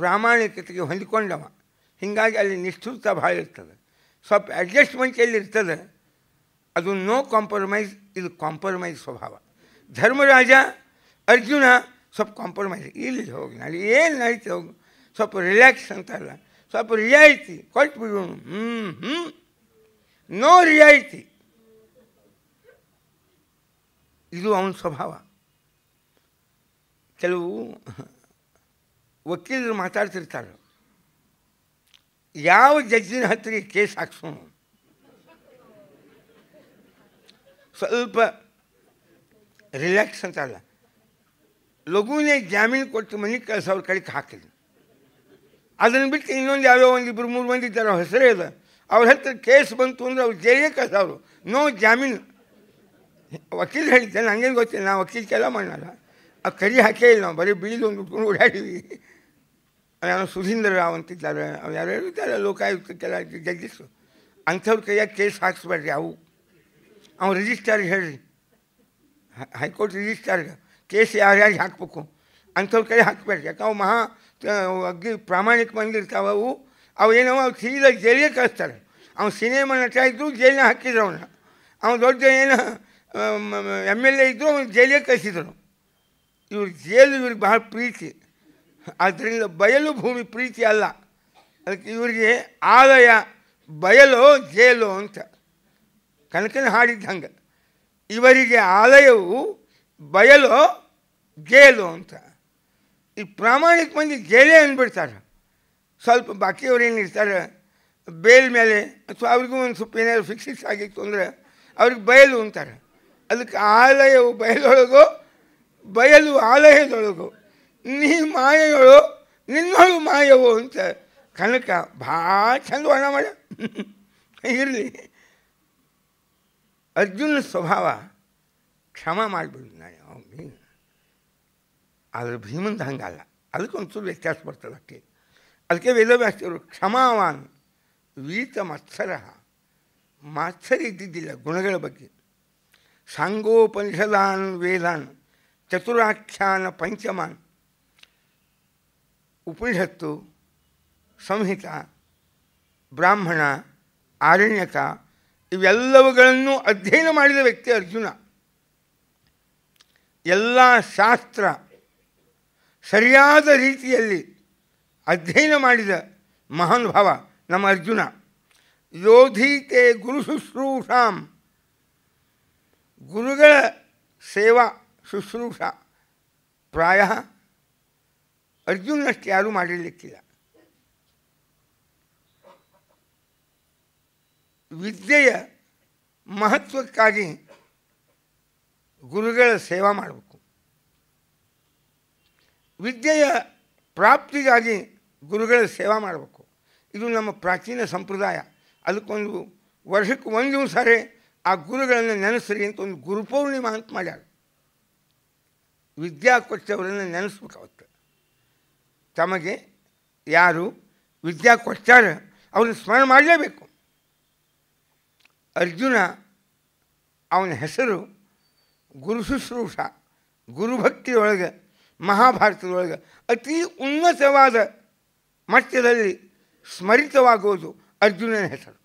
ಪ್ರಾಮಾಣಿಕತೆ ಗೆ ಹೊಂದಿಕೊಂಡವ ಹಿಂಗಾಗಿ ಅಲ್ಲಿ ನಿಷ್ಠುರತ ಭಾವ ಇರ್ತದ ಸ್ವಲ್ಪ ಅಡ್ಜಸ್ಟ್ಮೆಂಟ್ ಅಲ್ಲಿ ಇರ್ತದ ಅದು ನೋ ಕಾಂಪ್ರಮೈಸ್ ಇಸ್ ಕಾಂಪ್ರಮೈಸ್ ಸ್ವಭಾವ ಧರ್ಮರಾಜ ಅರ್ಜುನ सब कॉम्प्रोमाइज ಇಲ್ ಹೋಗ್ನಲ್ಲ ಏನ್ ನೈತ ಹೋಗ್ ಸ್ವಲ್ಪ ರಿಲ್ಯಾಕ್ಸ್ ಅಂತala ಸ್ವಲ್ಪ ರಿಯಾಯಿತಿ ಕೊಟ್ಬಿಡೋಣ ಹ್ಞೂ ಹ್ಞೂ ನೋ ರಿಯಾಯಿತಿ ಇದು ಅವನ ಸ್ವಭಾವ ಕೆಲವು ವಕೀಲರು ಮಾತಾಡ್ತಿರ್ತಾರೆ ಯಾವ ಜಜ್ಜಿನ ಹತ್ತಿರ ಕೇಸ್ ಹಾಕ್ಸೋಣ ಸ್ವಲ್ಪ ರಿಲ್ಯಾಕ್ಸ್ ಅಂತಲ್ಲ ಲಘುವಿನೇ ಜಾಮೀನು ಕೊಟ್ಟು ಮನೆಗೆ ಕಳಿಸೋರ ಕಡೆಗೆ ಹಾಕಿದ್ರು ಅದನ ಬಿಲ್ಕಿನೆ ನೋಲ್ಲ ಯಾವ ಒಂದಿ ಇಬ್ರ ಮೂರು ಮಂದಿ ತರಾಸುಸರೇ ಅದು ಅವರು ಹೇಳ್ತಾರೆ ಕೇಸ್ ಬಂತು ಅಂದ್ರೆ ಅವರು ಜೇಯಕ್ಕೆ ಕಸ ಅವರು ನೋ ಜಾಮೀನ್ ವಕೀಲ್ ಹೇಳ್ತಾರೆ ನಂಗೇನು ಗೊತ್ತಿಲ್ಲ ನಾನು ವಕೀಲ್ ಕೆಲಸ ಮಾಡನಲ್ಲ ಆ ಕಡಿ ಹಾಕಿದೆ ನಾನು ಬರಿ ಬಿಳಿ ಒಂದ್ಬಿಟ್ಟು ಓಡಾದೆವಿ ಅಯಾನು ಸುಸೀಂದ್ರ ರಾವ್ ಅಂತಿದ್ದಾರೆ ಅವ್ಯಾರೆ ಹೇಳ್ತಾರೆ ಲೋಕಾಯುಕ್ತಕ್ಕೆ ಕಳಿಸಬೇಕು ಅಂತ ಅವರು ಕಯಾ ಕೇಸ್ ಹಾಕಿಸ್ಬೇಡಿ ಅವರು ರಿಜಿಸ್ಟ್ರರಿ ಹೇಳ್ರಿ ಹೈಕೋರ್ಟ್ ರಿಜಿಸ್ಟ್ರಾರ್ ಕೇಸ್ ಇಲ್ಲಿ ಹಾಕ್ಬೇಕು ಅಂತ ಅವರು ಕಡಿ ಹಾಕಬೇಕು ಅಂತ ಅವ ಮಹಾ ಅಗ್ಗಿ ಬಂದಿರ್ತಾವೆ ಅವು ಏನವ ಅವು ಸೀದಾ ಜೈಲಿಗೆ ಕಳಿಸ್ತಾರೆ ಅವ್ನು ಸಿನಿಮಾ ನಟ ಇದ್ದು ಜೈಲಿನ ಹಾಕಿದ್ರು ಅವನ್ನ ಅವ್ನು ದೊಡ್ಡ ಏನು ಎಮ್ ಎಲ್ ಎ ಇದ್ದು ಅವ್ನು ಜೈಲಿಗೆ ಕಳಿಸಿದ್ರು ಇವ್ರು ಜೈಲು ಇವ್ರಿಗೆ ಬಹಳ ಪ್ರೀತಿ ಅದರಿಂದ ಬಯಲು ಭೂಮಿ ಪ್ರೀತಿ ಅಲ್ಲ ಅದಕ್ಕೆ ಇವರಿಗೆ ಆಲಯ ಬಯಲು ಜೇಲು ಅಂತ ಕನಕನ ಹಾಡಿದ್ದ ಹಂಗೆ ಇವರಿಗೆ ಆಲಯವು ಬಯಲು ಜೇಲು ಅಂತ ಈ ಪ್ರಾಮಾಣಿಕ ಮಂದಿ ಜೈಲೇ ಅಂದ್ಬಿಡ್ತಾರೆ ಸ್ವಲ್ಪ ಬಾಕಿಯವ್ರು ಇರ್ತಾರೆ ಬೇಲ್ ಮೇಲೆ ಅಥವಾ ಅವ್ರಿಗೂ ಒಂದು ಸ್ವಲ್ಪ ಏನಾದ್ರು ಫಿಕ್ಸಿಸ್ ಆಗಿತ್ತು ಅಂದರೆ ಅವ್ರಿಗೆ ಬಯಲು ಅಂತಾರೆ ಅದಕ್ಕೆ ಆಲಯವು ಬಯಲೊಳಗು ಬಯಲು ಆಲಯದೊಳಗು ನೀ ಮಾಯೆಯೊಳು ನಿನ್ನೊಳು ಮಾಯವು ಅಂತ ಕನಕ ಭಾಳ ಚಂದ ವರ್ಣ ಮಾಡ ಇರಲಿ ಅರ್ಜುನ ಸ್ವಭಾವ ಕ್ಷಮ ಮಾಡಿಬಿಡು ನಾನು ಆದರೆ ಭೀಮಂದು ಹಂಗಲ್ಲ ಅದಕ್ಕೊಂಚೂರು ವ್ಯತ್ಯಾಸ ಬರ್ತದೆ ಅಕ್ಕಿ ಅದಕ್ಕೆ ವೇದವ್ಯಾಸರು ಕ್ಷಮಾವಾನ್ ವೀತ ಮತ್ಸರ ಮಾತ್ಸರ ಇದ್ದಿದ್ದಿಲ್ಲ ಗುಣಗಳ ಬಗ್ಗೆ ಸಾಂಗೋಪನಿಷದಾನ್ ವೇದಾನ್ ಚತುರಾಖ್ಯಾನ ಪಂಚಮಾನ್ ಉಪನಿಷತ್ತು ಸಂಹಿತ ಬ್ರಾಹ್ಮಣ ಆರಣ್ಯಕ ಇವೆಲ್ಲವುಗಳನ್ನು ಅಧ್ಯಯನ ಮಾಡಿದ ವ್ಯಕ್ತಿ ಅರ್ಜುನ ಎಲ್ಲ ಶಾಸ್ತ್ರ ಸರಿಯಾದ ರೀತಿಯಲ್ಲಿ ಅಧ್ಯಯನ ಮಾಡಿದ ಮಹಾನ್ ಭವ ನಮ ಅರ್ಜುನ ಯೋಧೀ ಕೇ ಗುರು ಶುಶ್ರೂಷಾಂ ಗುರುಗಳ ಸೇವಾ ಶುಶ್ರೂಷಾ ಪ್ರಾಯಃ ಅರ್ಜುನಶ್ಚ ಯಾರು ಮಾಡಿದಲಿಲ್ಲ ವಿದ್ಯೆಯ ಮಹತ್ವಕ್ಕಾಗಿ ಗುರುಗಳ ಸೇವಾ ಮಾಡಿದ ವಿದ್ಯೆಯ ಪ್ರಾಪ್ತಿಗಾಗಿ ಗುರುಗಳ ಸೇವಾ ಮಾಡಬೇಕು ಇದು ನಮ್ಮ ಪ್ರಾಚೀನ ಸಂಪ್ರದಾಯ ಅದಕ್ಕೊಂದು ವರ್ಷಕ್ಕೆ ಒಂದು ಸಾರಿ ಆ ಗುರುಗಳನ್ನು ನೆನೆಸ್ರಿ ಅಂತ ಒಂದು ಗುರುಪೌರ್ಣಿಮಾ ಅಂತ ಮಾಡ್ಯಾರ ವಿದ್ಯಾ ಕೊಟ್ಟವರನ್ನು ಅವತ್ತು ತಮಗೆ ಯಾರು ವಿದ್ಯಾ ಕೊಟ್ಟಾರ ಅವ್ರನ್ನ ಸ್ಮರಣೆ ಮಾಡಲೇಬೇಕು ಅರ್ಜುನ ಅವನ ಹೆಸರು ಗುರು ಶುಶ್ರೂಷ ಗುರುಭಕ್ತಿಯೊಳಗೆ ಮಹಾಭಾರತದೊಳಗೆ ಅತಿ ಉನ್ನತವಾದ ಮಟ್ಟದಲ್ಲಿ ಸ್ಮರಿತವಾಗುವುದು ಅರ್ಜುನನ ಹೆಸರು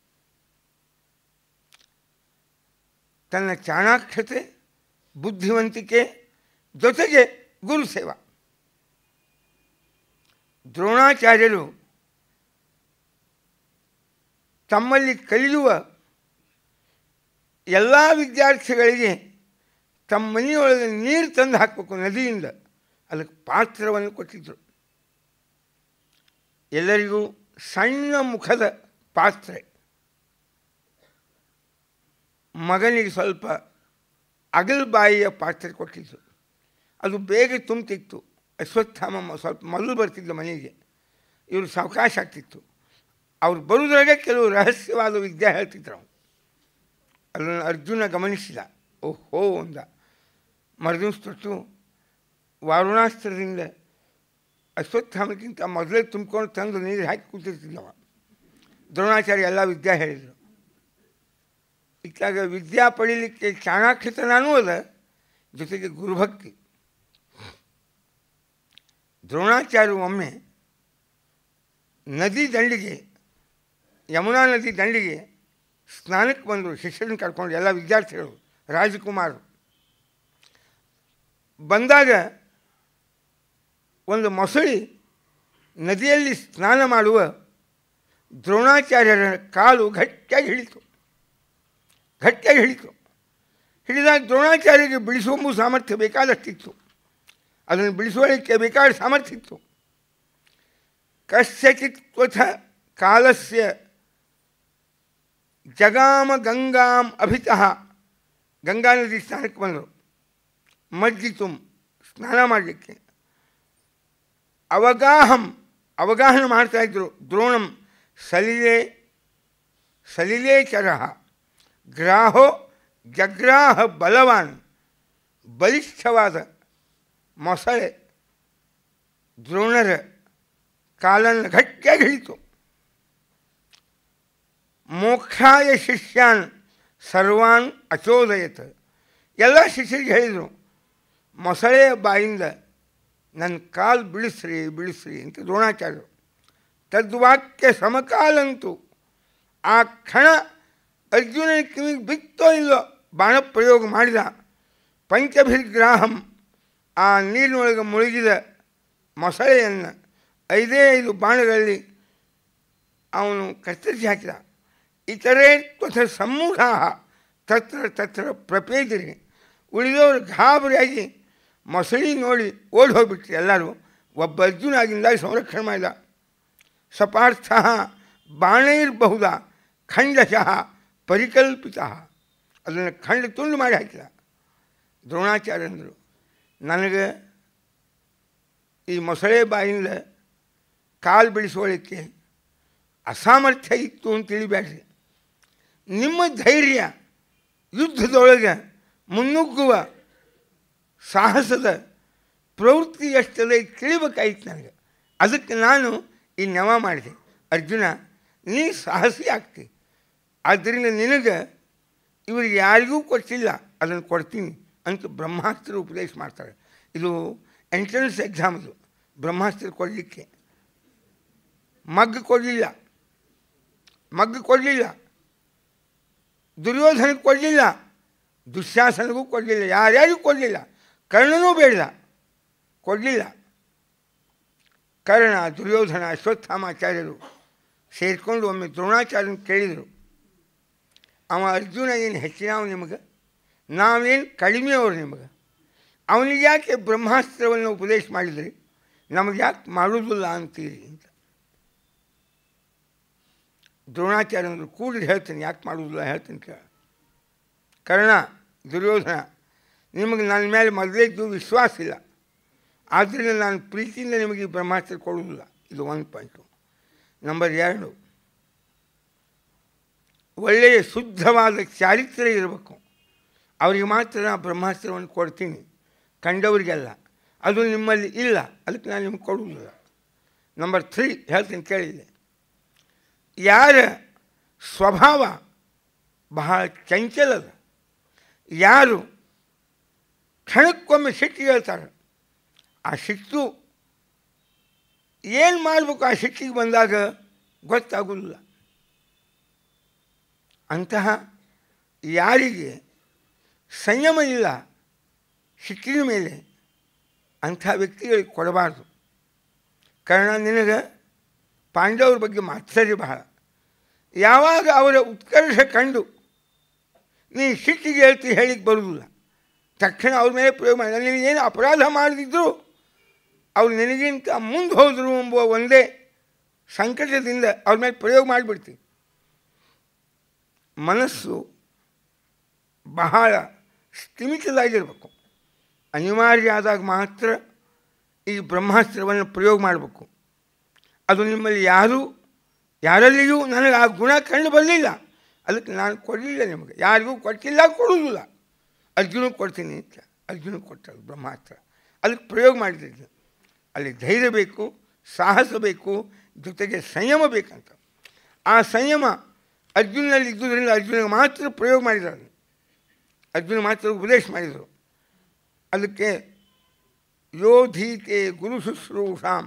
ತನ್ನ ಚಾಣಾಕ್ಷತೆ ಬುದ್ಧಿವಂತಿಕೆ ಜೊತೆಗೆ ಗುರು ಸೇವಾ ದ್ರೋಣಾಚಾರ್ಯರು ತಮ್ಮಲ್ಲಿ ಕಲಿಯುವ ಎಲ್ಲ ವಿದ್ಯಾರ್ಥಿಗಳಿಗೆ ತಮ್ಮ ಮನೆಯೊಳಗೆ ನೀರು ತಂದು ಹಾಕಬೇಕು ನದಿಯಿಂದ ಅದಕ್ಕೆ ಪಾತ್ರವನ್ನು ಕೊಟ್ಟಿದ್ದರು ಎಲ್ಲರಿಗೂ ಸಣ್ಣ ಮುಖದ ಪಾತ್ರೆ ಮಗನಿಗೆ ಸ್ವಲ್ಪ ಅಗಲ್ಬಾಯಿಯ ಪಾತ್ರೆ ಕೊಟ್ಟಿದ್ದರು ಅದು ಬೇಗ ತುಂಬುತ್ತಿತ್ತು ಅಶ್ವತ್ಥಾಮ ಸ್ವಲ್ಪ ಮಲ್ಲು ಬರ್ತಿದ್ದ ಮನೆಗೆ ಇವರು ಸಾವಕಾಶ ಆಗ್ತಿತ್ತು ಅವ್ರು ಬರೋದ್ರಾಗೆ ಕೆಲವು ರಹಸ್ಯವಾದ ವಿದ್ಯೆ ಹೇಳ್ತಿದ್ರು ಅವನು ಅದನ್ನು ಅರ್ಜುನ ಗಮನಿಸಿದ ಓಹೋ ಅಂದ ಮರದಿವ್ಸ ವಾರುಣಾಸ್ತ್ರದಿಂದ ಅಶ್ವತ್ಥಾಮಕ್ಕಿಂತ ಮೊದಲೇ ತುಂಬಿಕೊಂಡು ತಂದು ನೀರು ಹಾಕಿ ಕೂತಿರ್ತಿದ್ದವ ದ್ರೋಣಾಚಾರ್ಯ ಎಲ್ಲ ವಿದ್ಯೆ ಹೇಳಿದರು ಇತ್ತಾಗ ವಿದ್ಯಾ ಪಡೀಲಿಕ್ಕೆ ಚಾಣಾಕ್ಷತನೂ ಅದ ಜೊತೆಗೆ ಗುರುಭಕ್ತಿ ದ್ರೋಣಾಚಾರ್ಯ ಒಮ್ಮೆ ನದಿ ದಂಡಿಗೆ ಯಮುನಾ ನದಿ ದಂಡಿಗೆ ಸ್ನಾನಕ್ಕೆ ಬಂದರು ಶಿಷ್ಯರನ್ನ ಕರ್ಕೊಂಡು ಎಲ್ಲ ವಿದ್ಯಾರ್ಥಿಗಳು ರಾಜಕುಮಾರ್ ಬಂದಾಗ ಒಂದು ಮೊಸಳಿ ನದಿಯಲ್ಲಿ ಸ್ನಾನ ಮಾಡುವ ದ್ರೋಣಾಚಾರ್ಯರ ಕಾಲು ಗಟ್ಟಿಯಾಗಿ ಹಿಡಿತು ಗಟ್ಟಿಯಾಗಿ ಹಿಡಿತು ಹಿಡಿದಾಗ ದ್ರೋಣಾಚಾರ್ಯರಿಗೆ ಬಿಡಿಸುವ ಸಾಮರ್ಥ್ಯ ಬೇಕಾದಷ್ಟಿತ್ತು ಅದನ್ನು ಬಿಡಿಸುವಳಿಕ್ಕೆ ಬೇಕಾದ ಸಾಮರ್ಥ್ಯ ಇತ್ತು ಕಶ್ಯಚಿತ್ವಥ ಕಾಲಸ್ಯ ಜಗಾಮ ಗಂಗಾಂ ಅಭಿತಃ ಗಂಗಾ ನದಿ ಸ್ನಾನಕ್ಕೆ ಬಂದರು ಮಜ್ಜಿತು ಸ್ನಾನ ಮಾಡಲಿಕ್ಕೆ अवगाहम अवगाहन माता द्रोण सलीले सलिले चर ग्राहो जग्राह बलवान बलिष्ठवाद मोसले द्रोणर कालन घट्यघटो मोक्षाय शिष्यान सर्वान अचोदयत शिष्य हेद मोसले बाईंदा ನನ್ನ ಕಾಲು ಬಿಳಿಸ್ರಿ ಬಿಳಿಸ್ರಿ ಅಂತ ದ್ರೋಣಾಚಾರ್ಯರು ತದ್ವಾಕ್ಯ ಸಮಕಾಲಂತೂ ಆ ಕ್ಷಣ ಅರ್ಜುನನ ಕಿವಿಗೆ ಬಿತ್ತೋ ಇಲ್ಲೋ ಪ್ರಯೋಗ ಮಾಡಿದ ಪಂಚಭಿರ್ಗ್ರಾಹಂ ಆ ನೀರಿನೊಳಗೆ ಮುಳುಗಿದ ಮೊಸಳೆಯನ್ನು ಐದೇ ಐದು ಬಾಣಗಳಲ್ಲಿ ಅವನು ಕತ್ತರಿಸಿ ಹಾಕಿದ ಇತರೆ ತ್ವಥ ಸಮೂಹ ತತ್ರ ತತ್ರ ಪ್ರಪೇದಿರಿ ಉಳಿದವರು ಗಾಬರಿಯಾಗಿ ಮೊಸಳಿ ನೋಡಿ ಓಡಿ ಹೋಗ್ಬಿಟ್ರಿ ಎಲ್ಲರೂ ಒಬ್ಬ ಅರ್ಜುನಾಗಿಂದ ಸಂರಕ್ಷಣೆ ಮಾಡಿದ ಸಪಾರ್ಥ ಬಾಣೈರ್ಬಹುದ ಖಂಡಶಃ ಪರಿಕಲ್ಪಿತ ಅದನ್ನು ಖಂಡ ತುಂಡು ಮಾಡಿ ಹಾಕಿದ ದ್ರೋಣಾಚಾರ್ಯಂದರು ನನಗೆ ಈ ಮೊಸಳೆ ಬಾಯಿಂದ ಕಾಲು ಬಿಡಿಸೋಳಿಕ್ಕೆ ಅಸಾಮರ್ಥ್ಯ ಇತ್ತು ಅಂತ ತಿಳಿಬೇಡ್ರಿ ನಿಮ್ಮ ಧೈರ್ಯ ಯುದ್ಧದೊಳಗೆ ಮುನ್ನುಗ್ಗುವ ಸಾಹಸದ ಪ್ರವೃತ್ತಿ ಎಷ್ಟದೆ ತಿಳಿಬೇಕಾಯ್ತು ನನಗೆ ಅದಕ್ಕೆ ನಾನು ಈ ನವ ಮಾಡಿದೆ ಅರ್ಜುನ ನೀ ಸಾಹಸಿ ಆಗ್ತಿ ಆದ್ದರಿಂದ ನಿನಗೆ ಇವರಿಗೆ ಯಾರಿಗೂ ಕೊಟ್ಟಿಲ್ಲ ಅದನ್ನು ಕೊಡ್ತೀನಿ ಅಂತ ಬ್ರಹ್ಮಾಸ್ತ್ರ ಉಪದೇಶ ಮಾಡ್ತಾರೆ ಇದು ಎಂಟ್ರೆನ್ಸ್ ಎಕ್ಸಾಮ್ ಇದು ಬ್ರಹ್ಮಾಸ್ತ್ರ ಕೊಡಲಿಕ್ಕೆ ಮಗ್ಗ ಕೊಡಲಿಲ್ಲ ಮಗ್ಗ ಕೊಡಲಿಲ್ಲ ದುರ್ಯೋಧನಕ್ಕೆ ಕೊಡಲಿಲ್ಲ ದುಶ್ಯಾಸನಗೂ ಕೊಡಲಿಲ್ಲ ಯಾರ್ಯಾರಿಗೂ ಕೊಡಲಿಲ್ಲ ಕರ್ಣನೂ ಬೇಡ ಕೊಡಲಿಲ್ಲ ಕರ್ಣ ದುರ್ಯೋಧನ ಅಶ್ವತ್ಥಾಮಾಚಾರ್ಯರು ಸೇರಿಕೊಂಡು ಒಮ್ಮೆ ದ್ರೋಣಾಚಾರ್ಯನ ಕೇಳಿದರು ಅವ ಅರ್ಜುನ ಏನು ಹೆಚ್ಚಿನವ ನಿಮಗೆ ನಾವೇನು ಕಡಿಮೆಯವರು ನಿಮಗೆ ಅವನಿಗೆ ಯಾಕೆ ಬ್ರಹ್ಮಾಸ್ತ್ರವನ್ನು ಉಪದೇಶ ಮಾಡಿದರೆ ನಮಗೆ ಯಾಕೆ ಮಾಡುವುದಿಲ್ಲ ಅಂತೀರಿ ಅಂತ ದ್ರೋಣಾಚಾರ್ಯನ ಕೂಡಿ ಹೇಳ್ತೀನಿ ಯಾಕೆ ಮಾಡುವುದಿಲ್ಲ ಹೇಳ್ತೀನಿ ಕೇಳ ಕರ್ಣ ದುರ್ಯೋಧನ ನಿಮಗೆ ನನ್ನ ಮೇಲೆ ಇದ್ದು ವಿಶ್ವಾಸ ಇಲ್ಲ ಆದ್ದರಿಂದ ನಾನು ಪ್ರೀತಿಯಿಂದ ನಿಮಗೆ ಬ್ರಹ್ಮಾಸ್ತ್ರ ಕೊಡುವುದಿಲ್ಲ ಇದು ಒನ್ ಪಾಯಿಂಟು ನಂಬರ್ ಎರಡು ಒಳ್ಳೆಯ ಶುದ್ಧವಾದ ಚಾರಿತ್ರ್ಯ ಇರಬೇಕು ಅವರಿಗೆ ಮಾತ್ರ ನಾನು ಬ್ರಹ್ಮಾಸ್ತ್ರವನ್ನು ಕೊಡ್ತೀನಿ ಕಂಡವರಿಗೆಲ್ಲ ಅದು ನಿಮ್ಮಲ್ಲಿ ಇಲ್ಲ ಅದಕ್ಕೆ ನಾನು ನಿಮ್ಗೆ ಕೊಡುವುದಿಲ್ಲ ನಂಬರ್ ತ್ರೀ ಹೇಳ್ತೀನಿ ಕೇಳಿದೆ ಯಾರ ಸ್ವಭಾವ ಬಹಳ ಚಂಚಲದ ಯಾರು ಕ್ಷಣಕ್ಕೊಮ್ಮೆ ಸಿಟ್ಟು ಹೇಳ್ತಾರೆ ಆ ಸಿಟ್ಟು ಏನು ಮಾಡಬೇಕು ಆ ಸಿಟ್ಟಿಗೆ ಬಂದಾಗ ಗೊತ್ತಾಗೋದಿಲ್ಲ ಅಂತಹ ಯಾರಿಗೆ ಸಂಯಮ ಇಲ್ಲ ಸಿಟ್ಟಿನ ಮೇಲೆ ಅಂಥ ವ್ಯಕ್ತಿಗಳಿಗೆ ಕೊಡಬಾರ್ದು ಕಾರಣ ನಿನಗೆ ಪಾಂಡವ್ರ ಬಗ್ಗೆ ಮಾತಾಡಿ ಬಹಳ ಯಾವಾಗ ಅವರ ಉತ್ಕರ್ಷ ಕಂಡು ನೀ ಸಿಟ್ಟಿಗೆ ಹೇಳ್ತಿ ಹೇಳಿಕ್ಕೆ ಬರುವುದಿಲ್ಲ ತಕ್ಷಣ ಅವ್ರ ಮೇಲೆ ಪ್ರಯೋಗ ಮಾಡಿ ನನಗೆ ಏನು ಅಪರಾಧ ಮಾಡಿದ್ರು ಅವ್ರು ನನಗಿಂತ ಮುಂದೆ ಹೋದರು ಎಂಬುವ ಒಂದೇ ಸಂಕಟದಿಂದ ಅವ್ರ ಮೇಲೆ ಪ್ರಯೋಗ ಮಾಡಿಬಿಡ್ತೀನಿ ಮನಸ್ಸು ಬಹಳ ಸ್ಥಿಮಿತದಾಗಿರಬೇಕು ಅನಿವಾರ್ಯ ಆದಾಗ ಮಾತ್ರ ಈ ಬ್ರಹ್ಮಾಸ್ತ್ರವನ್ನು ಪ್ರಯೋಗ ಮಾಡಬೇಕು ಅದು ನಿಮ್ಮಲ್ಲಿ ಯಾರು ಯಾರಲ್ಲಿಯೂ ನನಗೆ ಆ ಗುಣ ಕಂಡು ಬರಲಿಲ್ಲ ಅದಕ್ಕೆ ನಾನು ಕೊಡಲಿಲ್ಲ ನಿಮಗೆ ಯಾರಿಗೂ ಕೊಟ್ಟಿಲ್ಲ ಕೊಡುವುದಿಲ್ಲ अर्जुन ಕೊಳ್ತಿನೀ ಅಂತ अर्जुन ಕೊಳ್ತರೆ ಬ್ರಹ್ಮಾಸ್ತ್ರ ಅದಕ್ಕೆ ಪ್ರಯೋಗ ಮಾಡಿದ್ರಿ ಅಲ್ಲಿ ಧೈರ್ಯ ಬೇಕು साहस ಬೇಕು ಜೊತೆಗೆ ಸಂಯಮ ಬೇಕಂತ ಆ ಸಂಯಮ ಅರ್ಜುನನ liquidity ಅರ್ಜುನನ ಮಾತ್ರ ಪ್ರಯೋಗ ಮಾಡಿದ ಅರ್ಜುನ ಮಾತ್ರ ಉಪದೇಶ ಮಾಡಿದ್ರು ಅದಕ್ಕೆ ಯೋಧೀ ತೇ ಗುರು ಶುಶ್ರೂಷಾಂ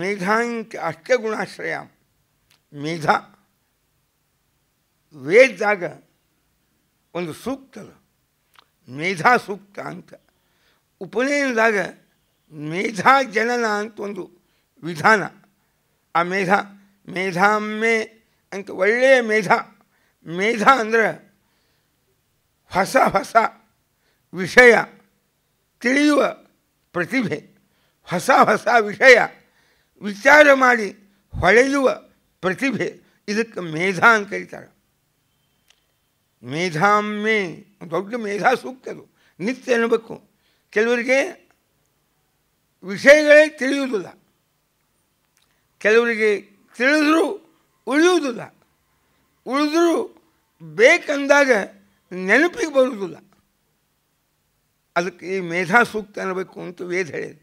ಮಿಥಾಂ ಅಷ್ಟೇ ಗುಣಾಶ್ರಯಂ ಮಿಥಾ ವೇದ ಜಾಗ ಒಂದು ಸೂಕ್ತ ಮೇಧಾ ಸೂಕ್ತ ಅಂತ ಉಪನಯನದಾಗ ಮೇಧಾ ಜನನ ಅಂತ ಒಂದು ವಿಧಾನ ಆ ಮೇಧ ಮೇಧಾಮ್ಮೆ ಅಂತ ಒಳ್ಳೆಯ ಮೇಧ ಮೇಧ ಅಂದರೆ ಹೊಸ ಹೊಸ ವಿಷಯ ತಿಳಿಯುವ ಪ್ರತಿಭೆ ಹೊಸ ಹೊಸ ವಿಷಯ ವಿಚಾರ ಮಾಡಿ ಹೊಳೆಯುವ ಪ್ರತಿಭೆ ಇದಕ್ಕೆ ಮೇಧ ಅಂತ ಕರೀತಾರೆ ಮೇಧಾಮ್ಮೆ ದೊಡ್ಡ ಮೇಧಾ ಸೂಕ್ತ ಅದು ನಿತ್ಯ ಅನ್ನಬೇಕು ಕೆಲವರಿಗೆ ವಿಷಯಗಳೇ ತಿಳಿಯುವುದಿಲ್ಲ ಕೆಲವರಿಗೆ ತಿಳಿದರೂ ಉಳಿಯುವುದಿಲ್ಲ ಉಳಿದರೂ ಬೇಕಂದಾಗ ನೆನಪಿಗೆ ಬರುವುದಿಲ್ಲ ಅದಕ್ಕೆ ಈ ಮೇಧಾ ಸೂಕ್ತ ಅನ್ನಬೇಕು ಅಂತ ವೇದ ಹೇಳಿದೆ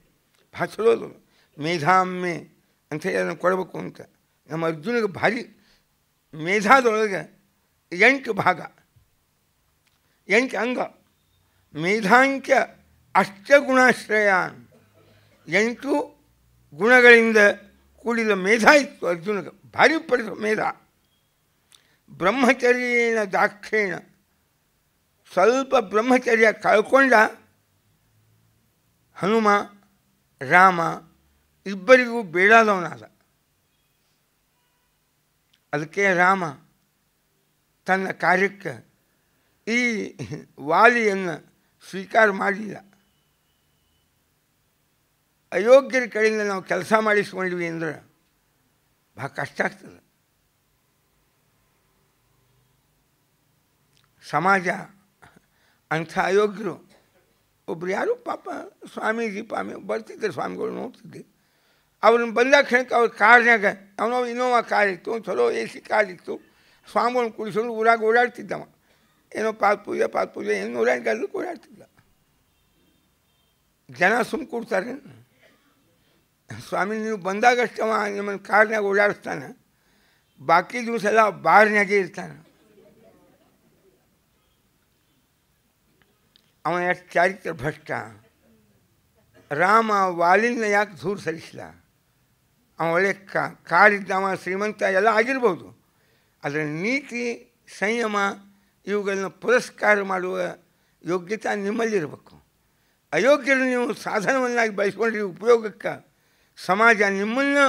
ಭಾಳ ಚಲೋ ಅದು ಮೇಧಾಮ್ಮೆ ಅಂತ ಹೇಳಿ ಅದನ್ನು ಕೊಡಬೇಕು ಅಂತ ನಮ್ಮ ಅರ್ಜುನಿಗೆ ಭಾರಿ ಮೇಧಾದೊಳಗೆ ಎಂಟು ಭಾಗ ಎಂಟು ಅಂಗ ಮೇಧಾಂಚ ಅಷ್ಟಗುಣಾಶ್ರಯಾನ್ ಎಂಟು ಗುಣಗಳಿಂದ ಕೂಡಿದ ಮೇಧ ಇತ್ತು ಅರ್ಜುನಗ ಭಾರಿ ಪಡೆದ ಮೇಧ ಬ್ರಹ್ಮಚರ್ಯೇಣ ದಾಕ್ಷೇಣ ಸ್ವಲ್ಪ ಬ್ರಹ್ಮಚರ್ಯ ಕಳ್ಕೊಂಡ ಹನುಮ ರಾಮ ಇಬ್ಬರಿಗೂ ಬೇಡಾದವನಾದ ಅದಕ್ಕೆ ರಾಮ ತನ್ನ ಕಾರ್ಯಕ್ಕೆ ಈ ವಾಲಿಯನ್ನು ಸ್ವೀಕಾರ ಮಾಡಿಲ್ಲ ಅಯೋಗ್ಯರ ಕಡೆಯಿಂದ ನಾವು ಕೆಲಸ ಮಾಡಿಸ್ಕೊಂಡ್ವಿ ಅಂದ್ರೆ ಬಹಳ ಕಷ್ಟ ಆಗ್ತದೆ ಸಮಾಜ ಅಂಥ ಅಯೋಗ್ಯರು ಒಬ್ರು ಯಾರು ಪಾಪ ಸ್ವಾಮೀಜಿ ಪಾಮಿ ಬರ್ತಿದ್ರು ಸ್ವಾಮಿಗಳು ನೋಡ್ತಿದ್ವಿ ಅವ್ರನ್ನ ಬಂದ ಕ್ಷಣಕ್ಕೆ ಅವ್ರ ಕಾರ್ನಾಗ ಅವನೋ ಇನೋವಾ ಕಾರ್ ಇತ್ತು ಚಲೋ ಎ ಸಿ ಕಾರ್ ಇತ್ತು ಸ್ವಾಮಿಗಳನ್ನ ಕುಡಿಸೋದು ಊರಾಗ ಓಡಾಡ್ತಿದ್ದವ ಏನೋ ಪಾತ್ ಪೂಜೆ ಪಾತ್ ಪೂಜೆ ಏನು ನೂರಾರು ಓಡಾಡ್ತಿಲ್ಲ ಜನ ಸುಮ್ಮ ಕೊಡ್ತಾರೆ ಸ್ವಾಮಿ ನೀವು ಬಂದಾಗಷ್ಟವ ನಿಮ್ಮನ್ನು ಕಾರ್ನಾಗ ಓಡಾಡಿಸ್ತಾನೆ ಬಾಕಿ ದಿವಸ ಎಲ್ಲ ಬಾರ್ನಾಗೆ ಇರ್ತಾನೆ ಅವ ಎಷ್ಟು ಚಾರಿತ್ರ ಭ್ರಷ್ಟ ರಾಮ ವಾಲಿನ ಯಾಕೆ ದೂರ ಸರಿಸಲ್ಲ ಅವ ಒಳ್ಳೆ ಕಾರಿದ್ದವ ಶ್ರೀಮಂತ ಎಲ್ಲ ಆಗಿರ್ಬೋದು ಅದರ ನೀತಿ ಸಂಯಮ ಇವುಗಳನ್ನ ಪುರಸ್ಕಾರ ಮಾಡುವ ಯೋಗ್ಯತೆ ನಿಮ್ಮಲ್ಲಿರಬೇಕು ಅಯೋಗ್ಯರು ನೀವು ಸಾಧನವನ್ನಾಗಿ ಬಳಸ್ಕೊಂಡ್ರೆ ಉಪಯೋಗಕ್ಕೆ ಸಮಾಜ ನಿಮ್ಮನ್ನು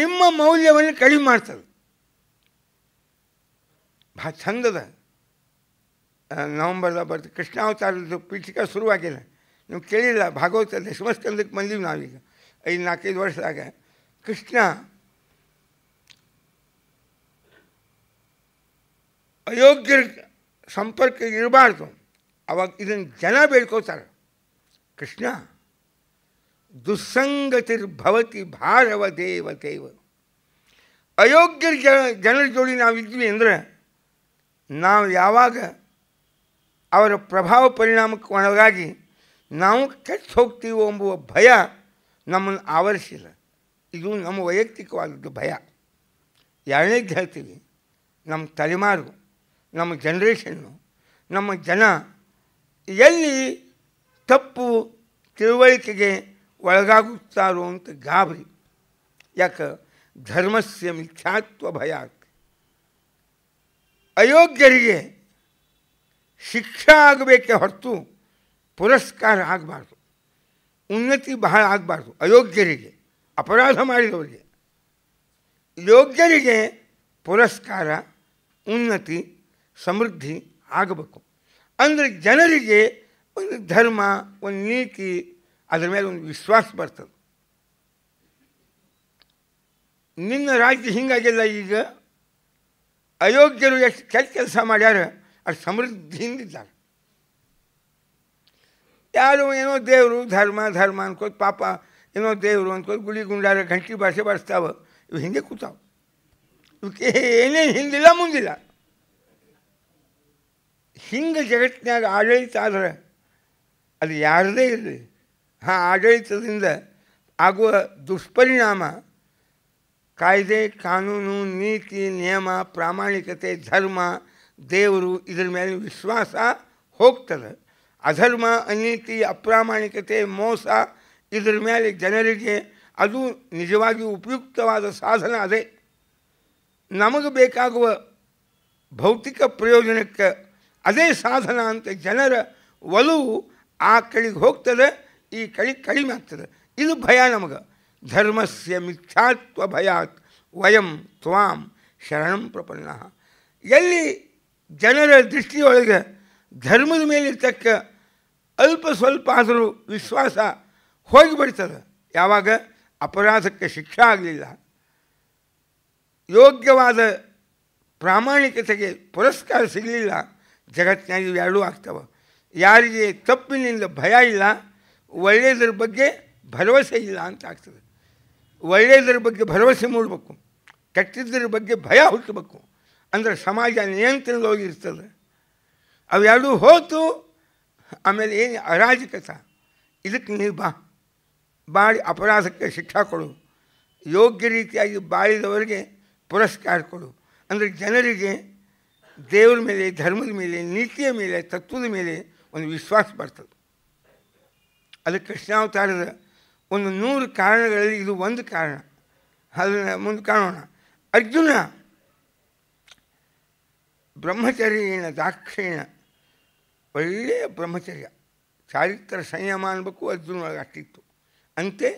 ನಿಮ್ಮ ಮೌಲ್ಯವನ್ನು ಕಡಿಮೆ ಮಾಡ್ತದೆ ಭಾಳ ಚಂದದ ನವಂಬರ್ದಾಗ ಬರ್ತದೆ ಕೃಷ್ಣಾವತಾರದ ಪೀಠಿಕ ಶುರುವಾಗಿಲ್ಲ ನೀವು ಕೇಳಿಲ್ಲ ಭಾಗವತ ದಶಮಸ್ಕಂದಕ್ಕೆ ಬಂದೀವಿ ನಾವೀಗ ಐದು ನಾಲ್ಕೈದು ವರ್ಷದಾಗ ಕೃಷ್ಣ ಅಯೋಗ್ಯರ ಸಂಪರ್ಕ ಇರಬಾರ್ದು ಅವಾಗ ಇದನ್ನು ಜನ ಬೇಡ್ಕೋತಾರೆ ಕೃಷ್ಣ ದುಸ್ಸಂಗತಿರ್ಭವತಿ ಭಾರವ ದೇವ ದೇವ ಅಯೋಗ್ಯರ ಜ ಜನರ ಜೋಡಿ ಇದ್ವಿ ಅಂದರೆ ನಾವು ಯಾವಾಗ ಅವರ ಪ್ರಭಾವ ಪರಿಣಾಮಕ್ಕೆ ಒಳಗಾಗಿ ನಾವು ಕೆಟ್ಟ ಹೋಗ್ತೀವೋ ಎಂಬುವ ಭಯ ನಮ್ಮನ್ನು ಆವರಿಸಿಲ್ಲ ಇದು ನಮ್ಮ ವೈಯಕ್ತಿಕವಾದದ್ದು ಭಯ ಎರಡನೇದು ಹೇಳ್ತೀವಿ ನಮ್ಮ ತಲೆಮಾರು ನಮ್ಮ ಜನರೇಷನ್ ನಮ್ಮ ಜನ ಎಲ್ಲಿ ತಪ್ಪು ತಿರುವಳಿಕೆಗೆ ಒಳಗಾಗುತ್ತಾರೆ ಅಂತ ಗಾಬರಿ ಯಾಕ ಧರ್ಮಸ್ಯ ಮಿಥ್ಯಾತ್ವ ಭಯಂ ಅಯೋಗ್ಯರಿಗೆ ಶಿಕ್ಷೆ ಆಗಬೇಕು ಹೊರತು ಪುರಸ್ಕಾರ ಆಗಬಾರದು उन्नತಿ ಬಹಳ ಆಗಬಾರದು ಅಯೋಗ್ಯರಿಗೆ ಅಪರಾಧ ಮಾಡಿದವರಿಗೆ ಯೋಗ್ಯರಿಗೆ ಪುರಸ್ಕಾರ उन्नತಿ समृद्धि आगे अंदर जन धर्म नीति अदर मेले विश्वास बरत राज्य हिंगे अयोग्यर केस समृद्धि यारो देवर धर्म धर्म अंदको पाप ऐनो देवर अंदको गुड़ी गुंडार घंटी भाषे बार इवे कूत इवक हिंदी मुंदी ಹಿಂಗೆ ಜಗತ್ತಿನಾಗ ಆಡಳಿತ ಆದರೆ ಅದು ಯಾರದೇ ಇರಲಿ ಆ ಆಡಳಿತದಿಂದ ಆಗುವ ದುಷ್ಪರಿಣಾಮ ಕಾಯ್ದೆ ಕಾನೂನು ನೀತಿ ನಿಯಮ ಪ್ರಾಮಾಣಿಕತೆ ಧರ್ಮ ದೇವರು ಇದರ ಮೇಲೆ ವಿಶ್ವಾಸ ಹೋಗ್ತದೆ ಅಧರ್ಮ ಅನೀತಿ ಅಪ್ರಾಮಾಣಿಕತೆ ಮೋಸ ಇದರ ಮೇಲೆ ಜನರಿಗೆ ಅದು ನಿಜವಾಗಿ ಉಪಯುಕ್ತವಾದ ಸಾಧನ ಅದೇ ನಮಗೆ ಬೇಕಾಗುವ ಭೌತಿಕ ಪ್ರಯೋಜನಕ್ಕೆ ಅದೇ ಸಾಧನ ಅಂತ ಜನರ ಒಲವು ಆ ಕಡೆಗೆ ಹೋಗ್ತದೆ ಈ ಕಡೆ ಕಡಿಮೆ ಆಗ್ತದೆ ಇದು ಭಯ ನಮಗೆ ಧರ್ಮಸ್ಯ ಮಿಥ್ಯಾತ್ವ ಭಯಾತ್ ವಯಂ ತ್ವಾಂ ಶರಣಂ ಪ್ರಪನ್ನ ಎಲ್ಲಿ ಜನರ ದೃಷ್ಟಿಯೊಳಗೆ ಧರ್ಮದ ಮೇಲಿರ್ತಕ್ಕ ಅಲ್ಪ ಸ್ವಲ್ಪ ಆದರೂ ವಿಶ್ವಾಸ ಹೋಗಿಬಿಡ್ತದೆ ಯಾವಾಗ ಅಪರಾಧಕ್ಕೆ ಶಿಕ್ಷೆ ಆಗಲಿಲ್ಲ ಯೋಗ್ಯವಾದ ಪ್ರಾಮಾಣಿಕತೆಗೆ ಪುರಸ್ಕಾರ ಸಿಗಲಿಲ್ಲ ಜಗತ್ತಿನಾಗ ಇವೆರಡೂ ಆಗ್ತವೆ ಯಾರಿಗೆ ತಪ್ಪಿನಿಂದ ಭಯ ಇಲ್ಲ ಒಳ್ಳೆಯದ್ರ ಬಗ್ಗೆ ಭರವಸೆ ಇಲ್ಲ ಅಂತ ಆಗ್ತದೆ ಒಳ್ಳೆಯದ್ರ ಬಗ್ಗೆ ಭರವಸೆ ಮೂಡಬೇಕು ಕಟ್ಟಿದ್ದರ ಬಗ್ಗೆ ಭಯ ಹುಟ್ಟಬೇಕು ಅಂದರೆ ಸಮಾಜ ನಿಯಂತ್ರಣದೊಳಗಿರ್ತದೆ ಅವೆರಡೂ ಹೋತು ಆಮೇಲೆ ಏನು ಅರಾಜಕತ ಇದಕ್ಕೆ ನೀವು ಬಾ ಬಾಳಿ ಅಪರಾಧಕ್ಕೆ ಶಿಕ್ಷಾ ಕೊಡು ಯೋಗ್ಯ ರೀತಿಯಾಗಿ ಬಾಳಿದವರಿಗೆ ಪುರಸ್ಕಾರ ಕೊಡು ಅಂದರೆ ಜನರಿಗೆ ದೇವರ ಮೇಲೆ ಧರ್ಮದ ಮೇಲೆ ನೀತಿಯ ಮೇಲೆ ತತ್ವದ ಮೇಲೆ ಒಂದು ವಿಶ್ವಾಸ ಬರ್ತದೆ ಅದಕ್ಕೆ ಕೃಷ್ಣಾವತಾರದ ಒಂದು ನೂರು ಕಾರಣಗಳಲ್ಲಿ ಇದು ಒಂದು ಕಾರಣ ಅದನ್ನು ಮುಂದೆ ಕಾಣೋಣ ಅರ್ಜುನ ಬ್ರಹ್ಮಚರ್ಯೇಣ ದಾಕ್ಷಿಣ ಒಳ್ಳೆಯ ಬ್ರಹ್ಮಚರ್ಯ ಚಾರಿತ್ರ ಸಂಯಮ ಅನ್ಬೇಕು ಅರ್ಜುನ ಒಳಗೆ ಅಷ್ಟಿತ್ತು ಅಂತೆ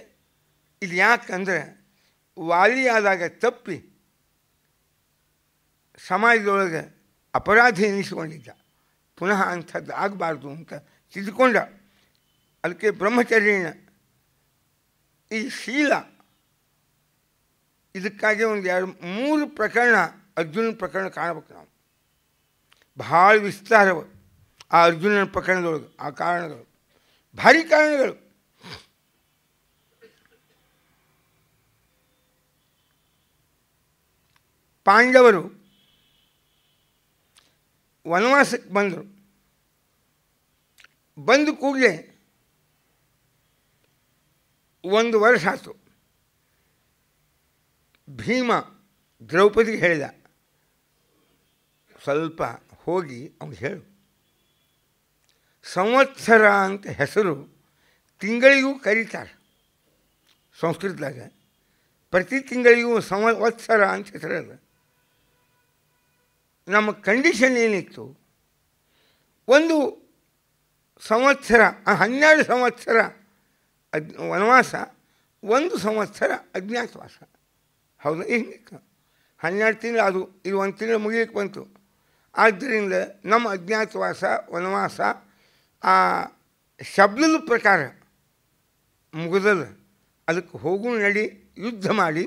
ಇದು ಯಾಕಂದರೆ ವಾಲಿಯಾದಾಗ ತಪ್ಪಿ ಸಮಾಜದೊಳಗೆ ಅಪರಾಧ ಎನಿಸಿಕೊಂಡಿದ್ದ ಪುನಃ ಅಂಥದ್ದು ಆಗಬಾರ್ದು ಅಂತ ತಿಳಿದುಕೊಂಡ ಅದಕ್ಕೆ ಬ್ರಹ್ಮಚರ್ಯನ ಈ ಶೀಲ ಇದಕ್ಕಾಗಿ ಒಂದು ಎರಡು ಮೂರು ಪ್ರಕರಣ ಅರ್ಜುನ ಪ್ರಕರಣ ಕಾಣಬೇಕು ನಾವು ಭಾಳ ವಿಸ್ತಾರವ ಆ ಅರ್ಜುನನ ಪ್ರಕರಣದೊಳಗೆ ಆ ಕಾರಣಗಳು ಭಾರಿ ಕಾರಣಗಳು ಪಾಂಡವರು ವನವಾಸಕ್ಕೆ ಬಂದರು ಬಂದ ಕೂಡಲೇ ಒಂದು ವರ್ಷ ಆಯಿತು ಭೀಮ ದ್ರೌಪದಿಗೆ ಹೇಳಿದ ಸ್ವಲ್ಪ ಹೋಗಿ ಅವ್ನು ಹೇಳು ಸಂವತ್ಸರ ಅಂತ ಹೆಸರು ತಿಂಗಳಿಗೂ ಕರೀತಾರೆ ಸಂಸ್ಕೃತದಾಗ ಪ್ರತಿ ತಿಂಗಳಿಗೂ ಸಂವತ್ಸರ ಅಂತ ಹೆಸರು ನಮ್ಮ ಕಂಡೀಷನ್ ಏನಿತ್ತು ಒಂದು ಸಂವತ್ಸರ ಹನ್ನೆರಡು ಸಂವತ್ಸರ ಅಜ್ ವನವಾಸ ಒಂದು ಸಂವತ್ಸರ ಅಜ್ಞಾತವಾಸ ಹೌದು ಹಿಂಗಿತ್ತು ಹನ್ನೆರಡು ತಿಂಗಳು ಅದು ಇದು ಒಂದು ತಿಂಗಳು ಮುಗಿಲಿಕ್ಕೆ ಬಂತು ಆದ್ದರಿಂದ ನಮ್ಮ ಅಜ್ಞಾತವಾಸ ವನವಾಸ ಆ ಶಬ್ದದ ಪ್ರಕಾರ ಮುಗಿದದ ಅದಕ್ಕೆ ಹೋಗು ನಡಿ ಯುದ್ಧ ಮಾಡಿ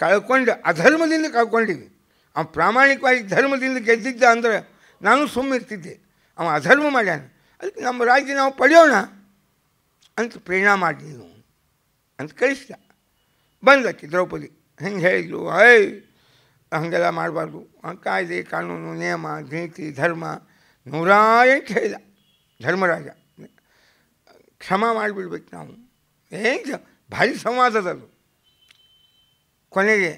ಕಳ್ಕೊಂಡು ಅಧರ್ಮದಿಂದ ಕಳ್ಕೊಂಡಿವಿ ಅವ ಪ್ರಾಮಾಣಿಕವಾಗಿ ಧರ್ಮದಿಂದ ಗೆದ್ದಿದ್ದ ಅಂದರೆ ನಾನು ಇರ್ತಿದ್ದೆ ಅವ ಅಧರ್ಮ ಮಾಡ್ಯಾನ ಅದಕ್ಕೆ ನಮ್ಮ ರಾಜ್ಯ ನಾವು ಪಡೆಯೋಣ ಅಂತ ಪ್ರೇರಣಾ ಮಾಡಿ ನೀನು ಅಂತ ಕಳಿಸಿದ ಬಂದಕ್ಕೆ ದ್ರೌಪದಿ ಹೆಂಗೆ ಹೇಳಿದ್ಲು ಅಯ್ ಹಾಗೆಲ್ಲ ಮಾಡಬಾರ್ದು ಕಾಯ್ದೆ ಕಾನೂನು ನಿಯಮ ನೀತಿ ಧರ್ಮ ನೂರ ಎಂಟು ಹೇಳಿದ ಧರ್ಮರಾಜ ಕ್ಷಮ ಮಾಡಿಬಿಡ್ಬೇಕು ನಾವು ಏನು ಭಾರಿ ಅದು ಕೊನೆಗೆ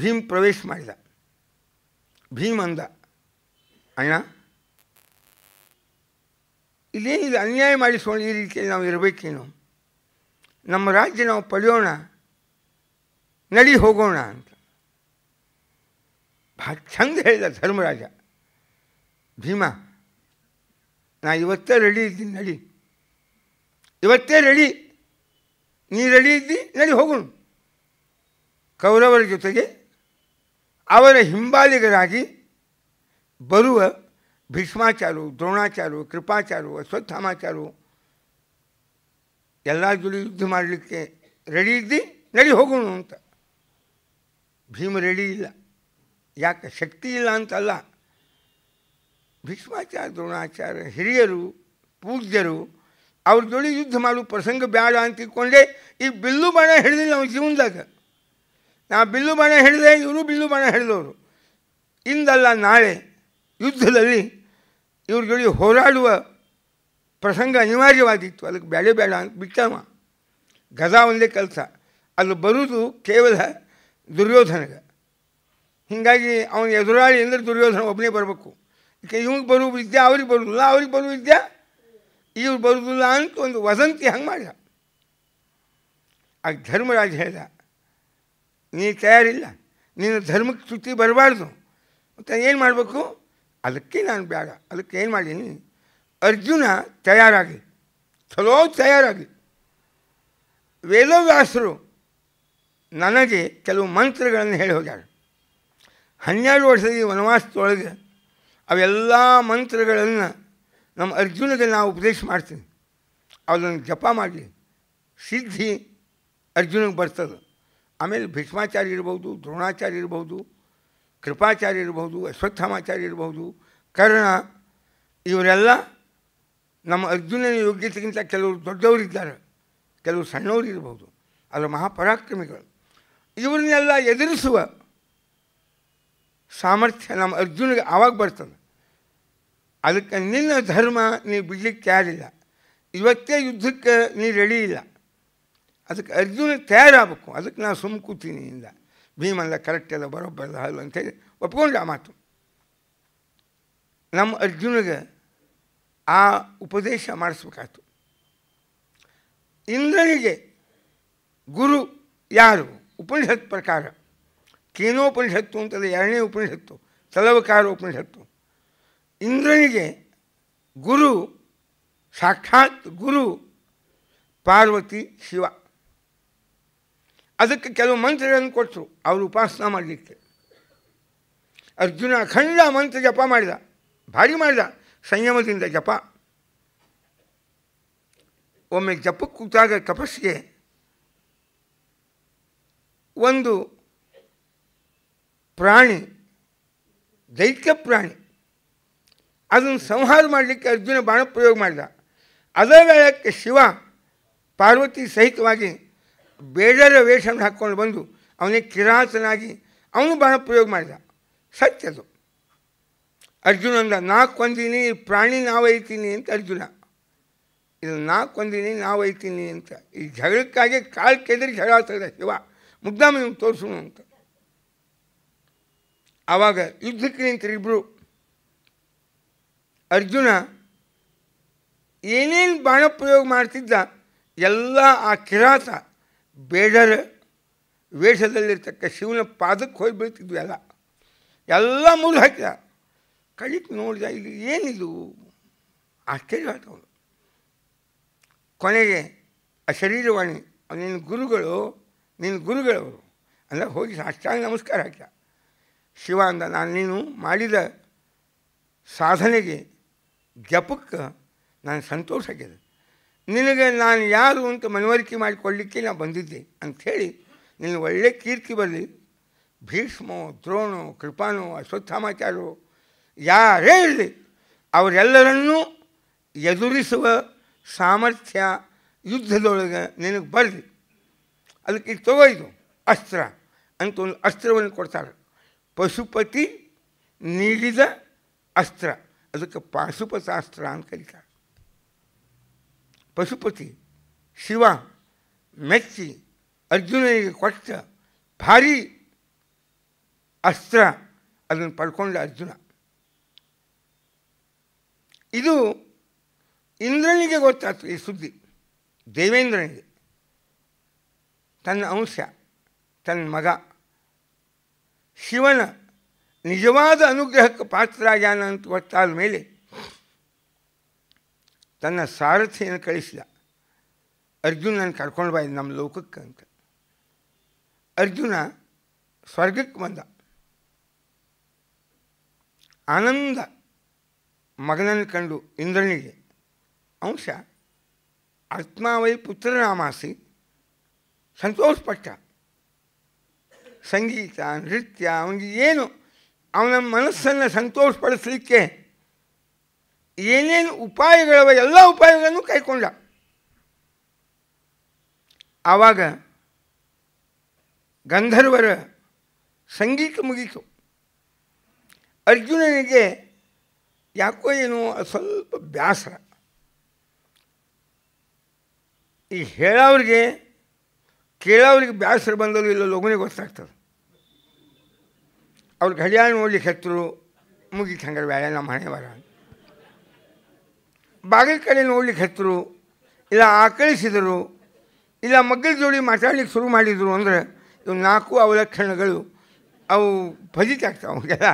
ಭೀಮ್ ಪ್ರವೇಶ ಮಾಡಿದ ಭೀಮ್ ಅಂದ ಅಣ್ಣ ಇದು ಅನ್ಯಾಯ ಮಾಡಿಸೋಣ ಈ ರೀತಿಯಲ್ಲಿ ನಾವು ಇರಬೇಕೇನು ನಮ್ಮ ರಾಜ್ಯ ನಾವು ಪಡೆಯೋಣ ನಡಿ ಹೋಗೋಣ ಅಂತ ಭಾಳ ಚಂದ ಹೇಳಿದ ಧರ್ಮರಾಜ ಭೀಮ ನಾ ಇವತ್ತೇ ರೆಡಿ ಇದ್ದೀನಿ ನಡಿ ಇವತ್ತೇ ರೆಡಿ ನೀ ರೆಡಿ ಇದ್ದಿ ನಡಿ ಹೋಗೋಣ ಕೌರವರ ಜೊತೆಗೆ అవరే హిమాలయగరాగి బరువ భీష్మాచారు ద్రోణాచారు కృపాచారు వసుధామచారు ఎల్ల యుద్ధం మార్లకి రెడీ ది నడి హోగును అంత భీమ రెడీ illa యాక శక్తి illa అంత అలా భీష్మాచారు ద్రోణాచారు హరియరు పూజ్యరు అవర్ దొలి యుద్ధం మార్లు ప్రసంగ బ్యాడాంతి కొండే ఈ బిల్లుమణే హిడిది నా జీవనగా ನಾ ಬಿಲ್ಲು ಬಾಣ ಹಿಡಿದೆ ಇವರು ಬಿಲ್ಲು ಬಾಣ ಹಿಡಿದವರು ಇಂದಲ್ಲ ನಾಳೆ ಯುದ್ಧದಲ್ಲಿ ಇವ್ರ ಜೋಡಿ ಹೋರಾಡುವ ಪ್ರಸಂಗ ಅನಿವಾರ್ಯವಾಗಿತ್ತು ಅದಕ್ಕೆ ಬೇಡ ಬೇಡ ಅಂತ ಬಿಟ್ಟವ ಗದಾ ಒಂದೇ ಕೆಲಸ ಅದು ಬರುವುದು ಕೇವಲ ದುರ್ಯೋಧನಗೆ ಹೀಗಾಗಿ ಅವನು ಎದುರಾಳಿ ಅಂದರೆ ದುರ್ಯೋಧನ ಒಬ್ಬನೇ ಬರಬೇಕು ಈಗ ಇವ್ಗೆ ಬರೋ ವಿದ್ಯೆ ಅವ್ರಿಗೆ ಬರುವುದಿಲ್ಲ ಅವ್ರಿಗೆ ಬರೋ ವಿದ್ಯೆ ಇವ್ರು ಬರುವುದಿಲ್ಲ ಅಂತ ಒಂದು ವದಂತಿ ಹಂಗೆ ಮಾಡಿದ ಆ ಧರ್ಮರಾಜ ಹೇಳಿದ ನೀನು ತಯಾರಿಲ್ಲ ನೀನು ಧರ್ಮಕ್ಕೆ ಸ್ತುತಿ ಬರಬಾರ್ದು ಮತ್ತು ಏನು ಮಾಡಬೇಕು ಅದಕ್ಕೆ ನಾನು ಬೇಡ ಅದಕ್ಕೆ ಏನು ಮಾಡೀನಿ ಅರ್ಜುನ ತಯಾರಾಗಿ ಚಲೋ ತಯಾರಾಗಿ ವೇದವ್ಯಾಸರು ನನಗೆ ಕೆಲವು ಮಂತ್ರಗಳನ್ನು ಹೇಳಿ ಹೋಗ್ಯಾರ ಹನ್ನೆರಡು ವರ್ಷದ ವನವಾಸದೊಳಗೆ ಅವೆಲ್ಲ ಮಂತ್ರಗಳನ್ನು ನಮ್ಮ ಅರ್ಜುನಿಗೆ ನಾವು ಉಪದೇಶ ಮಾಡ್ತೀನಿ ಅದನ್ನು ಜಪ ಮಾಡಲಿ ಸಿದ್ಧಿ ಅರ್ಜುನಿಗೆ ಬರ್ತದೆ ಆಮೇಲೆ ಭೀಷ್ಮಾಚಾರ್ಯ ಇರ್ಬೋದು ದ್ರೋಣಾಚಾರ್ಯ ಇರಬಹುದು ಕೃಪಾಚಾರ್ಯ ಇರ್ಬೋದು ಅಶ್ವತ್ಥಾಮಾಚಾರ್ಯ ಇರಬಹುದು ಕರ್ಣ ಇವರೆಲ್ಲ ನಮ್ಮ ಅರ್ಜುನನ ಯೋಗ್ಯತೆಗಿಂತ ಕೆಲವರು ಇದ್ದಾರೆ ಕೆಲವರು ಸಣ್ಣವರು ಇರಬಹುದು ಅದರ ಮಹಾಪರಾಕ್ರಮಿಗಳು ಇವ್ರನ್ನೆಲ್ಲ ಎದುರಿಸುವ ಸಾಮರ್ಥ್ಯ ನಮ್ಮ ಅರ್ಜುನಿಗೆ ಆವಾಗ ಬರ್ತದೆ ಅದಕ್ಕೆ ನಿನ್ನ ಧರ್ಮ ನೀ ಬಿಡ್ಲಿಕ್ಕೆ ಯಾರಿಲ್ಲ ಇವತ್ತೇ ಯುದ್ಧಕ್ಕೆ ನೀ ರೆಡಿ ಇಲ್ಲ ಅದಕ್ಕೆ ಅರ್ಜುನ ತಯಾರಾಗಬೇಕು ಅದಕ್ಕೆ ನಾನು ಸುಮ್ಮ ಕೂತೀನಿ ಇಂದ ಭೀಮಲ್ಲ ಕರೆಕ್ಟ್ ಎಲ್ಲ ಬರೋಬ್ಬರಲ್ಲ ಹಲ್ಲ ಅಂತೇಳಿ ಒಪ್ಕೊಂಡು ಆ ಮಾತು ನಮ್ಮ ಅರ್ಜುನಿಗೆ ಆ ಉಪದೇಶ ಮಾಡಿಸ್ಬೇಕಾಯ್ತು ಇಂದ್ರನಿಗೆ ಗುರು ಯಾರು ಉಪನಿಷತ್ ಪ್ರಕಾರ ಉಪನಿಷತ್ತು ಅಂತಂದರೆ ಎರಡನೇ ಉಪನಿಷತ್ತು ತಲವಕಾರ ಉಪನಿಷತ್ತು ಇಂದ್ರನಿಗೆ ಗುರು ಸಾಕ್ಷಾತ್ ಗುರು ಪಾರ್ವತಿ ಶಿವ ಅದಕ್ಕೆ ಕೆಲವು ಮಂತ್ರಗಳನ್ನು ಕೊಟ್ಟರು ಅವರು ಉಪಾಸನ ಮಾಡಲಿಕ್ಕೆ ಅರ್ಜುನ ಅಖಂಡ ಮಂತ್ರ ಜಪ ಮಾಡಿದ ಭಾರಿ ಮಾಡಿದ ಸಂಯಮದಿಂದ ಜಪ ಒಮ್ಮೆ ಜಪಕ್ಕೆ ಕೂತಾಗ ತಪಸ್ಸಿಗೆ ಒಂದು ಪ್ರಾಣಿ ದೈತ್ಯ ಪ್ರಾಣಿ ಅದನ್ನು ಸಂಹಾರ ಮಾಡಲಿಕ್ಕೆ ಅರ್ಜುನ ಬಾಣ ಪ್ರಯೋಗ ಮಾಡಿದ ಅದೇ ವೇಳಕ್ಕೆ ಶಿವ ಪಾರ್ವತಿ ಸಹಿತವಾಗಿ ಬೇಡರ ವೇಷವನ್ನು ಹಾಕ್ಕೊಂಡು ಬಂದು ಅವನಿಗೆ ಕಿರಾತನಾಗಿ ಅವನು ಬಾಣ ಪ್ರಯೋಗ ಮಾಡಿದ ಸತ್ಯದು ಅರ್ಜುನ ಅಂದ ನಾಲ್ಕು ಕೊಂದಿನಿ ಪ್ರಾಣಿ ನಾವೈತೀನಿ ಅಂತ ಅರ್ಜುನ ಇದು ನಾಲ್ಕು ಕೊಂದಿನಿ ನಾವೈತೀನಿ ಅಂತ ಈ ಜಗಳಕ್ಕಾಗಿ ಕಾಲು ಕೆದರಿ ಜಗಳ ಶಿವ ಮುದ್ದಾಮಿ ತೋರಿಸೋಣ ಅಂತ ಆವಾಗ ಯುದ್ಧಕ್ಕೆ ನಿಂತರಿಬ್ಬರು ಅರ್ಜುನ ಏನೇನು ಬಾಣ ಪ್ರಯೋಗ ಮಾಡ್ತಿದ್ದ ಎಲ್ಲ ಆ ಕಿರಾತ ಬೇಡರ ವೇಷದಲ್ಲಿರ್ತಕ್ಕ ಶಿವನ ಪಾದಕ್ಕೆ ಹೋಗಿ ಬೀಳ್ತಿದ್ವಿ ಎಲ್ಲ ಎಲ್ಲ ಮೂಲ ಹಾಕಿದ ಕಳಿಕ್ ನೋಡಿದ ಇಲ್ಲಿ ಏನಿದು ಆಶ್ಚರ್ಯವಾದವನು ಕೊನೆಗೆ ಆ ಶರೀರವಾಣಿ ನಿನ್ನ ಗುರುಗಳು ನಿನ್ನ ಗುರುಗಳವರು ಅಂದರೆ ಹೋಗಿ ಸಾಷ್ಟಾಂಗ ನಮಸ್ಕಾರ ಹಾಕಿದ ಶಿವ ಅಂದ ನಾನು ನೀನು ಮಾಡಿದ ಸಾಧನೆಗೆ ಜಪಕ್ಕೆ ನಾನು ಸಂತೋಷ ಆಗಿದೆ ನಿನಗೆ ನಾನು ಯಾರು ಅಂತ ಮನವರಿಕೆ ಮಾಡಿಕೊಳ್ಳಿಕ್ಕೆ ನಾನು ಬಂದಿದ್ದೆ ಅಂಥೇಳಿ ನಿನ್ನ ಒಳ್ಳೆ ಕೀರ್ತಿ ಬರಲಿ ಭೀಷ್ಮೋ ದ್ರೋಣೋ ಕೃಪಾನೋ ಅಶ್ವತ್ಥಾಮಾಚಾರೋ ಯಾರೇ ಇರಲಿ ಅವರೆಲ್ಲರನ್ನೂ ಎದುರಿಸುವ ಸಾಮರ್ಥ್ಯ ಯುದ್ಧದೊಳಗೆ ನಿನಗೆ ಬರಲಿ ಅದಕ್ಕೆ ತಗೋಯ್ದು ಅಸ್ತ್ರ ಅಂತ ಒಂದು ಅಸ್ತ್ರವನ್ನು ಕೊಡ್ತಾರೆ ಪಶುಪತಿ ನೀಡಿದ ಅಸ್ತ್ರ ಅದಕ್ಕೆ ಪಾಶುಪತಾಸ್ತ್ರ ಅಂತ ಕರೀತಾರೆ ಪಶುಪತಿ ಶಿವ ಮೆಚ್ಚಿ ಅರ್ಜುನನಿಗೆ ಕೊಟ್ಟ ಭಾರೀ ಅಸ್ತ್ರ ಅದನ್ನು ಪಡ್ಕೊಂಡ ಅರ್ಜುನ ಇದು ಇಂದ್ರನಿಗೆ ಗೊತ್ತಾಯ್ತು ಈ ಸುದ್ದಿ ದೇವೇಂದ್ರನಿಗೆ ತನ್ನ ಅಂಶ ತನ್ನ ಮಗ ಶಿವನ ನಿಜವಾದ ಅನುಗ್ರಹಕ್ಕೆ ಪಾತ್ರರಾಗ್ಯಾನ ಅಂತ ಗೊತ್ತಾದ ಮೇಲೆ ತನ್ನ ಸಾರಥಿಯನ್ನು ಕಳಿಸಿದ ಅರ್ಜುನನ ಕರ್ಕೊಂಡು ಬಾಯ್ದು ನಮ್ಮ ಲೋಕಕ್ಕೆ ಅಂತ ಅರ್ಜುನ ಸ್ವರ್ಗಕ್ಕೆ ಬಂದ ಆನಂದ ಮಗನನ್ನು ಕಂಡು ಇಂದ್ರನಿಗೆ ಅಂಶ ಆತ್ಮಾವೈ ಪುತ್ರನಾಮಾಸಿ ಸಂತೋಷಪಟ್ಟ ಸಂಗೀತ ನೃತ್ಯ ಅವನಿಗೆ ಏನು ಅವನ ಮನಸ್ಸನ್ನು ಸಂತೋಷಪಡಿಸಲಿಕ್ಕೆ ಏನೇನು ಉಪಾಯಗಳವ ಎಲ್ಲ ಉಪಾಯಗಳನ್ನು ಕೈಕೊಂಡ ಆವಾಗ ಗಂಧರ್ವರ ಸಂಗೀತ ಮುಗೀತು ಅರ್ಜುನನಿಗೆ ಯಾಕೋ ಏನೋ ಸ್ವಲ್ಪ ಬ್ಯಾಸರ ಈ ಹೇಳೋರಿಗೆ ಕೇಳೋರಿಗೆ ಬ್ಯಾಸರ ಬಂದರೂ ಇಲ್ಲ ಲಗುನೇ ಗೊತ್ತಾಗ್ತದೆ ಅವ್ರು ಘಡಿಯಾಳ ನೋಡ್ಲಿಕ್ಕೆ ಹತ್ತರು ಮುಗೀತು ಹಂಗಾರೆ ಬೇಡ ನಮ್ಮ ಹಣೆ ಬರ ಬಾಗಿಲ ಕಡೆ ನೋಡ್ಲಿಕ್ಕೆ ಹತ್ತರು ಇಲ್ಲ ಆಕಳಿಸಿದರು ಇಲ್ಲ ಮಗ್ಗಲ ಜೋಡಿ ಮಾತಾಡ್ಲಿಕ್ಕೆ ಶುರು ಮಾಡಿದರು ಅಂದರೆ ಇವು ನಾಲ್ಕು ಅವಲಕ್ಷಣಗಳು ಅವು ಆಗ್ತವೆ ಅವರಿಗೆಲ್ಲ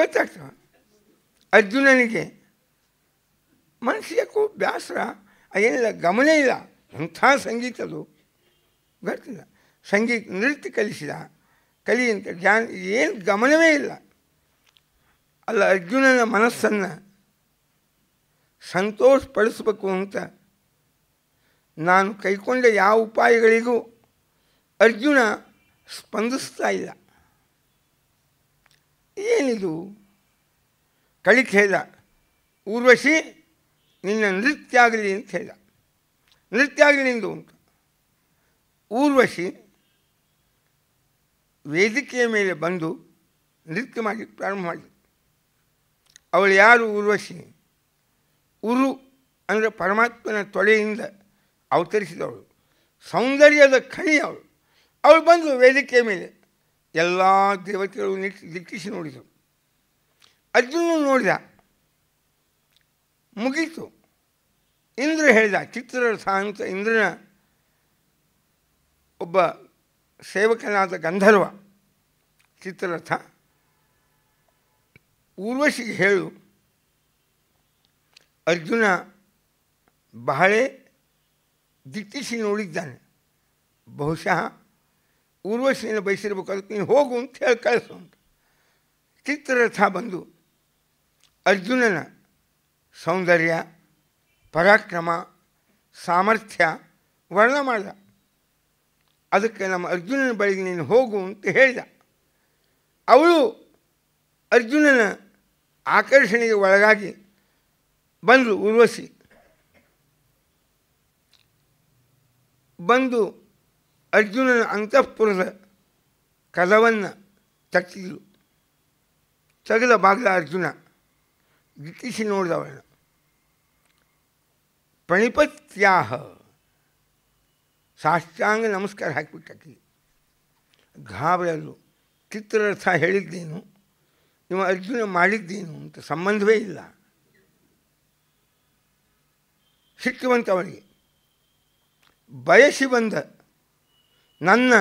ಗೊತ್ತಾಗ್ತವೆ ಅರ್ಜುನನಿಗೆ ಮನಸ್ಸಿಗೂ ಬ್ಯಾಸ್ರ ಅದೇನಿಲ್ಲ ಗಮನ ಇಲ್ಲ ಅಂಥ ಸಂಗೀತ ಅದು ಗೊತ್ತಿಲ್ಲ ಸಂಗೀತ ನೃತ್ಯ ಕಲಿಸಿದ ಕಲಿ ಅಂತ ಏನು ಗಮನವೇ ಇಲ್ಲ ಅಲ್ಲ ಅರ್ಜುನನ ಮನಸ್ಸನ್ನು ಸಂತೋಷಪಡಿಸಬೇಕು ಅಂತ ನಾನು ಕೈಕೊಂಡ ಯಾವ ಉಪಾಯಗಳಿಗೂ ಅರ್ಜುನ ಸ್ಪಂದಿಸ್ತಾ ಇಲ್ಲ ಏನಿದು ಕಳಿಕ್ ಹೇಳ ಊರ್ವಶಿ ನಿನ್ನ ನೃತ್ಯ ಆಗಲಿ ಅಂತ ಹೇಳ ನೃತ್ಯ ಆಗಲಿ ನಿಂದು ಅಂತ ಊರ್ವಶಿ ವೇದಿಕೆಯ ಮೇಲೆ ಬಂದು ನೃತ್ಯ ಮಾಡಿ ಪ್ರಾರಂಭ ಮಾಡಿದೆ ಅವಳು ಯಾರು ಊರ್ವಶಿ ಉರು ಅಂದರೆ ಪರಮಾತ್ಮನ ತೊಳೆಯಿಂದ ಅವತರಿಸಿದವಳು ಸೌಂದರ್ಯದ ಖಣಿ ಅವಳು ಅವಳು ಬಂದು ವೇದಿಕೆಯ ಮೇಲೆ ಎಲ್ಲ ದೇವತೆಗಳು ನಿಟ್ಟಿ ದಿಟ್ಟಿಸಿ ನೋಡಿದರು ಅದನ್ನು ನೋಡಿದ ಮುಗೀತು ಇಂದ್ರ ಹೇಳಿದ ಚಿತ್ರರಥ ಅಂತ ಇಂದ್ರನ ಒಬ್ಬ ಸೇವಕನಾದ ಗಂಧರ್ವ ಚಿತ್ರರಥ ಊರ್ವಶಿಗೆ ಹೇಳು ಅರ್ಜುನ ಬಹಳ ದಿಟ್ಟಿಸಿ ನೋಡಿದ್ದಾನೆ ಬಹುಶಃ ಊರ್ವಶಿಯನ್ನು ಬಯಸಿರಬೇಕು ಅದಕ್ಕೆ ನೀನು ಹೋಗು ಅಂತ ಹೇಳಿ ಕಳಿಸು ಅಂತ ಚಿತ್ರರಥ ಬಂದು ಅರ್ಜುನನ ಸೌಂದರ್ಯ ಪರಾಕ್ರಮ ಸಾಮರ್ಥ್ಯ ವರ್ಣ ಮಾಡಿದ ಅದಕ್ಕೆ ನಮ್ಮ ಅರ್ಜುನನ ಬಳಿಗೆ ನೀನು ಹೋಗು ಅಂತ ಹೇಳಿದ ಅವಳು ಅರ್ಜುನನ ಆಕರ್ಷಣೆಗೆ ಒಳಗಾಗಿ ಬಂದು ಉರ್ವಶಿ ಬಂದು ಅರ್ಜುನನ ಅಂತಃಪುರದ ಕದವನ್ನು ತಟ್ಟಿದ್ರು ತೆಗೆದ ಬಾಗಿಲ ಅರ್ಜುನ ಗಿಟ್ಟಿಸಿ ನೋಡಿದವಳ ಪಣಿಪತ್ಯಾಹ ಸಾಷ್ಟಾಂಗ ನಮಸ್ಕಾರ ಹಾಕಿಬಿಟ್ಟಿ ಗಾಬರಿಯಲ್ಲು ಚಿತ್ರರಥ ಹೇಳಿದ್ದೇನು ನಿಮ್ಮ ಅರ್ಜುನ ಮಾಡಿದ್ದೇನು ಅಂತ ಸಂಬಂಧವೇ ಇಲ್ಲ ಸಿಟ್ಟು ಅವನಿಗೆ ಬಯಸಿ ಬಂದ ನನ್ನ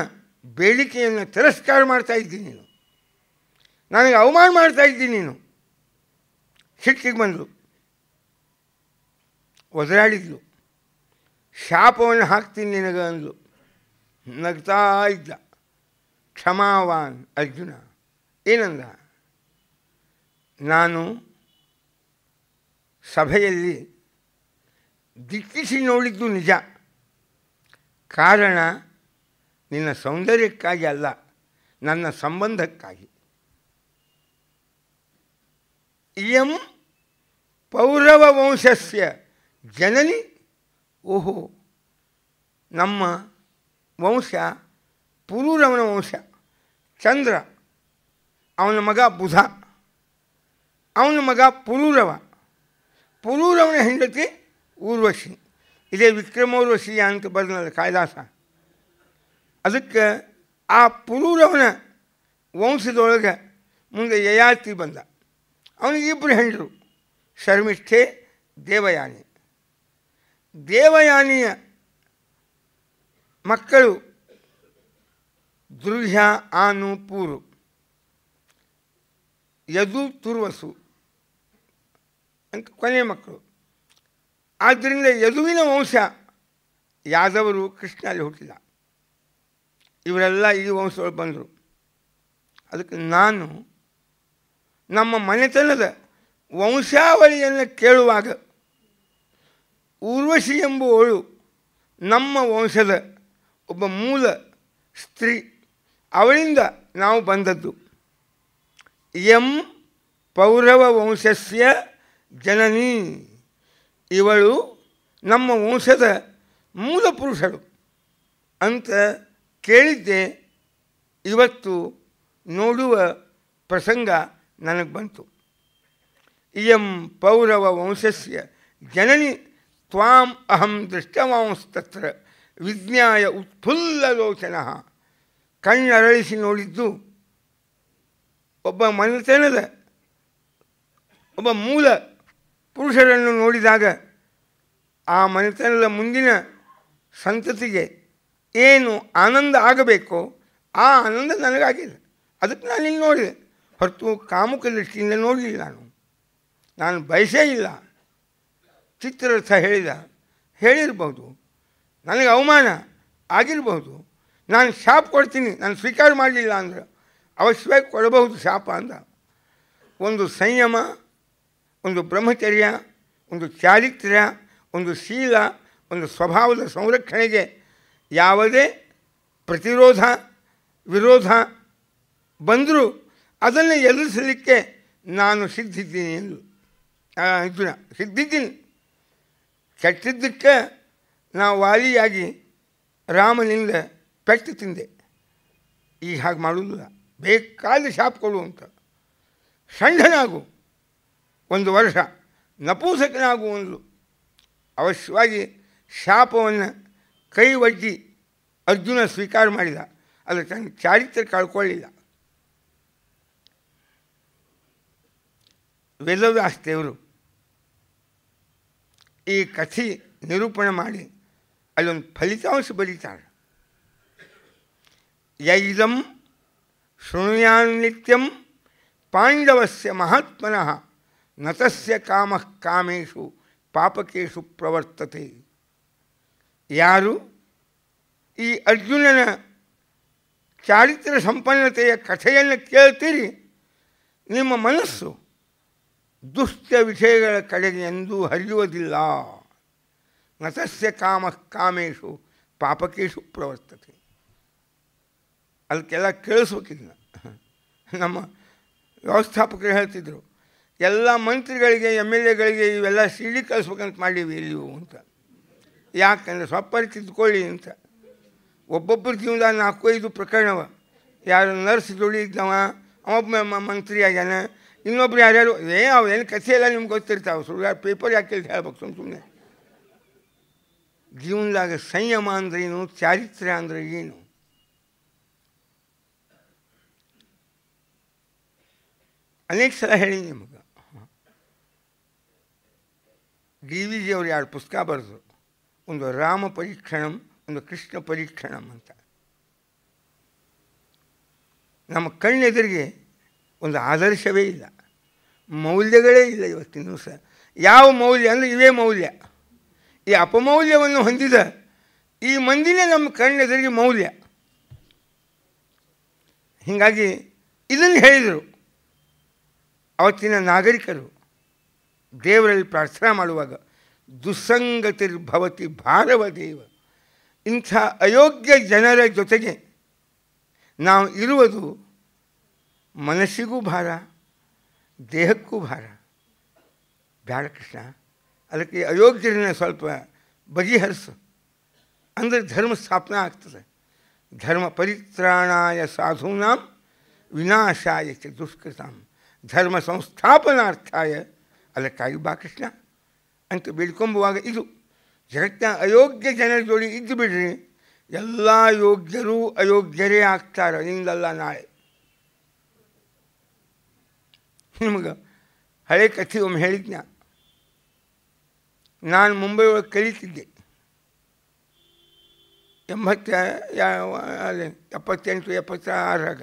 ಬೇಡಿಕೆಯನ್ನು ತಿರಸ್ಕಾರ ಮಾಡ್ತಾ ಇದ್ದೀನಿ ನೀನು ನನಗೆ ಅವಮಾನ ಮಾಡ್ತಾ ಇದ್ದೀನಿ ನೀನು ಸಿಟ್ಟಿಗೆ ಬಂದರು ಒದರಾಡಿದ್ಲು ಶಾಪವನ್ನು ಹಾಕ್ತೀನಿ ನಿನಗೆ ಅಂದ್ಲು ನಗ್ತಾ ಇದ್ದ ಕ್ಷಮಾವಾನ್ ಅರ್ಜುನ ಏನಂದ ನಾನು ಸಭೆಯಲ್ಲಿ ದಿಟ್ಟಿಸಿ ನೋಡಿದ್ದು ನಿಜ ಕಾರಣ ನಿನ್ನ ಸೌಂದರ್ಯಕ್ಕಾಗಿ ಅಲ್ಲ ನನ್ನ ಸಂಬಂಧಕ್ಕಾಗಿ ಇಯಂ ಪೌರವ ವಂಶಸ್ಯ ಜನನಿ ಓಹೋ ನಮ್ಮ ವಂಶ ಪುರೂರವನ ವಂಶ ಚಂದ್ರ ಅವನ ಮಗ ಬುಧ ಅವನ ಮಗ ಪುರೂರವ ಪುರೂರವನ ಹೆಂಡತಿ ಊರ್ವಶಿ ಇದೇ ವಿಕ್ರಮೋರ್ವಶಿ ಅಂತ ಬರ್ದಲ್ಲ ಕಾಳಿದಾಸ ಅದಕ್ಕೆ ಆ ಪುರೂರವನ ವಂಶದೊಳಗೆ ಮುಂದೆ ಯಯಾತಿ ಬಂದ ಅವನಿಗೆ ಇಬ್ಬರು ಹೆಂಡರು ಶರ್ಮಿಷ್ಠೆ ದೇವಯಾನಿ ದೇವಯಾನಿಯ ಮಕ್ಕಳು ದೃಢ ಆನು ಪೂರು ಯದು ತುರ್ವಸು ಅಂತ ಕೊನೆಯ ಮಕ್ಕಳು ಆದ್ದರಿಂದ ಯದುವಿನ ವಂಶ ಯಾದವರು ಕೃಷ್ಣಲ್ಲಿ ಹುಟ್ಟಿಲ್ಲ ಇವರೆಲ್ಲ ಈ ವಂಶಗಳು ಬಂದರು ಅದಕ್ಕೆ ನಾನು ನಮ್ಮ ಮನೆತನದ ವಂಶಾವಳಿಯನ್ನು ಕೇಳುವಾಗ ಊರ್ವಶಿ ಎಂಬುವಳು ನಮ್ಮ ವಂಶದ ಒಬ್ಬ ಮೂಲ ಸ್ತ್ರೀ ಅವಳಿಂದ ನಾವು ಬಂದದ್ದು ಎಂ ಪೌರವ ವಂಶಸ್ಯ ಜನನೀ ಇವಳು ನಮ್ಮ ವಂಶದ ಮೂಲ ಪುರುಷರು ಅಂತ ಕೇಳಿದ್ದೆ ಇವತ್ತು ನೋಡುವ ಪ್ರಸಂಗ ನನಗೆ ಬಂತು ಇಯಂ ಪೌರವ ವಂಶಸ್ಯ ಜನನಿ ತ್ವಾಂ ಅಹಂ ದೃಷ್ಟವಾಂಸ್ತತ್ರ ವಿಜ್ಞಾಯ ಲೋಚನ ಕಣ್ಣರಳಿಸಿ ನೋಡಿದ್ದು ಒಬ್ಬ ಮನೆತನದ ಒಬ್ಬ ಮೂಲ ಪುರುಷರನ್ನು ನೋಡಿದಾಗ ಆ ಮನೆತನದ ಮುಂದಿನ ಸಂತತಿಗೆ ಏನು ಆನಂದ ಆಗಬೇಕೋ ಆ ಆನಂದ ನನಗಾಗಿಲ್ಲ ಅದಕ್ಕೆ ನಾನು ಇಲ್ಲಿ ನೋಡಿದೆ ಹೊರತು ಕಾಮುಕ ದೃಷ್ಟಿಯಿಂದ ನೋಡಲಿಲ್ಲ ನಾನು ನಾನು ಬಯಸೇ ಇಲ್ಲ ಚಿತ್ರರಥ ಹೇಳಿದ ಹೇಳಿರಬಹುದು ನನಗೆ ಅವಮಾನ ಆಗಿರಬಹುದು ನಾನು ಶಾಪ್ ಕೊಡ್ತೀನಿ ನಾನು ಸ್ವೀಕಾರ ಮಾಡಲಿಲ್ಲ ಅಂದ್ರೆ ಅವಶ್ಯವಾಗಿ ಕೊಡಬಹುದು ಶಾಪ ಅಂತ ಒಂದು ಸಂಯಮ ಒಂದು ಬ್ರಹ್ಮಚರ್ಯ ಒಂದು ಚಾರಿತ್ರ್ಯ ಒಂದು ಶೀಲ ಒಂದು ಸ್ವಭಾವದ ಸಂರಕ್ಷಣೆಗೆ ಯಾವುದೇ ಪ್ರತಿರೋಧ ವಿರೋಧ ಬಂದರೂ ಅದನ್ನು ಎದುರಿಸಲಿಕ್ಕೆ ನಾನು ಸಿದ್ಧಿದ್ದೀನಿ ಎಂದು ಅರ್ಜುನ ಸಿದ್ಧಿದ್ದೀನಿ ಕೆಟ್ಟಿದ್ದಕ್ಕೆ ನಾವು ವಾಲಿಯಾಗಿ ರಾಮನಿಂದ ಪೆಟ್ಟು ತಿಂದೆ ಈಗ ಹಾಗೆ ಮಾಡುವುದಿಲ್ಲ ಬೇಕಾದ ಶಾಪ್ ಕೊಡುವಂಥ ಅಂತ ಷಂಡನಾಗು ಒಂದು ವರ್ಷ ನಪುಸಕನಾಗುವಂದು ಅವಶ್ಯವಾಗಿ ಶಾಪವನ್ನು ಕೈ ಒಡ್ಡಿ ಅರ್ಜುನ ಸ್ವೀಕಾರ ಮಾಡಿದ ಅದು ತನ್ನ ಚಾರಿತ್ರ್ಯ ಕಳ್ಕೊಳ್ಳಿಲ್ಲ ವೇದವ್ಯಾಸ ದೇವರು ಈ ಕಥೆ ನಿರೂಪಣೆ ಮಾಡಿ ಅಲ್ಲೊಂದು ಫಲಿತಾಂಶ ಬರೀತಾರೆ ಯೈದಂ ಶೃಣುಯಾನ್ ನಿತ್ಯಂ ಪಾಂಡವಸ್ಯ ಮಹಾತ್ಮನಃ ನತಸ್ಯ ಕಾಮ ಕಾಮೇಶು ಪಾಪಕೇಶು ಪ್ರವರ್ತತೆ ಯಾರು ಈ ಅರ್ಜುನನ ಚಾರಿತ್ರ್ಯ ಸಂಪನ್ನತೆಯ ಕಥೆಯನ್ನು ಕೇಳ್ತೀರಿ ನಿಮ್ಮ ಮನಸ್ಸು ದುಷ್ಟ ವಿಷಯಗಳ ಕಡೆಗೆ ಎಂದೂ ಹರಿಯುವುದಿಲ್ಲ ನತಸ್ಯ ಕಾಮ ಕಾಮೇಶು ಪಾಪಕೇಶು ಪ್ರವರ್ತತೆ ಅದಕ್ಕೆಲ್ಲ ಕೇಳಿಸ್ಬೇಕಿಲ್ಲ ನಮ್ಮ ವ್ಯವಸ್ಥಾಪಕರು ಹೇಳ್ತಿದ್ರು ಎಲ್ಲ ಮಂತ್ರಿಗಳಿಗೆ ಎಮ್ ಎಲ್ ಎಗಳಿಗೆ ಇವೆಲ್ಲ ಸಿಡಿ ಕಳಿಸ್ಬೇಕಂತ ಮಾಡೀವಿ ಎಲ್ಲಿಯೂ ಅಂತ ಯಾಕಂದರೆ ಸ್ವಪ್ಪರಿ ತಿದ್ಕೊಳ್ಳಿ ಅಂತ ಒಬ್ಬೊಬ್ಬರು ಜೀವನ ನಾಲ್ಕು ಐದು ಪ್ರಕರಣವ ಯಾರು ನರ್ಸ್ ದುಡಿದ್ದವ ಅವೊಬ್ಬ ಮಂತ್ರಿ ಆಗ್ಯಾನ ಇನ್ನೊಬ್ರು ಯಾರ್ಯಾರು ಏ ಅವೇನು ಕಥೆ ಎಲ್ಲ ನಿಮ್ಗೆ ಗೊತ್ತಿರ್ತಾವೆ ಸುಳ್ಳು ಪೇಪರ್ ಯಾಕೆ ಹೇಳ್ಬೇಕು ಸುಮ್ಮ ಸುಮ್ಮನೆ ಜೀವನದಾಗ ಸಂಯಮ ಅಂದ್ರೆ ಏನು ಚಾರಿತ್ರ್ಯ ಅಂದರೆ ಏನು ಅನೇಕ ಸಲ ಹೇಳಿ ನಿಮಗೆ ಡಿ ವಿ ಜಿ ಅವರು ಎರಡು ಪುಸ್ತಕ ಬರೆದು ಒಂದು ರಾಮ ಪರೀಕ್ಷಣಂ ಒಂದು ಕೃಷ್ಣ ಪರೀಕ್ಷಣಂ ಅಂತ ನಮ್ಮ ಕಣ್ಣೆದುರಿಗೆ ಒಂದು ಆದರ್ಶವೇ ಇಲ್ಲ ಮೌಲ್ಯಗಳೇ ಇಲ್ಲ ಇವತ್ತಿನ ದಿವಸ ಯಾವ ಮೌಲ್ಯ ಅಂದರೆ ಇವೇ ಮೌಲ್ಯ ಈ ಅಪಮೌಲ್ಯವನ್ನು ಹೊಂದಿದ ಈ ಮಂದಿನೇ ನಮ್ಮ ಕಣ್ಣೆದುರಿಗೆ ಮೌಲ್ಯ ಹೀಗಾಗಿ ಇದನ್ನು ಹೇಳಿದರು ಅವತ್ತಿನ ನಾಗರಿಕರು देव रैली प्राश्रमा लुवा दुसंगतिर् भवति भारव देव इंचा अयोग्य जनरे ಜೊತೆಗೆ नाउ ಇರುವುದು ಮನಸಿಗೆ ಭಾರ ದೇಹಕ್ಕೆ ಭಾರ ಬಹಳ ಕಷ್ಟ ಅದಕ್ಕೆ ಅಯೋಗ್ಯರೇ ಸ್ವಲ್ಪ ಬಗಿಹಸು ಅಂದ್ರೆ ಧರ್ಮ ಸ್ಥಾಪನೆ ಆಗ್ತದೆ ಧರ್ಮ ಪರಿತ್ರಾಣಾಯ ಸಾಧುನಾಂ વિનાಶಾಯ ಚ ದುಷ್ಕтам ಧರ್ಮ ಸಂಸ್ಥಾಪನಾರ್ಥಾಯ ಅಲ್ಲ ತಾಯಿ ಬಾ ಕೃಷ್ಣ ಅಂತ ಬೇಡ್ಕೊಂಬುವಾಗ ಇದು ಜಗತ್ತಿನ ಅಯೋಗ್ಯ ಜನರ ಜೋಡಿ ಇದ್ದು ಬಿಡ್ರಿ ಎಲ್ಲ ಯೋಗ್ಯರೂ ಅಯೋಗ್ಯರೇ ಆಗ್ತಾರೆ ನಿಂದಲ್ಲ ನಾಳೆ ನಿಮ್ಗೆ ಹಳೆ ಕಥೆ ಒಮ್ಮೆ ಹೇಳಿದ್ನ ನಾನು ಮುಂಬೈ ಒಳಗೆ ಕಲಿತಿದ್ದೆ ಎಂಬತ್ತ ಅದೇ ಎಪ್ಪತ್ತೆಂಟು ಎಪ್ಪತ್ತಾರಾಗ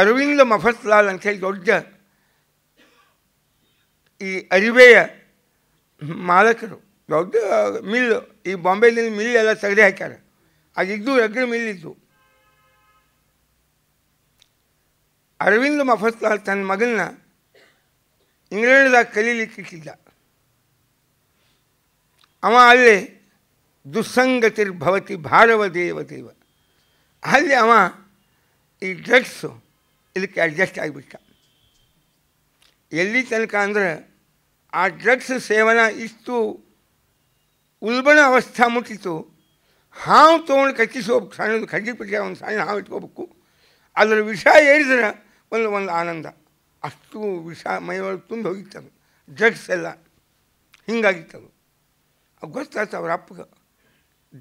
ಅರವಿಂದ ಮಫತ್ಲಾಲ್ ಅಂಥೇಳಿ ದೊಡ್ಡ ಈ ಅರಿವೆಯ ಮಾಲಕರು ದೊಡ್ಡ ಮಿಲ್ ಈ ಬಾಂಬೆನಲ್ಲಿ ಮಿಲ್ ಎಲ್ಲ ತೆಗೆದೇ ಹಾಕ್ಯಾರ ಅದಿದ್ದು ಎಗ್ರಿ ಮಿಲ್ ಇದ್ದು ಅರವಿಂದ್ ಮಫತ್ಲಾಲ್ ತನ್ನ ಮಗನ ಇಂಗ್ಲೆಂಡ್ದಾಗ ಕಲೀಲಿಕ್ಕಿಟ್ಟಿದ್ದ ಅವ ಅಲ್ಲಿ ದುಸ್ಸಂಗತಿರ್ಭವತಿ ಭಾರವ ದೇವ ದೇವ ಅಲ್ಲಿ ಅವ ಈ ಡ್ರಗ್ಸು ಇದಕ್ಕೆ ಅಡ್ಜಸ್ಟ್ ಆಗಿಬಿಟ್ಟ ಎಲ್ಲಿ ತನಕ ಅಂದರೆ ಆ ಡ್ರಗ್ಸ್ ಸೇವನ ಇಷ್ಟು ಉಲ್ಬಣ ಅವಸ್ಥೆ ಮುಟ್ಟಿತು ಹಾವು ತೊಗೊಂಡು ಕಚ್ಚಿಸೋಬೇಕು ಸಣ್ಣದು ಕಡ್ಡಿ ಒಂದು ಸಣ್ಣ ಹಾವು ಇಟ್ಕೋಬೇಕು ಅದರ ವಿಷ ಏರಿದ್ರೆ ಒಂದು ಒಂದು ಆನಂದ ಅಷ್ಟು ವಿಷ ಮೈಯೊಳಗೆ ತುಂಬಿ ಹೋಗಿತ್ತದು ಡ್ರಗ್ಸ್ ಎಲ್ಲ ಹಿಂಗಾಗಿತ್ತದು ಗೊತ್ತಾಯ್ತು ಅವ್ರ ಅಪ್ಪಗೆ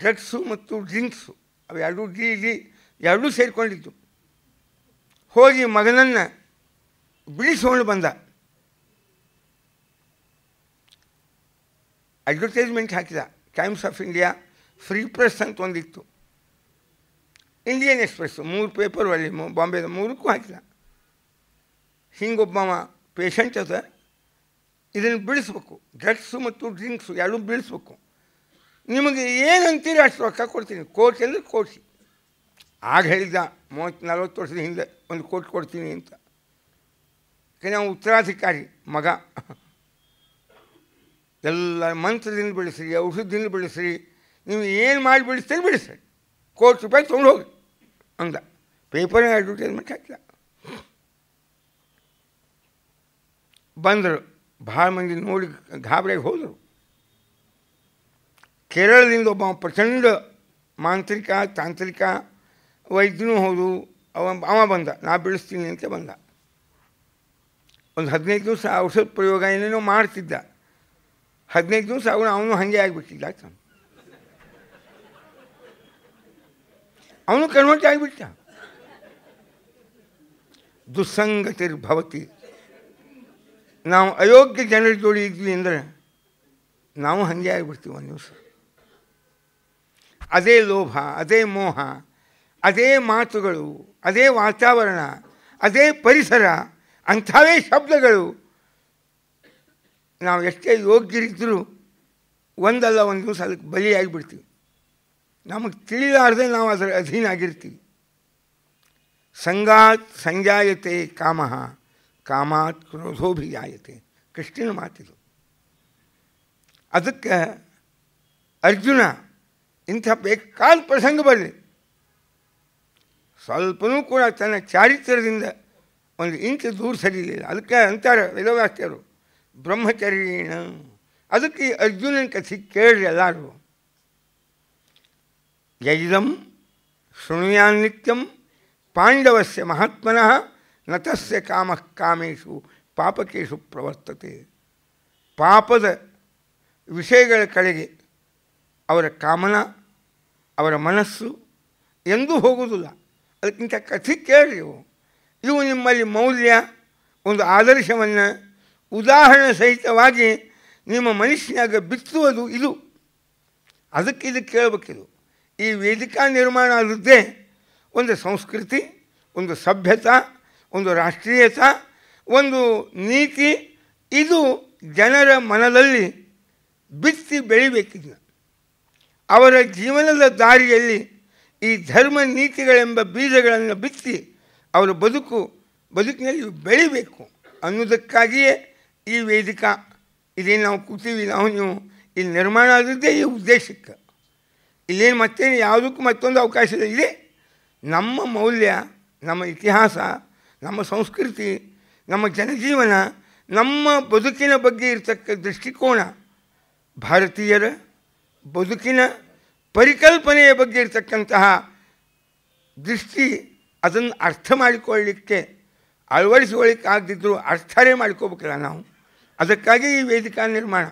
ಡ್ರಗ್ಸು ಮತ್ತು ಡ್ರಿಂಕ್ಸು ಅವು ಎರಡೂ ಡಿ ಡಿ ಎರಡೂ ಸೇರಿಕೊಂಡಿದ್ದು ಹೋಗಿ ಮಗನನ್ನು ಬಿಡಿಸ್ಕೊಂಡು ಬಂದ ಅಡ್ವರ್ಟೈಸ್ಮೆಂಟ್ ಹಾಕಿದ Times of India free press ಅಂತ ಒಂದಿತ್ತು ಇಂಡಿಯನ್ ಎಕ್ಸ್ಪ್ರೆಸ್ ಮೂರು ಪೇಪರ್ ಅಲ್ಲಿ ಬಾಂಬೆದ ಮೂರಕ್ಕೂ ಹಾಕಿದ ಹಿಂಗೊಬ್ಬವ ಪೇಷಂಟ್ ಅದ ಇದನ್ನು ಬೀಳಿಸ್ಬೇಕು ಡ್ರಗ್ಸು ಮತ್ತು ಡ್ರಿಂಕ್ಸು ಎರಡೂ ಬೀಳಿಸ್ಬೇಕು ನಿಮಗೆ ಏನಂತೀರಿ ಅಷ್ಟು ರೊಕ್ಕ ಕೊಡ್ತೀನಿ ಕೋಟಿ ಅಂದರೆ ಕೋಟಿ ಆಗ ಹೇಳಿದ್ದ ಮೂವತ್ತು ನಲ್ವತ್ತು ವರ್ಷದ ಹಿಂದೆ ಒಂದು ಕೋಟಿ ಕೊಡ್ತೀನಿ ಅಂತ ಯಾಕಂದರೆ ನಾವು ಉತ್ತರಾಧಿಕಾರಿ ಮಗ ಎಲ್ಲ ಮಂತ್ರದಿಂದ ಬೆಳೆಸ್ರಿ ಔಷಧದಿಂದ ಬೆಳೆಸ್ರಿ ನೀವು ಏನು ಮಾಡಿ ಬೆಳೆಸ್ತೀರಿ ಬೆಳೆಸ್ರಿ ಕೋಟಿ ರೂಪಾಯಿ ತೊಗೊಂಡು ಹೋಗಿ ಅಂದ ಪೇಪರ್ ಅಡ್ವರ್ಟೈಸ್ಮೆಂಟ್ ಹಾಕಿಲ್ಲ ಬಂದರು ಭಾಳ ಮಂದಿ ನೋಡಿ ಗಾಬರಿಯಾಗಿ ಹೋದರು ಕೇರಳದಿಂದ ಒಬ್ಬ ಪ್ರಚಂಡ ಮಾಂತ್ರಿಕ ತಾಂತ್ರಿಕ ಒೈ ದಿನ ಓದು ಅವ ಬಾವ ಬಂದ ನಾ ಬಿಳ್ಸ್ತೀನಿ ಅಂತ ಬಂದಾ ಒಂದು 15 ದಿನ ಔಷಧ ಪ್ರಯೋಗ ಐನೆನು ಮಾರ್ತಿದ್ದ 15 ದಿನಗಳು ಅವನು ಹಂಗೆ ಆಗಬಿಡುತ್ತಾ ಅವನು ಕಣ್ಮತ್ತೆ ಆಗಬಿಡುತ್ತಾ ದುಸಂಗ ತಿರ್ಭವತಿ ನಾ ಅಯೋಗ್ಯ ಜನ ಜೊತೆ ಇಕ್ಕೆ ಇಂದ್ರೆ ನಾ ಹಂಗೆ ಆಗಬಿಡ್ತೀನಿ ಒಂದು ದಿನ ಅದೇ लोभा ಅದೇ ಮೋಹಾ ಅದೇ ಮಾತುಗಳು ಅದೇ ವಾತಾವರಣ ಅದೇ ಪರಿಸರ ಅಂಥವೇ ಶಬ್ದಗಳು ನಾವು ಎಷ್ಟೇ ಯೋಗ್ಯರಿದ್ದರೂ ಒಂದಲ್ಲ ಒಂದು ದಿವಸ ಅದಕ್ಕೆ ಬಲಿಯಾಗಿಬಿಡ್ತೀವಿ ನಮಗೆ ತಿಳಿಲಾರ್ದೆ ನಾವು ಅದರ ಅಧೀನ ಆಗಿರ್ತೀವಿ ಸಂಗಾತ್ ಸಂಜಾಯತೆ ಕಾಮ ಕಾಮಾತ್ ಕ್ರೋಧೋಭಿಜಾಯತೆ ಕೃಷ್ಣನ ಮಾತಿದು ಅದಕ್ಕೆ ಅರ್ಜುನ ಇಂಥ ಬೇಕಾದ ಪ್ರಸಂಗ ಬರಲಿ ಸ್ವಲ್ಪನೂ ಕೂಡ ತನ್ನ ಚಾರಿತ್ರ್ಯದಿಂದ ಒಂದು ಇಂಚು ದೂರ ಸರಿಯಲಿಲ್ಲ ಅದಕ್ಕೆ ಅಂತಾರೆ ವೇದವ್ಯಾಸ್ತಿಯರು ಬ್ರಹ್ಮಚರ್ಯೇಣ ಅದಕ್ಕೆ ಅರ್ಜುನನ ಕಥೆ ಕೇಳ್ರಿ ಎಲ್ಲರೂ ಜಯಿದಂ ಶೃಣುಯಾನ್ ನಿತ್ಯಂ ಪಾಂಡವಸ್ಯ ಮಹಾತ್ಮನಃ ನತಸ್ಯ ಕಾಮ ಕಾಮೇಶು ಪಾಪಕೇಶು ಪ್ರವರ್ತತೆ ಪಾಪದ ವಿಷಯಗಳ ಕಡೆಗೆ ಅವರ ಕಾಮನ ಅವರ ಮನಸ್ಸು ಎಂದೂ ಹೋಗುವುದಿಲ್ಲ ಅದಕ್ಕಿಂತ ಕಥೆ ಕೇಳಿ ಇವು ಇವು ನಿಮ್ಮಲ್ಲಿ ಮೌಲ್ಯ ಒಂದು ಆದರ್ಶವನ್ನು ಉದಾಹರಣೆ ಸಹಿತವಾಗಿ ನಿಮ್ಮ ಮನಸ್ಸಿನಾಗ ಬಿತ್ತುವುದು ಇದು ಅದಕ್ಕೆ ಇದು ಕೇಳಬೇಕಿದು ಈ ವೇದಿಕಾ ನಿರ್ಮಾಣ ಆದದ್ದೇ ಒಂದು ಸಂಸ್ಕೃತಿ ಒಂದು ಸಭ್ಯತಾ ಒಂದು ರಾಷ್ಟ್ರೀಯತಾ ಒಂದು ನೀತಿ ಇದು ಜನರ ಮನದಲ್ಲಿ ಬಿತ್ತಿ ಬೆಳಿಬೇಕಿದ್ದ ಅವರ ಜೀವನದ ದಾರಿಯಲ್ಲಿ ಈ ಧರ್ಮ ನೀತಿಗಳೆಂಬ ಬೀಜಗಳನ್ನು ಬಿತ್ತಿ ಅವರ ಬದುಕು ಬದುಕಿನಲ್ಲಿ ಬೆಳಿಬೇಕು ಅನ್ನೋದಕ್ಕಾಗಿಯೇ ಈ ವೇದಿಕ ಇದೇನು ನಾವು ಕೂತೀವಿ ನಾವು ನೀವು ಇಲ್ಲಿ ನಿರ್ಮಾಣ ಆದದ್ದೇ ಈ ಉದ್ದೇಶಕ್ಕೆ ಇಲ್ಲೇನು ಮತ್ತೇನು ಯಾವುದಕ್ಕೂ ಮತ್ತೊಂದು ಅವಕಾಶ ಇದೆ ನಮ್ಮ ಮೌಲ್ಯ ನಮ್ಮ ಇತಿಹಾಸ ನಮ್ಮ ಸಂಸ್ಕೃತಿ ನಮ್ಮ ಜನಜೀವನ ನಮ್ಮ ಬದುಕಿನ ಬಗ್ಗೆ ಇರತಕ್ಕ ದೃಷ್ಟಿಕೋನ ಭಾರತೀಯರ ಬದುಕಿನ ಪರಿಕಲ್ಪನೆಯ ಬಗ್ಗೆ ಇರತಕ್ಕಂತಹ ದೃಷ್ಟಿ ಅದನ್ನು ಅರ್ಥ ಮಾಡಿಕೊಳ್ಳಿಕ್ಕೆ ಅಳವಡಿಸಿಕೊಳ್ಳಿಕ್ಕೆ ಆಗದಿದ್ದರೂ ಅರ್ಥನೇ ಮಾಡ್ಕೋಬೇಕಲ್ಲ ನಾವು ಅದಕ್ಕಾಗಿ ಈ ವೇದಿಕಾ ನಿರ್ಮಾಣ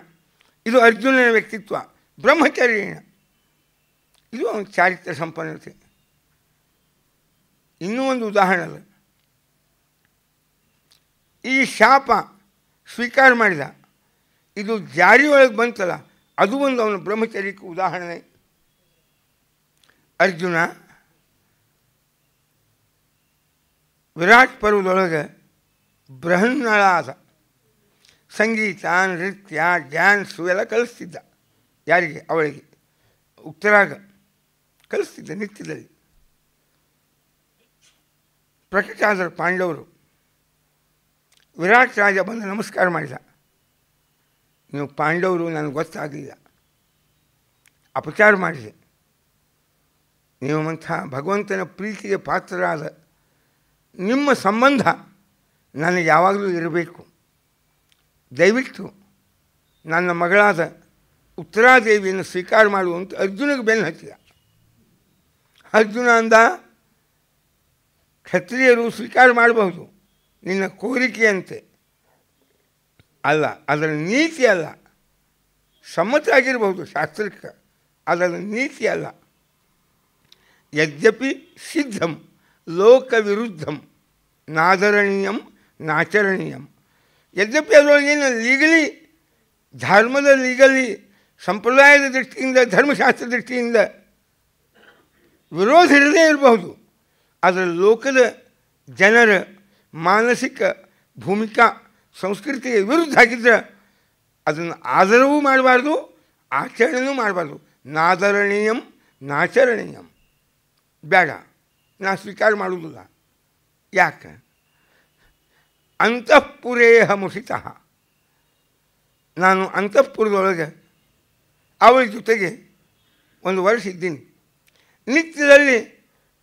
ಇದು ಅರ್ಜುನನ ವ್ಯಕ್ತಿತ್ವ ಬ್ರಹ್ಮಚರ್ಯನ ಇದು ಅವನ ಚಾರಿತ್ರ್ಯ ಸಂಪನ್ನತೆ ಇನ್ನೂ ಒಂದು ಉದಾಹರಣೆ ಅಲ್ಲ ಈ ಶಾಪ ಸ್ವೀಕಾರ ಮಾಡಿದ ಇದು ಜಾರಿಯೊಳಗೆ ಬಂತಲ್ಲ ಅದು ಒಂದು ಅವನ ಬ್ರಹ್ಮಚರ್ಯಕ್ಕೆ ಉದಾಹರಣೆ अर्जुन विराट पर्वದಲ್ಲಗೆ 브현 나랏 సంగీ탄 렸다 జ్ఞಾನ್ सुवेला ಕಲ싣다 ಯಾರಿ ಅವಳಿಗೆ ಉತ್траಗ ಕಲ싣ಿದ ನಿತ್ತಿದೆ ಪ್ರಕಟಂ ಪಾಣ್ದವರು ವಿರಾಟ್ ರಾಜನ ಬಂದು ನಮಸ್ಕಾರ ಮಾಡಿದನು ಪಾಣ್ದವರು ನನಗೆ ಗೊತ್ತಾಗ್ಲಿಲ್ಲ ಅಪಚಾರ ಮಾಡಿ ನೀವು ಅಂತಹ ಭಗವಂತನ ಪ್ರೀತಿಗೆ ಪಾತ್ರರಾದ ನಿಮ್ಮ ಸಂಬಂಧ ನನಗೆ ಯಾವಾಗಲೂ ಇರಬೇಕು ದಯವಿಟ್ಟು ನನ್ನ ಮಗಳಾದ ಉತ್ತರಾದೇವಿಯನ್ನು ಸ್ವೀಕಾರ ಮಾಡುವಂಥ ಅರ್ಜುನಿಗೆ ಬೆನ್ನು ಹಚ್ಚಿದ ಅರ್ಜುನ ಅಂದ ಕ್ಷತ್ರಿಯರು ಸ್ವೀಕಾರ ಮಾಡಬಹುದು ನಿನ್ನ ಕೋರಿಕೆಯಂತೆ ಅಲ್ಲ ಅದರ ನೀತಿ ಅಲ್ಲ ಸಮ್ಮತ ಆಗಿರಬಹುದು ಶಾಸ್ತ್ರಕ್ಕೆ ಅದರ ನೀತಿ ಅಲ್ಲ ಯದ್ಯಪಿ ಸಿದ್ಧಂ ಲೋಕವಿರುದ್ಧಂ ನಾದರಣೀಯಂ ನಾಚರಣೀಯಂ ಯದ್ಯಪಿ ಅದರೊಳಗೇನು ಲೀಗಲಿ ಧರ್ಮದ ಲೀಗಲಿ ಸಂಪ್ರದಾಯದ ದೃಷ್ಟಿಯಿಂದ ಧರ್ಮಶಾಸ್ತ್ರ ದೃಷ್ಟಿಯಿಂದ ವಿರೋಧ ಇರದೇ ಇರಬಹುದು ಆದರೆ ಲೋಕದ ಜನರ ಮಾನಸಿಕ ಭೂಮಿಕಾ ಸಂಸ್ಕೃತಿಗೆ ವಿರುದ್ಧ ಆಗಿದ್ದರೆ ಅದನ್ನು ಆದರವೂ ಮಾಡಬಾರ್ದು ಆಚರಣೆಯೂ ಮಾಡಬಾರ್ದು ನಾದರಣೀಯಂ ನಾಚರಣೀಯಂ ಬೇಡ ನಾನು ಸ್ವೀಕಾರ ಮಾಡುವುದಿಲ್ಲ ಯಾಕೆ ಅಂತಃಪುರೇಹ ಮುಸಿತ ನಾನು ಅಂತಃಪುರದೊಳಗೆ ಅವಳ ಜೊತೆಗೆ ಒಂದು ವರ್ಷ ಇದ್ದೀನಿ ನಿತ್ಯದಲ್ಲಿ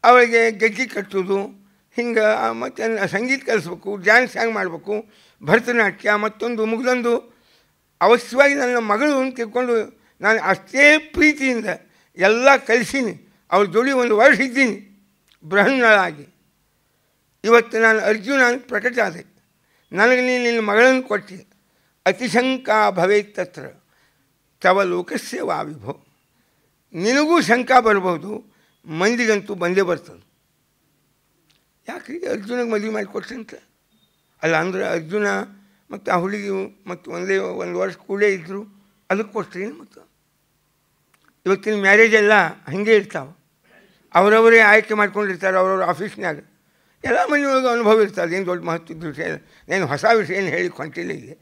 ಅವಳಿಗೆ ಗೆಜ್ಜೆ ಕಟ್ಟೋದು ಹಿಂಗೆ ಮತ್ತು ಸಂಗೀತ ಕಲಿಸ್ಬೇಕು ಡ್ಯಾನ್ಸ್ ಹ್ಯಾಂಗ್ ಮಾಡಬೇಕು ಭರತನಾಟ್ಯ ಮತ್ತೊಂದು ಮುಗಿದೊಂದು ಅವಶ್ಯವಾಗಿ ನನ್ನ ಮಗಳು ಅಂತ ತಿಳ್ಕೊಂಡು ನಾನು ಅಷ್ಟೇ ಪ್ರೀತಿಯಿಂದ ಎಲ್ಲ ಕಲಿಸೀನಿ ಅವ್ರ ಜೋಡಿ ಒಂದು ವರ್ಷ ಇದ್ದೀನಿ ಬೃಹನ್ನಳಾಗಿ ಇವತ್ತು ನಾನು ಅರ್ಜುನ ಪ್ರಕಟ ಆದೆ ನನಗೆ ನೀನು ನಿನ್ನ ಮಗಳನ್ನು ಕೊಟ್ಟೆ ಅತಿಶಂಕಾ ಭವೇತ್ತತ್ರ ತವ ಲೋಕಸ್ಯ ವಾವಿಭೋ ನಿನಗೂ ಶಂಕ ಬರಬಹುದು ಮಂದಿಗಂತೂ ಬಂದೇ ಬರ್ತದೆ ಯಾಕೆ ಅರ್ಜುನಿಗೆ ಮದುವೆ ಮಾಡಿ ಅಂತ ಅಲ್ಲ ಅಂದ್ರೆ ಅರ್ಜುನ ಮತ್ತು ಆ ಹುಡುಗಿ ಮತ್ತು ಒಂದೇ ಒಂದು ವರ್ಷ ಕೂಡೇ ಇದ್ದರು ಅದಕ್ಕೆ ಏನು ಮತ್ತು ಇವತ್ತಿನ ಮ್ಯಾರೇಜ್ ಎಲ್ಲ ಹಾಗೆ ಇರ್ತಾವೆ ಅವರವರೇ ಆಯ್ಕೆ ಮಾಡ್ಕೊಂಡಿರ್ತಾರೆ ಅವರವ್ರ ಆಫೀಸ್ನಾಗ ಎಲ್ಲ ಮನೆಯೊಳಗೆ ಅನುಭವ ಇರ್ತದೆ ಏನು ದೊಡ್ಡ ಮಹತ್ವದ ವಿಷಯ ನಾನು ಹೊಸ ವಿಷಯ ಏನು ಹೇಳಿ ಹೊಂಟಿಲ್ಲ ಇಲ್ಲಿ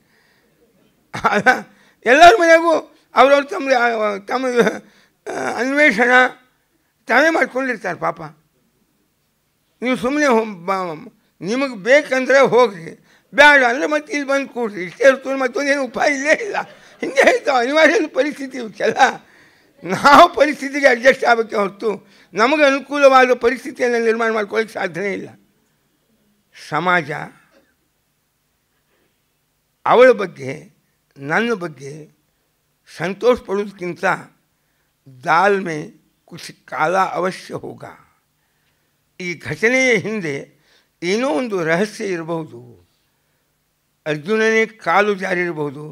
ಎಲ್ಲರ ಮನೆಗೂ ಅವ್ರವ್ರು ತಮ್ಮ ತಮ್ಮ ಅನ್ವೇಷಣ ತಾವೇ ಮಾಡ್ಕೊಂಡಿರ್ತಾರೆ ಪಾಪ ನೀವು ಸುಮ್ಮನೆ ನಿಮಗೆ ಬೇಕಂದ್ರೆ ಹೋಗ್ರಿ ಬೇಡ ಅಂದರೆ ಮತ್ತೆ ಇಲ್ಲಿ ಬಂದು ಕೂಡ್ರಿ ಇಷ್ಟೇ ಮತ್ತೊಂದು ಏನು ಉಪಾಯ ಇಲ್ಲೇ ಇಲ್ಲ ಹಿಂಗೆ ಹೇಳ್ತಾವೆ ಅನಿವಾರ್ಯದ ಪರಿಸ್ಥಿತಿ ಇವಕ್ಕೆಲ್ಲ ನಾವು ಪರಿಸ್ಥಿತಿಗೆ ಅಡ್ಜಸ್ಟ್ ಆಗಬೇಕೆ ಹೊರತು ನಮಗೆ ಅನುಕೂಲವಾದ ಪರಿಸ್ಥಿತಿಯನ್ನು ನಿರ್ಮಾಣ ಮಾಡ್ಕೊಳ್ಳೋಕ್ಕೆ ಸಾಧ್ಯನೇ ಇಲ್ಲ ಸಮಾಜ ಅವಳ ಬಗ್ಗೆ ನನ್ನ ಬಗ್ಗೆ ಸಂತೋಷ ಪಡೋದಕ್ಕಿಂತ ಮೇ ಕುಸಿ ಕಾಲ ಅವಶ್ಯ ಹೋಗ ಈ ಘಟನೆಯ ಹಿಂದೆ ಏನೋ ಒಂದು ರಹಸ್ಯ ಇರಬಹುದು ಅರ್ಜುನನೇ ಕಾಲು ಜಾರಿರಬಹುದು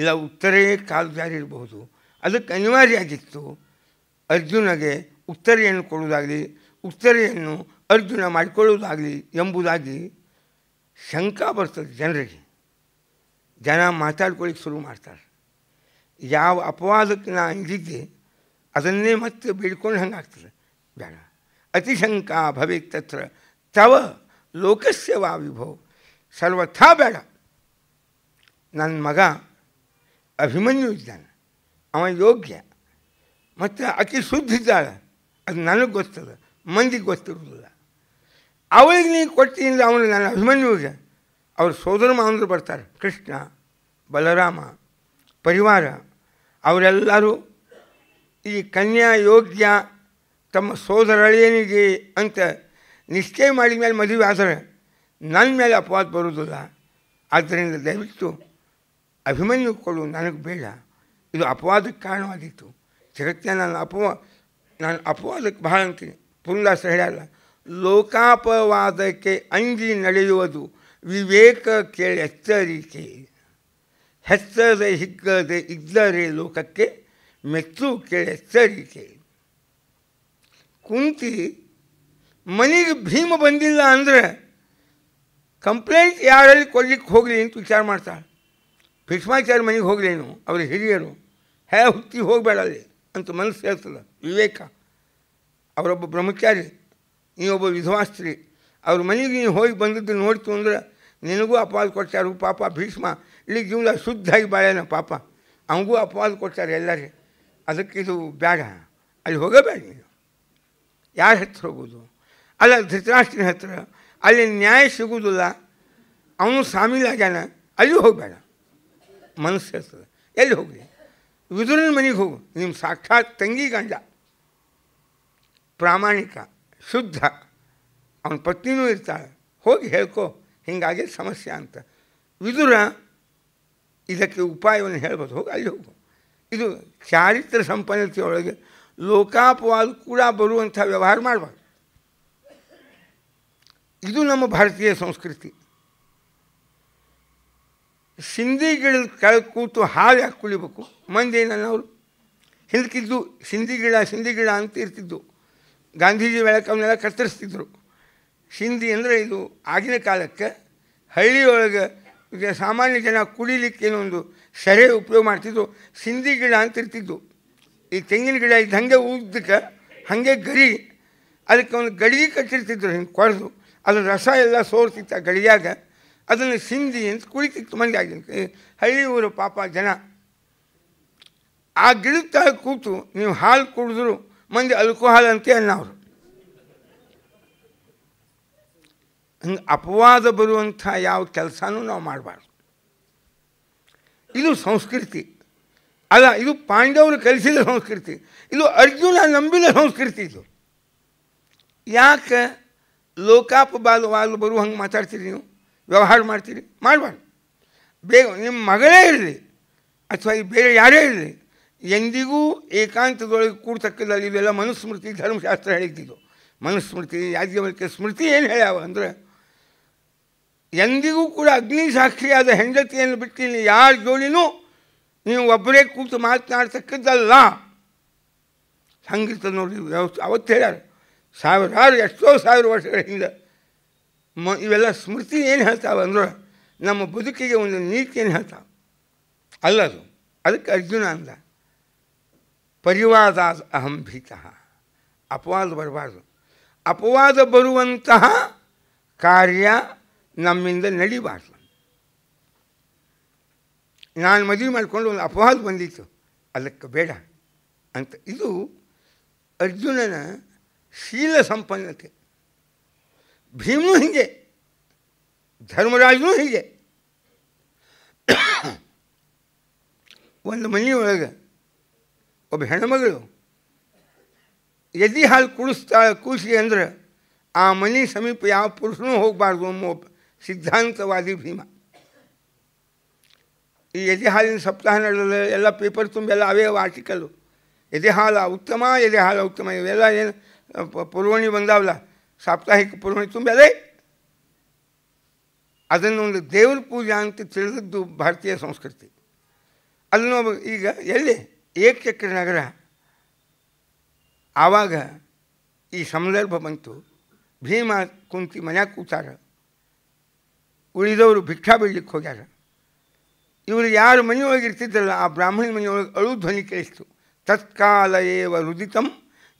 ಇಲ್ಲ ಉತ್ತರೇ ಕಾಲು ಜಾರಿರಬಹುದು ಅದಕ್ಕೆ ಅನಿವಾರ್ಯ ಆಗಿತ್ತು ಅರ್ಜುನಗೆ ಉತ್ತರೆಯನ್ನು ಕೊಡುವುದಾಗಲಿ ಉತ್ತರೆಯನ್ನು ಅರ್ಜುನ ಮಾಡಿಕೊಳ್ಳುವುದಾಗಲಿ ಎಂಬುದಾಗಿ ಶಂಕ ಬರ್ತದೆ ಜನರಿಗೆ ಜನ ಮಾತಾಡ್ಕೊಳ್ಳಿಕ್ಕೆ ಶುರು ಮಾಡ್ತಾರೆ ಯಾವ ಅಪವಾದಕ್ಕೆ ನಾನು ಅಂಜಿದ್ದೆ ಅದನ್ನೇ ಮತ್ತೆ ಬೀಳ್ಕೊಂಡು ಹಂಗೆ ಆಗ್ತದೆ ಬೇಡ ಅತಿಶಂಕಾ ಭವೇತ್ ತತ್ರ ತವ ಲೋಕಸ್ಯ ವಾ ಸರ್ವಥಾ ಬೇಡ ನನ್ನ ಮಗ ಅಭಿಮನ್ಯು ಇದ್ದಾನೆ ಅವ ಯೋಗ್ಯ ಮತ್ತು ಅತಿ ಇದ್ದಾಳೆ ಅದು ನನಗೆ ಗೊತ್ತದ ಮಂದಿಗೆ ಗೊತ್ತಿರೋದಿಲ್ಲ ಅವಳಿಗೆ ನೀವು ಕೊಟ್ಟಿಂದ ಅವನು ನನ್ನ ಅಭಿಮನ್ಯುವಿಗೆ ಅವ್ರ ಸೋದರ ಮಾವನರು ಬರ್ತಾರೆ ಕೃಷ್ಣ ಬಲರಾಮ ಪರಿವಾರ ಅವರೆಲ್ಲರೂ ಈ ಕನ್ಯಾ ಯೋಗ್ಯ ತಮ್ಮ ಸೋದರಳೇನಿದೆ ಅಂತ ನಿಶ್ಚಯ ಮಾಡಿದ ಮೇಲೆ ಮದುವೆ ಆದರೆ ನನ್ನ ಮೇಲೆ ಅಪವಾದ ಬರುವುದಿಲ್ಲ ಆದ್ದರಿಂದ ದಯವಿಟ್ಟು ಅಭಿಮನ್ಯು ಕೊಡು ನನಗೆ ಬೇಡ ಇದು ಅಪವಾದಕ್ಕೆ ಕಾರಣವಾದೀತು ಜಗತ್ತಿನ ನಾನು ಅಪವ ನಾನು ಅಪವಾದಕ್ಕೆ ಬಹಳ ಅಂತೀನಿ ಪುರುದಾಸ ಹೇಳಲ್ಲ ಲೋಕಾಪವಾದಕ್ಕೆ ಅಂಗಿ ನಡೆಯುವುದು ವಿವೇಕ ಕೇಳಿ ಎಚ್ಚರಿಕೆ ಹೆಸರದೆ ಹಿಗ್ಗದೆ ಇದ್ದರೆ ಲೋಕಕ್ಕೆ ಮೆಚ್ಚು ಕೇಳಿ ಎಚ್ಚರಿಕೆ ಕುಂತಿ ಮನೆಗೆ ಭೀಮ ಬಂದಿಲ್ಲ ಅಂದರೆ ಕಂಪ್ಲೇಂಟ್ ಯಾರಲ್ಲಿ ಕೊಡ್ಲಿಕ್ಕೆ ಹೋಗಲಿ ಅಂತ ವಿಚಾರ ಮಾಡ್ತಾಳೆ ಭೀಷ್ಮಾಚಾರ್ಯ ಮನೆಗೆ ಹೋಗಲೇನು ಅವರ ಹಿರಿಯರು ಹೇ ಹುಟ್ಟಿ ಹೋಗಬೇಡ ಅಲ್ಲಿ ಅಂತ ಮನಸ್ಸು ಹೇಳ್ತದೆ ವಿವೇಕ ಅವರೊಬ್ಬ ಬ್ರಹ್ಮಚಾರಿ ನೀವೊಬ್ಬ ವಿಧವಾಸ್ತ್ರೀ ಅವ್ರ ಮನೆಗೆ ನೀನು ಹೋಗಿ ಬಂದದ್ದು ನೋಡ್ತು ಅಂದ್ರೆ ನಿನಗೂ ಅಪವಾದ ಕೊಡ್ತಾರೆ ಪಾಪ ಭೀಷ್ಮ ಇಲ್ಲಿ ಜೀವನ ಶುದ್ಧಾಗಿ ಬಾಳ್ಯಾನ ಪಾಪ ಅವನಿಗೂ ಅಪವಾದ ಕೊಡ್ತಾರೆ ಅದಕ್ಕೆ ಇದು ಬೇಡ ಅಲ್ಲಿ ಹೋಗಬೇಡ ನೀನು ಯಾರ ಹತ್ರ ಹೋಗೋದು ಅಲ್ಲ ಧೃತರಾಷ್ಟ್ರನ ಹತ್ರ ಅಲ್ಲಿ ನ್ಯಾಯ ಸಿಗುವುದಿಲ್ಲ ಅವನು ಸಾಮೀಲಾಗ್ಯಾನ ಅಲ್ಲಿ ಹೋಗಬೇಡ ಮನಸ್ಸು ಹೇಳ್ತದೆ ಎಲ್ಲಿ ಹೋಗಲಿ ವಿದುರನ ಮನೆಗೆ ಹೋಗು ನಿಮ್ಮ ಸಾಕ್ಷಾತ್ ತಂಗಿ ಗಂಡ ಪ್ರಾಮಾಣಿಕ ಶುದ್ಧ ಅವನ ಪತ್ನಿನೂ ಇರ್ತಾಳೆ ಹೋಗಿ ಹೇಳ್ಕೊ ಹಿಂಗಾಗಿ ಸಮಸ್ಯೆ ಅಂತ ವಿದುರ ಇದಕ್ಕೆ ಉಪಾಯವನ್ನು ಹೇಳ್ಬೋದು ಹೋಗಿ ಅಲ್ಲಿ ಹೋಗು ಇದು ಚಾರಿತ್ರ ಸಂಪನ್ನತೆಯೊಳಗೆ ಲೋಕಾಪವಾದ ಕೂಡ ಬರುವಂಥ ವ್ಯವಹಾರ ಮಾಡಬಾರ್ದು ಇದು ನಮ್ಮ ಭಾರತೀಯ ಸಂಸ್ಕೃತಿ ಸಿಂಧಿ ಗಿಡದ ಕೆಳಗೆ ಕೂತು ಹಾಲು ಯಾಕೆ ಕುಳಿಬೇಕು ಮಂದಿ ಅವರು ಹಿಂದಕ್ಕಿದ್ದು ಸಿಂಧಿ ಗಿಡ ಸಿಂಧಿ ಗಿಡ ಅಂತ ಇರ್ತಿದ್ದು ಗಾಂಧೀಜಿ ಬೆಳಕವನ್ನೆಲ್ಲ ಅವನ್ನೆಲ್ಲ ಕತ್ತರಿಸ್ತಿದ್ರು ಸಿಂಧಿ ಅಂದರೆ ಇದು ಆಗಿನ ಕಾಲಕ್ಕೆ ಹಳ್ಳಿಯೊಳಗೆ ಈಗ ಸಾಮಾನ್ಯ ಜನ ಕುಡಿಲಿಕ್ಕೆ ಏನೊಂದು ಸೆರೆ ಉಪಯೋಗ ಮಾಡ್ತಿದ್ದು ಸಿಂಧಿ ಗಿಡ ಅಂತ ಇರ್ತಿದ್ದು ಈ ತೆಂಗಿನ ಗಿಡ ಇದು ಹಂಗೆ ಉದ್ದಕ್ಕೆ ಹಾಗೆ ಗರಿ ಅದಕ್ಕೆ ಒಂದು ಗಡಿಗೆ ಕಟ್ಟಿರ್ತಿದ್ರು ಹಿಂಗೆ ಕೊರೆದು ಅದು ರಸ ಎಲ್ಲ ಸೋರ್ತಿತ್ತು ಆ ಗಡಿಯಾಗ ಅದನ್ನು ಸಿಂಧಿ ಅಂತ ಕುಳಿತಿತ್ತು ಮಂದಿ ಆಗಿದೆ ಹಳ್ಳಿ ಊರು ಪಾಪ ಜನ ಆ ಗಿಡದ ಕೂತು ನೀವು ಹಾಲು ಕುಡಿದ್ರು ಮಂದಿ ಅಲ್ಕೋಹಾಲ್ ಅಂತೇಳಿ ಅನ್ನವರು ಹಂಗೆ ಅಪವಾದ ಬರುವಂಥ ಯಾವ ಕೆಲಸನೂ ನಾವು ಮಾಡಬಾರ್ದು ಇದು ಸಂಸ್ಕೃತಿ ಅಲ್ಲ ಇದು ಪಾಂಡವರು ಕಲಿಸಿದ ಸಂಸ್ಕೃತಿ ಇದು ಅರ್ಜುನ ನಂಬಿದ ಸಂಸ್ಕೃತಿ ಇದು ಯಾಕೆ ವಾಲು ಬರುವ ಹಂಗೆ ಮಾತಾಡ್ತೀರಿ ನೀವು ವ್ಯವಹಾರ ಮಾಡ್ತೀರಿ ಮಾಡಬಾರ್ದು ಬೇಗ ನಿಮ್ಮ ಮಗಳೇ ಇರಲಿ ಅಥವಾ ಈ ಬೇರೆ ಯಾರೇ ಇರಲಿ ಎಂದಿಗೂ ಏಕಾಂತದೊಳಗೆ ಕೂಡ್ತಕ್ಕದಲ್ಲಿ ಇವೆಲ್ಲ ಮನುಸ್ಮೃತಿ ಧರ್ಮಶಾಸ್ತ್ರ ಹೇಳಿದ್ದಿದ್ದು ಮನುಸ್ಮೃತಿ ಯಾಜ್ಞವಲ್ಕ್ಯ ಸ್ಮೃತಿ ಏನು ಹೇಳ್ಯಾವ ಅಂದರೆ ಎಂದಿಗೂ ಕೂಡ ಅಗ್ನಿ ಸಾಕ್ಷಿಯಾದ ಹೆಂಡತಿಯನ್ನು ಬಿಟ್ಟು ಯಾರ ಜೋಡಿನೂ ನೀವು ಒಬ್ಬರೇ ಕೂತು ಮಾತನಾಡ್ತಕ್ಕದ್ದಲ್ಲ ಸಂಗೀತ ನೋಡಿ ಅವತ್ತು ಹೇಳ್ಯಾರ ಸಾವಿರಾರು ಎಷ್ಟೋ ಸಾವಿರ ವರ್ಷಗಳ ಹಿಂದೆ ಮ ಇವೆಲ್ಲ ಸ್ಮೃತಿ ಏನು ಹೇಳ್ತಾವೆ ಅಂದ್ರೆ ನಮ್ಮ ಬದುಕಿಗೆ ಒಂದು ನೀತಿ ಏನು ಹೇಳ್ತಾವೆ ಅಲ್ಲದು ಅದಕ್ಕೆ ಅರ್ಜುನ ಅಂದ ಪರಿವಾದ ಅಹಂ ಭೀತಃ ಅಪವಾದ ಬರಬಾರ್ದು ಅಪವಾದ ಬರುವಂತಹ ಕಾರ್ಯ ನಮ್ಮಿಂದ ನಡೀಬಾರ್ದು ನಾನು ಮದುವೆ ಮಾಡಿಕೊಂಡು ಒಂದು ಅಪವಾದ ಬಂದಿತ್ತು ಅದಕ್ಕೆ ಬೇಡ ಅಂತ ಇದು ಅರ್ಜುನನ ಶೀಲ ಸಂಪನ್ನತೆ भीम हिंगे धर्मराज नु हिंगे मनियणमु यदि हाल कुड़ता कुसी अंदर आ मनी समीप यहाँ पुरुषनू होबारो सिद्धांतवादी भीमा यदि हाल सप्ताह ना पेपर तुम्हें आवे आर्टिकल यदि हाल उत्तम यदि हाल उत्तम इवेल पुर्वणी बंदवला ಸಾಪ್ತಾಹಿಕ ಪೂರ್ಣಿ ತುಂಬ ಅದೇ ಅದನ್ನೊಂದು ದೇವ್ರ ಪೂಜೆ ಅಂತ ತಿಳಿದದ್ದು ಭಾರತೀಯ ಸಂಸ್ಕೃತಿ ಅದನ್ನು ಈಗ ಎಲ್ಲಿ ಏಕಚಕ್ರ ನಗರ ಆವಾಗ ಈ ಸಂದರ್ಭ ಬಂತು ಭೀಮ ಕುಂತಿ ಮನ್ಯಾಗ ಕೂತಾರ ಉಳಿದವರು ಭಿಕ್ಷಾ ಬೀಳ್ಲಿಕ್ಕೆ ಹೋಗ್ಯಾರ ಇವರು ಯಾರು ಮನೆಯೊಳಗೆ ಇರ್ತಿದ್ದಲ್ಲ ಆ ಬ್ರಾಹ್ಮಣ ಮನೆಯೊಳಗೆ ಅಳು ಧ್ವನಿ ಕೇಳಿಸ್ತು ತತ್ಕಾಲ ಏವ ರುದಿತಂ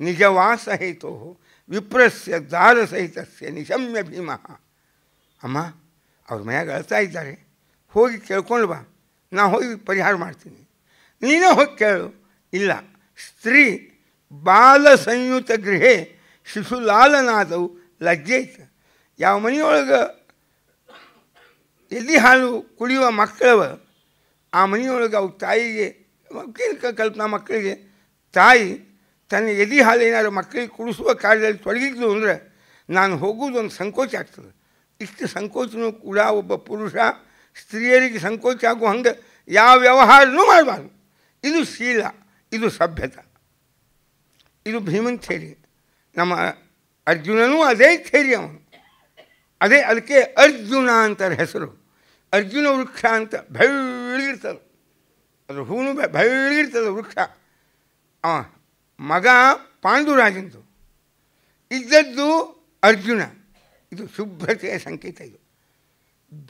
ನಿಜವಾಸ ಹೇತೋ ವಿಪ್ರಸ್ಯ ದಾರ ಸಹಿತಸ್ಯ ನಿಶಮ್ಯ ಭೀಮ ಅಮ್ಮ ಅವ್ರ ಮನೆಯಾಗ ಅಳ್ತಾ ಇದ್ದಾರೆ ಹೋಗಿ ಕೇಳ್ಕೊಂಡು ಬಾ ನಾ ಹೋಗಿ ಪರಿಹಾರ ಮಾಡ್ತೀನಿ ನೀನೇ ಹೋಗಿ ಕೇಳು ಇಲ್ಲ ಸ್ತ್ರೀ ಬಾಲ ಸಂಯುತ ಗೃಹೆ ಶಿಶುಲಾಲನಾದವು ಲಜ್ಜೆ ಐತೆ ಯಾವ ಮನೆಯೊಳಗೆ ಎಲ್ಲಿ ಹಾಲು ಕುಡಿಯುವ ಮಕ್ಕಳವ ಆ ಮನೆಯೊಳಗೆ ಅವ್ರ ತಾಯಿಗೆ ಕಲ್ಪನಾ ಮಕ್ಕಳಿಗೆ ತಾಯಿ ತನ್ನ ಎದಿ ಹಾಲು ಮಕ್ಕಳಿಗೆ ಕುಡಿಸುವ ಕಾರ್ಯದಲ್ಲಿ ತೊಡಗಿದ್ದು ಅಂದರೆ ನಾನು ಒಂದು ಸಂಕೋಚ ಆಗ್ತದೆ ಇಷ್ಟು ಸಂಕೋಚನೂ ಕೂಡ ಒಬ್ಬ ಪುರುಷ ಸ್ತ್ರೀಯರಿಗೆ ಸಂಕೋಚ ಆಗುವ ಹಂಗೆ ಯಾವ ವ್ಯವಹಾರನೂ ಮಾಡಬಾರ್ದು ಇದು ಶೀಲ ಇದು ಸಭ್ಯತ ಇದು ಭೀಮನ್ ಥೇರಿ ನಮ್ಮ ಅರ್ಜುನನೂ ಅದೇ ಥೇರಿ ಅವನು ಅದೇ ಅದಕ್ಕೆ ಅರ್ಜುನ ಅಂತಾರೆ ಹೆಸರು ಅರ್ಜುನ ವೃಕ್ಷ ಅಂತ ಬೆಳ್ಳಿರ್ತದೆ ಅದು ಹೂನು ಬೆಳ್ಳಿರ್ತದೆ ವೃಕ್ಷ ಮಗ ಪಾಂಡುರಾಜಂದು ಇದ್ದದ್ದು ಅರ್ಜುನ ಇದು ಶುಭ್ರತೆಯ ಸಂಕೇತ ಇದು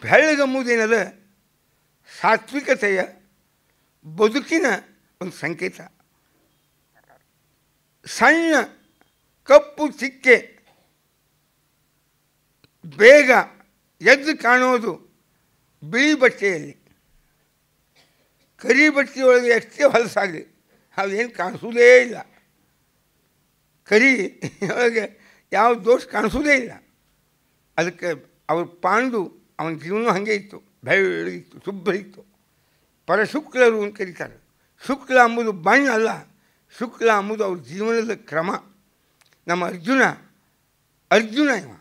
ಬೆಳ್ಳಗಮ್ಮುದೇನದ ಸಾತ್ವಿಕತೆಯ ಬದುಕಿನ ಒಂದು ಸಂಕೇತ ಸಣ್ಣ ಕಪ್ಪು ಚಿಕ್ಕೆ ಬೇಗ ಎದ್ದು ಕಾಣೋದು ಬಿಳಿ ಬಟ್ಟೆಯಲ್ಲಿ ಕರಿ ಬಟ್ಟೆಯೊಳಗೆ ಎಷ್ಟೇ ಹೊಲಸಾಗಲಿ ಅದೇನು ಕಾಣಿಸೋದೇ ಇಲ್ಲ ಕರಿ ಒಳಗೆ ಯಾವ ದೋಷ ಕಾಣಿಸೋದೇ ಇಲ್ಲ ಅದಕ್ಕೆ ಅವ್ರ ಪಾಂಡು ಅವನ ಜೀವನ ಹಾಗೆ ಇತ್ತು ಬೆಳ್ಳಗಿತ್ತು ಶುಭ್ರ ಇತ್ತು ಪರಶುಕ್ಲರು ಅಂತ ಕರೀತಾರೆ ಶುಕ್ಲ ಅಂಬುದು ಬಣ್ಣ ಅಲ್ಲ ಶುಕ್ಲ ಅಂಬುದು ಅವ್ರ ಜೀವನದ ಕ್ರಮ ನಮ್ಮ ಅರ್ಜುನ ಅರ್ಜುನ ಇವ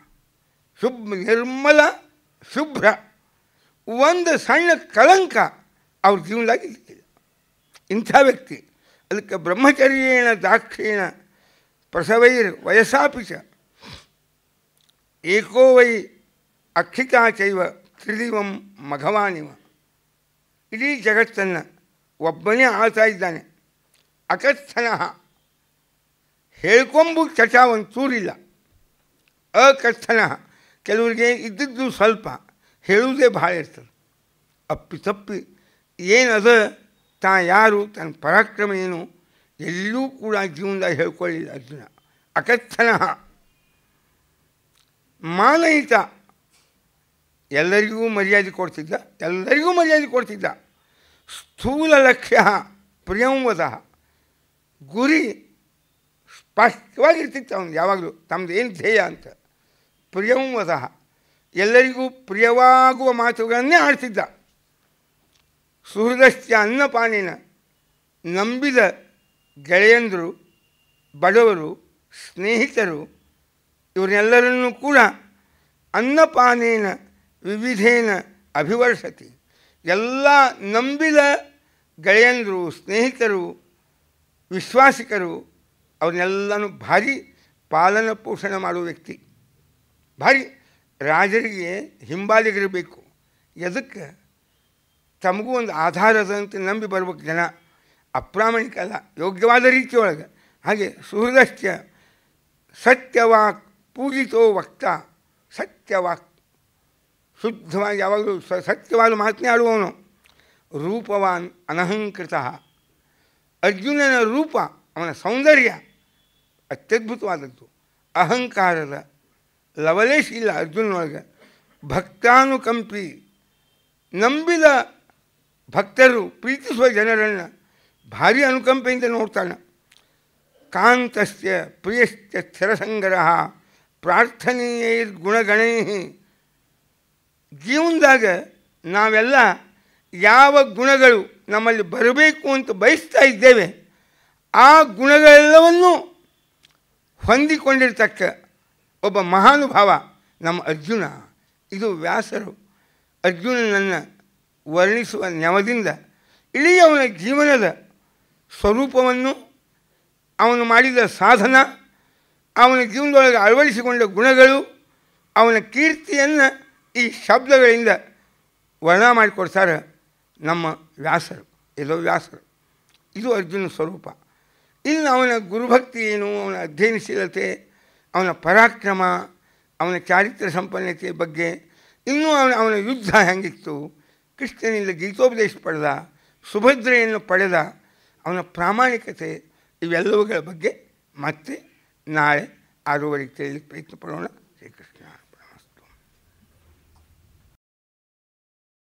ಶುಭ ನಿರ್ಮಲ ಶುಭ್ರ ಒಂದು ಸಣ್ಣ ಕಳಂಕ ಅವ್ರ ಜೀವನದಾಗಿ ಇಂಥ ವ್ಯಕ್ತಿ ಅದಕ್ಕೆ ಬ್ರಹ್ಮಚರ್ಯೇಣ ದಾಕ್ಷಿಣ ಪ್ರಸವೈರ್ ವಯಸ್ಸಾಪಿ ಚ ಏಕೋ ವೈ ಅಕ್ಷಿತಾ ಚೈವ ತ್ರಿದಿವಂ ಮಘವಾನಿವ ಇಡೀ ಜಗತ್ತನ್ನು ಒಬ್ಬನೇ ಆಳ್ತಾ ಇದ್ದಾನೆ ಅಕಸ್ಥನಃ ಹೇಳ್ಕೊಂಬು ಚಟ ಒಂದು ಚೂರಿಲ್ಲ ಅಕಸ್ಥನಃ ಕೆಲವರಿಗೆ ಇದ್ದಿದ್ದು ಸ್ವಲ್ಪ ಹೇಳುವುದೇ ಭಾಳ ಇರ್ತದೆ ಅಪ್ಪಿ ತಪ್ಪಿ ಏನದ ತಾ ಯಾರು ತನ್ನ ಪರಾಕ್ರಮ ಏನು ಎಲ್ಲೂ ಕೂಡ ಜೀವನದ ಹೇಳ್ಕೊಳ್ಳಿಲ್ಲ ಅರ್ಜುನ ಅಕಥನಃ ಮಾನಯಿತ ಎಲ್ಲರಿಗೂ ಮರ್ಯಾದೆ ಕೊಡ್ತಿದ್ದ ಎಲ್ಲರಿಗೂ ಮರ್ಯಾದೆ ಕೊಡ್ತಿದ್ದ ಸ್ಥೂಲ ಲಕ್ಷ್ಯ ಪ್ರಿಯಂವದಃ ಗುರಿ ಸ್ಪಷ್ಟವಾಗಿರ್ತಿತ್ತು ಅವನು ಯಾವಾಗಲೂ ತಮ್ಮದು ಏನು ಧ್ಯೇಯ ಅಂತ ಪ್ರಿಯಂವದಃ ಎಲ್ಲರಿಗೂ ಪ್ರಿಯವಾಗುವ ಮಾತುಗಳನ್ನೇ ಆಡ್ತಿದ್ದ ಸುಹೃದಶ್ಚ ಅನ್ನಪಾನೇನ ನಂಬಿದ ಗೆಳೆಯಂದರು ಬಡವರು ಸ್ನೇಹಿತರು ಇವರೆಲ್ಲರನ್ನೂ ಕೂಡ ಅನ್ನಪಾನೇನ ವಿವಿಧೇನ ಅಭಿವರ್ಷತಿ ಎಲ್ಲ ನಂಬಿದ ಗೆಳೆಯಂದರು ಸ್ನೇಹಿತರು ವಿಶ್ವಾಸಿಕರು ಅವ್ರನ್ನೆಲ್ಲನೂ ಭಾರಿ ಪಾಲನ ಪೋಷಣೆ ಮಾಡುವ ವ್ಯಕ್ತಿ ಭಾರಿ ರಾಜರಿಗೆ ಹಿಂಬಾಲಿಗಿರಬೇಕು ಎದಕ್ಕೆ ತಮಗೂ ಒಂದು ಆಧಾರದಂತೆ ನಂಬಿ ಬರ್ಬೇಕು ಜನ ಅಪ್ರಾಮಾಣಿಕ ಅಲ್ಲ ಯೋಗ್ಯವಾದ ರೀತಿಯೊಳಗೆ ಹಾಗೆ ಸುಹೃದಶ್ಚ ಸತ್ಯವಾಕ್ ಪೂಜಿತೋ ವಕ್ತ ಸತ್ಯವಾಕ್ ಶುದ್ಧವಾಗಿ ಯಾವಾಗಲೂ ಸ ಸತ್ಯವಾದ ಮಾತನಾಡುವವನು ರೂಪವಾನ್ ಅನಹಂಕೃತ ಅರ್ಜುನನ ರೂಪ ಅವನ ಸೌಂದರ್ಯ ಅತ್ಯದ್ಭುತವಾದದ್ದು ಅಹಂಕಾರದ ಲವಲೇಶ್ ಇಲ್ಲ ಅರ್ಜುನೊಳಗೆ ಭಕ್ತಾನುಕಂಪಿ ನಂಬಿದ ಭಕ್ತರು ಪ್ರೀತಿಸುವ ಜನರನ್ನು ಭಾರಿ ಅನುಕಂಪೆಯಿಂದ ನೋಡ್ತಾನೆ ಕಾಂತಸ್ಯ ಪ್ರಿಯಶ್ಚ ಸ್ಥಿರಸಂಗ್ರಹ ಪ್ರಾರ್ಥನೀಯ ಗುಣಗಣೈ ಜೀವನದಾಗ ನಾವೆಲ್ಲ ಯಾವ ಗುಣಗಳು ನಮ್ಮಲ್ಲಿ ಬರಬೇಕು ಅಂತ ಬಯಸ್ತಾ ಇದ್ದೇವೆ ಆ ಗುಣಗಳೆಲ್ಲವನ್ನೂ ಹೊಂದಿಕೊಂಡಿರ್ತಕ್ಕ ಒಬ್ಬ ಮಹಾನುಭಾವ ನಮ್ಮ ಅರ್ಜುನ ಇದು ವ್ಯಾಸರು ಅರ್ಜುನನನ್ನು ವರ್ಣಿಸುವ ನೆಮದಿಂದ ಇಡೀ ಅವನ ಜೀವನದ ಸ್ವರೂಪವನ್ನು ಅವನು ಮಾಡಿದ ಸಾಧನ ಅವನ ಜೀವನದೊಳಗೆ ಅಳವಡಿಸಿಕೊಂಡ ಗುಣಗಳು ಅವನ ಕೀರ್ತಿಯನ್ನು ಈ ಶಬ್ದಗಳಿಂದ ವರ್ಣ ಮಾಡಿಕೊಡ್ತಾರೆ ನಮ್ಮ ವ್ಯಾಸರು ಎಲ್ಲೋ ವ್ಯಾಸರು ಇದು ಅರ್ಜುನ ಸ್ವರೂಪ ಇನ್ನು ಅವನ ಗುರುಭಕ್ತಿ ಏನು ಅವನ ಅಧ್ಯಯನಶೀಲತೆ ಅವನ ಪರಾಕ್ರಮ ಅವನ ಚಾರಿತ್ರ ಸಂಪನ್ನತೆ ಬಗ್ಗೆ ಇನ್ನೂ ಅವನ ಅವನ ಯುದ್ಧ ಹೆಂಗಿತ್ತು ಕೃಷ್ಣನಿಂದ ಗೀತೋಪದೇಶ ಪಡೆದ ಸುಭದ್ರೆಯನ್ನು ಪಡೆದ ಅವನ ಪ್ರಾಮಾಣಿಕತೆ ಇವೆಲ್ಲವುಗಳ ಬಗ್ಗೆ ಮತ್ತೆ ನಾಳೆ ಆರೂವರೆಗೆ ತಿಳಿಯಲಿಕ್ಕೆ ಪ್ರಯತ್ನ ಪಡೋಣ